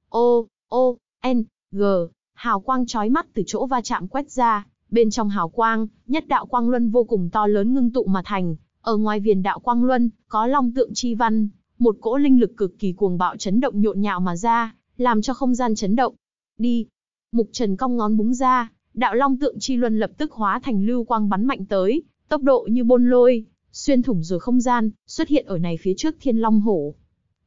Ô, ô, n, g, hào quang chói mắt từ chỗ va chạm quét ra, bên trong hào quang, nhất đạo quang luân vô cùng to lớn ngưng tụ mà thành, ở ngoài viền đạo quang luân, có long tượng chi văn, một cỗ linh lực cực kỳ cuồng bạo chấn động nhộn nhạo mà ra, làm cho không gian chấn động. Đi. Mục Trần cong ngón búng ra, đạo long tượng chi luân lập tức hóa thành lưu quang bắn mạnh tới, tốc độ như bôn lôi, xuyên thủng rồi không gian, xuất hiện ở này phía trước thiên long hổ.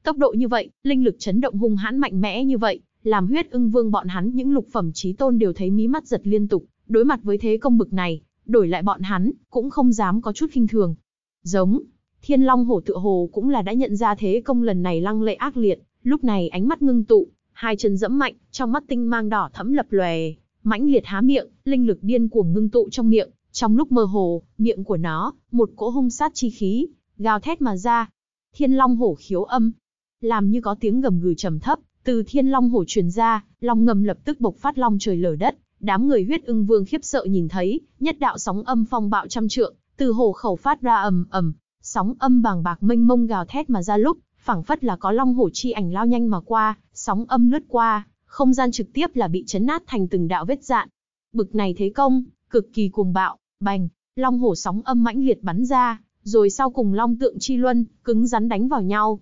Tốc độ như vậy, linh lực chấn động hung hãn mạnh mẽ như vậy, làm huyết ưng vương bọn hắn những lục phẩm chí tôn đều thấy mí mắt giật liên tục, đối mặt với thế công bực này, đổi lại bọn hắn, cũng không dám có chút khinh thường. Giống, thiên long hổ tựa hồ cũng là đã nhận ra thế công lần này lăng lệ ác liệt, lúc này ánh mắt ngưng tụ, hai chân dẫm mạnh, trong mắt tinh mang đỏ thẫm lập lòe, mãnh liệt há miệng, linh lực điên cuồng ngưng tụ trong miệng, trong lúc mơ hồ, miệng của nó, một cỗ hung sát chi khí, gào thét mà ra. Thiên long hổ khiếu âm. Làm như có tiếng gầm gừ trầm thấp, từ thiên long hổ truyền ra, long ngầm lập tức bộc phát long trời lở đất. Đám người huyết ưng vương khiếp sợ nhìn thấy, nhất đạo sóng âm phong bạo trăm trượng, từ hổ khẩu phát ra ầm ầm, sóng âm bàng bạc mênh mông gào thét mà ra lúc, phảng phất là có long hổ chi ảnh lao nhanh mà qua, sóng âm lướt qua, không gian trực tiếp là bị chấn nát thành từng đạo vết dạn. Bực này thế công, cực kỳ cuồng bạo, bành, long hổ sóng âm mãnh liệt bắn ra, rồi sau cùng long tượng chi luân, cứng rắn đánh vào nhau.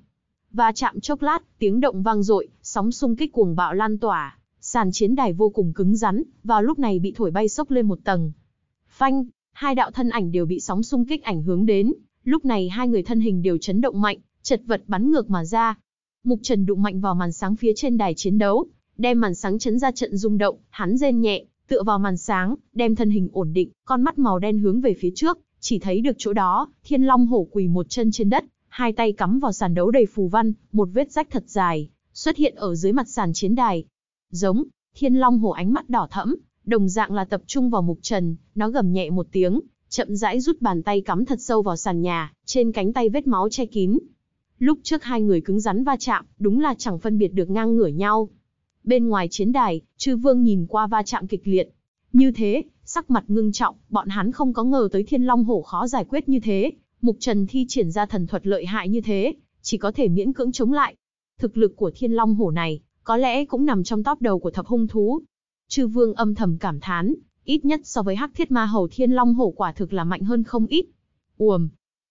Và chạm chốc lát, tiếng động vang dội, sóng xung kích cuồng bạo lan tỏa, sàn chiến đài vô cùng cứng rắn, vào lúc này bị thổi bay sốc lên một tầng. Phanh, hai đạo thân ảnh đều bị sóng xung kích ảnh hướng đến, lúc này hai người thân hình đều chấn động mạnh, chật vật bắn ngược mà ra. Mục Trần đụng mạnh vào màn sáng phía trên đài chiến đấu, đem màn sáng chấn ra trận rung động, hắn rên nhẹ, tựa vào màn sáng, đem thân hình ổn định, con mắt màu đen hướng về phía trước, chỉ thấy được chỗ đó, thiên long hổ quỳ một chân trên đất, hai tay cắm vào sàn đấu đầy phù văn, một vết rách thật dài, xuất hiện ở dưới mặt sàn chiến đài. Giống, thiên long hổ ánh mắt đỏ thẫm, đồng dạng là tập trung vào mục trần, nó gầm nhẹ một tiếng, chậm rãi rút bàn tay cắm thật sâu vào sàn nhà, trên cánh tay vết máu che kín. Lúc trước hai người cứng rắn va chạm, đúng là chẳng phân biệt được ngang ngửa nhau. Bên ngoài chiến đài, chư vương nhìn qua va chạm kịch liệt. Như thế, sắc mặt ngưng trọng, bọn hắn không có ngờ tới thiên long hổ khó giải quyết như thế. Mục Trần thi triển ra thần thuật lợi hại như thế, chỉ có thể miễn cưỡng chống lại. Thực lực của thiên long hổ này, có lẽ cũng nằm trong top đầu của thập hung thú. Chư vương âm thầm cảm thán, ít nhất so với hắc thiết ma hầu thiên long hổ quả thực là mạnh hơn không ít. Uồm!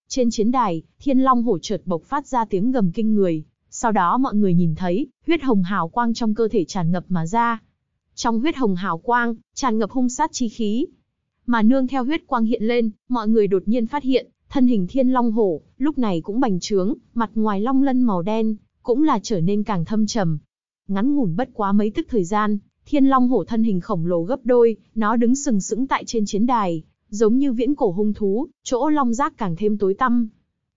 Trên chiến đài, thiên long hổ chợt bộc phát ra tiếng gầm kinh người, sau đó mọi người nhìn thấy, huyết hồng hào quang trong cơ thể tràn ngập mà ra. Trong huyết hồng hào quang, tràn ngập hung sát chi khí. Mà nương theo huyết quang hiện lên, mọi người đột nhiên phát hiện, thân hình thiên long hổ, lúc này cũng bành trướng, mặt ngoài long lân màu đen, cũng là trở nên càng thâm trầm. Ngắn ngủn bất quá mấy tức thời gian, thiên long hổ thân hình khổng lồ gấp đôi, nó đứng sừng sững tại trên chiến đài, giống như viễn cổ hung thú, chỗ long giác càng thêm tối tăm,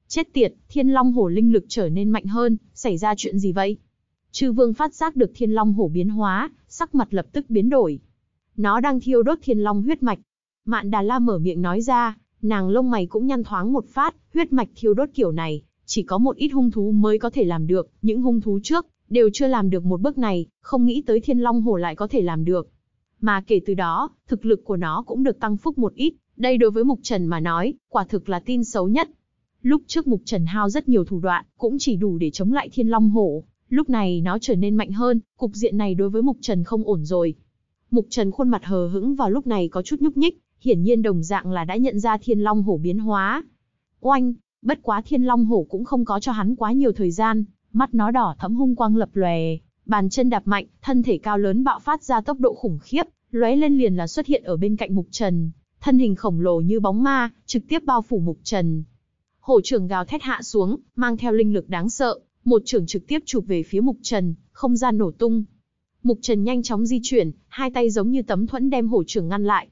Chết tiệt, thiên long hổ linh lực trở nên mạnh hơn, xảy ra chuyện gì vậy? Chư vương phát giác được thiên long hổ biến hóa, sắc mặt lập tức biến đổi. Nó đang thiêu đốt thiên long huyết mạch. Mạn Đà La mở miệng nói ra, nàng lông mày cũng nhăn thoáng một phát, huyết mạch thiêu đốt kiểu này, chỉ có một ít hung thú mới có thể làm được, những hung thú trước đều chưa làm được một bước này, không nghĩ tới thiên long hổ lại có thể làm được. Mà kể từ đó, thực lực của nó cũng được tăng phúc một ít, đây đối với Mục Trần mà nói, quả thực là tin xấu nhất. Lúc trước Mục Trần hao rất nhiều thủ đoạn, cũng chỉ đủ để chống lại Thiên Long Hổ. Lúc này nó trở nên mạnh hơn, cục diện này đối với Mục Trần không ổn rồi. Mục Trần khuôn mặt hờ hững vào lúc này có chút nhúc nhích, hiển nhiên đồng dạng là đã nhận ra Thiên Long Hổ biến hóa. Oanh, bất quá Thiên Long Hổ cũng không có cho hắn quá nhiều thời gian, mắt nó đỏ thẫm hung quang lập lòe, bàn chân đạp mạnh, thân thể cao lớn bạo phát ra tốc độ khủng khiếp, lóe lên liền là xuất hiện ở bên cạnh Mục Trần, thân hình khổng lồ như bóng ma, trực tiếp bao phủ Mục Trần, Hổ trưởng gào thét hạ xuống, mang theo linh lực đáng sợ, một trưởng trực tiếp chụp về phía Mục Trần, không gian nổ tung. Mục Trần nhanh chóng di chuyển, hai tay giống như tấm thuẫn đem hổ trưởng ngăn lại.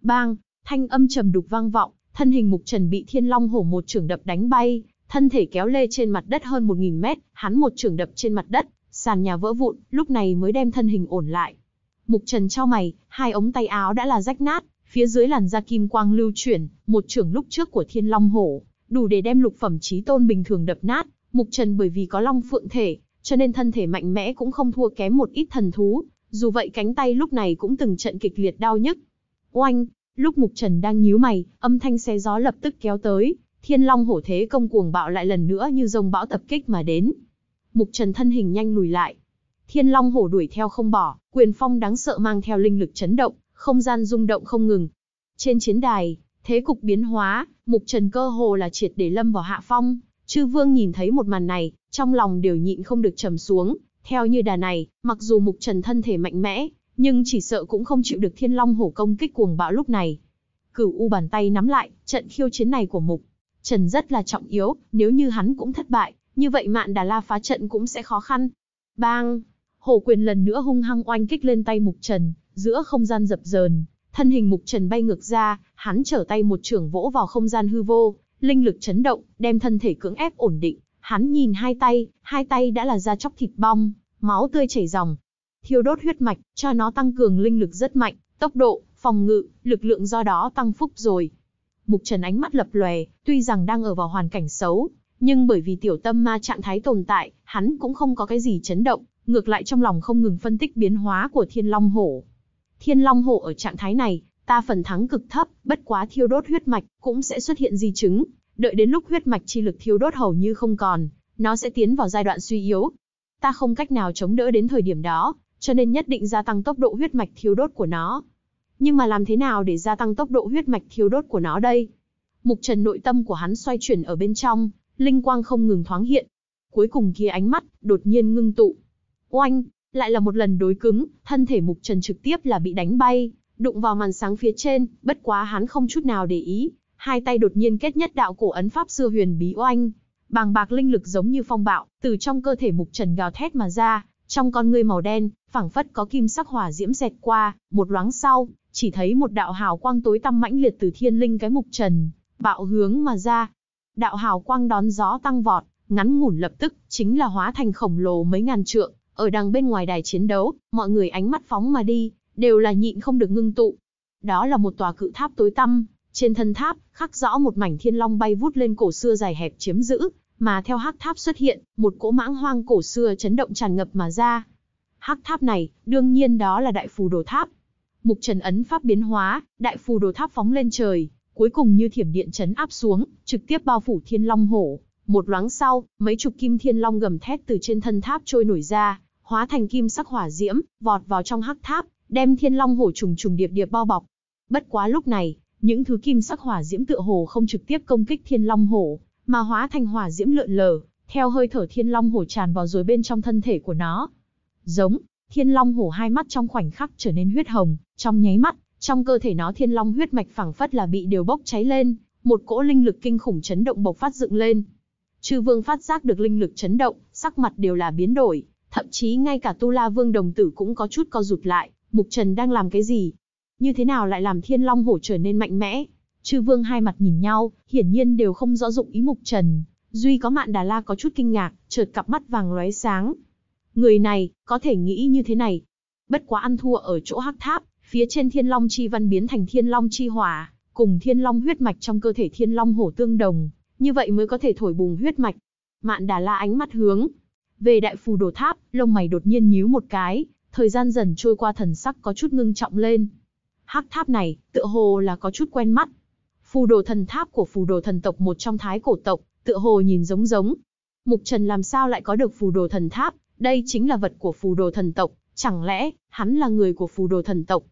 Bang, thanh âm trầm đục vang vọng, thân hình Mục Trần bị Thiên Long hổ một trưởng đập đánh bay, thân thể kéo lê trên mặt đất hơn 1000 mét, hắn một trưởng đập trên mặt đất, sàn nhà vỡ vụn, lúc này mới đem thân hình ổn lại. Mục Trần cho mày, hai ống tay áo đã là rách nát, phía dưới làn da kim quang lưu chuyển, một trưởng lúc trước của Thiên Long Hổ đủ để đem lục phẩm chí tôn bình thường đập nát. Mục Trần bởi vì có long phượng thể, cho nên thân thể mạnh mẽ cũng không thua kém một ít thần thú, dù vậy cánh tay lúc này cũng từng trận kịch liệt đau nhức. Oanh, lúc Mục Trần đang nhíu mày, âm thanh xé gió lập tức kéo tới, Thiên Long hổ thế công cuồng bạo lại lần nữa như rồng bão tập kích mà đến. Mục Trần thân hình nhanh lùi lại. Thiên Long hổ đuổi theo không bỏ, quyền phong đáng sợ mang theo linh lực chấn động, không gian rung động không ngừng. Trên chiến đài, Thế cục biến hóa, mục trần cơ hồ là triệt để lâm vào hạ phong. Chư vương nhìn thấy một màn này, trong lòng đều nhịn không được trầm xuống. Theo như đà này, mặc dù mục trần thân thể mạnh mẽ, nhưng chỉ sợ cũng không chịu được thiên long hổ công kích cuồng bạo lúc này. Cửu U bàn tay nắm lại, trận khiêu chiến này của mục. Trần rất là trọng yếu, nếu như hắn cũng thất bại, như vậy mạn đà la phá trận cũng sẽ khó khăn. Bang! Hổ quyền lần nữa hung hăng oanh kích lên tay mục trần, giữa không gian dập dờn, Thân hình mục trần bay ngược ra, hắn trở tay một trường vỗ vào không gian hư vô, linh lực chấn động, đem thân thể cưỡng ép ổn định. Hắn nhìn hai tay, hai tay đã là da chóc thịt bong, máu tươi chảy ròng. Thiêu đốt huyết mạch, cho nó tăng cường linh lực rất mạnh, tốc độ, phòng ngự, lực lượng do đó tăng phúc rồi. Mục Trần ánh mắt lập lòe, tuy rằng đang ở vào hoàn cảnh xấu, nhưng bởi vì tiểu tâm ma trạng thái tồn tại, hắn cũng không có cái gì chấn động, ngược lại trong lòng không ngừng phân tích biến hóa của thiên long hổ. Thiên Long hộ ở trạng thái này, ta phần thắng cực thấp, bất quá thiêu đốt huyết mạch cũng sẽ xuất hiện di chứng, đợi đến lúc huyết mạch chi lực thiêu đốt hầu như không còn, nó sẽ tiến vào giai đoạn suy yếu. Ta không cách nào chống đỡ đến thời điểm đó, cho nên nhất định gia tăng tốc độ huyết mạch thiêu đốt của nó. Nhưng mà làm thế nào để gia tăng tốc độ huyết mạch thiêu đốt của nó đây? Mục Trần nội tâm của hắn xoay chuyển ở bên trong, linh quang không ngừng thoáng hiện. Cuối cùng kia ánh mắt đột nhiên ngưng tụ. Oanh, lại là một lần đối cứng, thân thể Mục Trần trực tiếp là bị đánh bay, đụng vào màn sáng phía trên, bất quá hắn không chút nào để ý, hai tay đột nhiên kết nhất đạo cổ ấn pháp xưa huyền bí oanh, bàng bạc linh lực giống như phong bạo, từ trong cơ thể Mục Trần gào thét mà ra, trong con ngươi màu đen, phảng phất có kim sắc hỏa diễm xẹt qua, một loáng sau, chỉ thấy một đạo hào quang tối tăm mãnh liệt từ thiên linh cái Mục Trần, bạo hướng mà ra. Đạo hào quang đón gió tăng vọt, ngắn ngủn lập tức chính là hóa thành khổng lồ mấy ngàn trượng, ở đằng bên ngoài đài chiến đấu, mọi người ánh mắt phóng mà đi, đều là nhịn không được ngưng tụ. Đó là một tòa cự tháp tối tăm, trên thân tháp, khắc rõ một mảnh thiên long bay vút lên cổ xưa dài hẹp chiếm giữ, mà theo hắc tháp xuất hiện, một cỗ mãng hoang cổ xưa chấn động tràn ngập mà ra. Hắc tháp này, đương nhiên đó là đại phù đồ tháp. Mục Trần ấn pháp biến hóa, đại phù đồ tháp phóng lên trời, cuối cùng như thiểm điện chấn áp xuống, trực tiếp bao phủ thiên long hổ. Một loáng sau, mấy chục kim thiên long gầm thét từ trên thân tháp trôi nổi ra, hóa thành kim sắc hỏa diễm, vọt vào trong hắc tháp, đem thiên long hổ trùng trùng điệp điệp bao bọc. Bất quá lúc này, những thứ kim sắc hỏa diễm tựa hồ không trực tiếp công kích thiên long hổ, mà hóa thành hỏa diễm lượn lờ, theo hơi thở thiên long hổ tràn vào rồi bên trong thân thể của nó. Giống, thiên long hổ hai mắt trong khoảnh khắc trở nên huyết hồng, trong nháy mắt, trong cơ thể nó thiên long huyết mạch phảng phất là bị đều bốc cháy lên, một cỗ linh lực kinh khủng chấn động bộc phát dựng lên. Chư vương phát giác được linh lực chấn động, sắc mặt đều là biến đổi, Thậm chí ngay cả Tu La Vương đồng tử cũng có chút co rụt lại, Mục Trần đang làm cái gì? Như thế nào lại làm Thiên Long Hổ trở nên mạnh mẽ? Chư Vương hai mặt nhìn nhau, hiển nhiên đều không rõ dụng ý Mục Trần. Duy có Mạn Đà La có chút kinh ngạc, chợt cặp mắt vàng lóe sáng. Người này, có thể nghĩ như thế này. Bất quá ăn thua ở chỗ hắc tháp, phía trên Thiên Long Chi Văn biến thành Thiên Long Chi Hỏa, cùng Thiên Long huyết mạch trong cơ thể Thiên Long Hổ tương đồng, như vậy mới có thể thổi bùng huyết mạch. Mạn Đà La ánh mắt hướng về đại phù đồ tháp, lông mày đột nhiên nhíu một cái, thời gian dần trôi qua thần sắc có chút ngưng trọng lên. Hắc tháp này, tựa hồ là có chút quen mắt. Phù đồ thần tháp của phù đồ thần tộc một trong thái cổ tộc, tựa hồ nhìn giống giống. Mục Trần làm sao lại có được phù đồ thần tháp, đây chính là vật của phù đồ thần tộc, chẳng lẽ hắn là người của phù đồ thần tộc?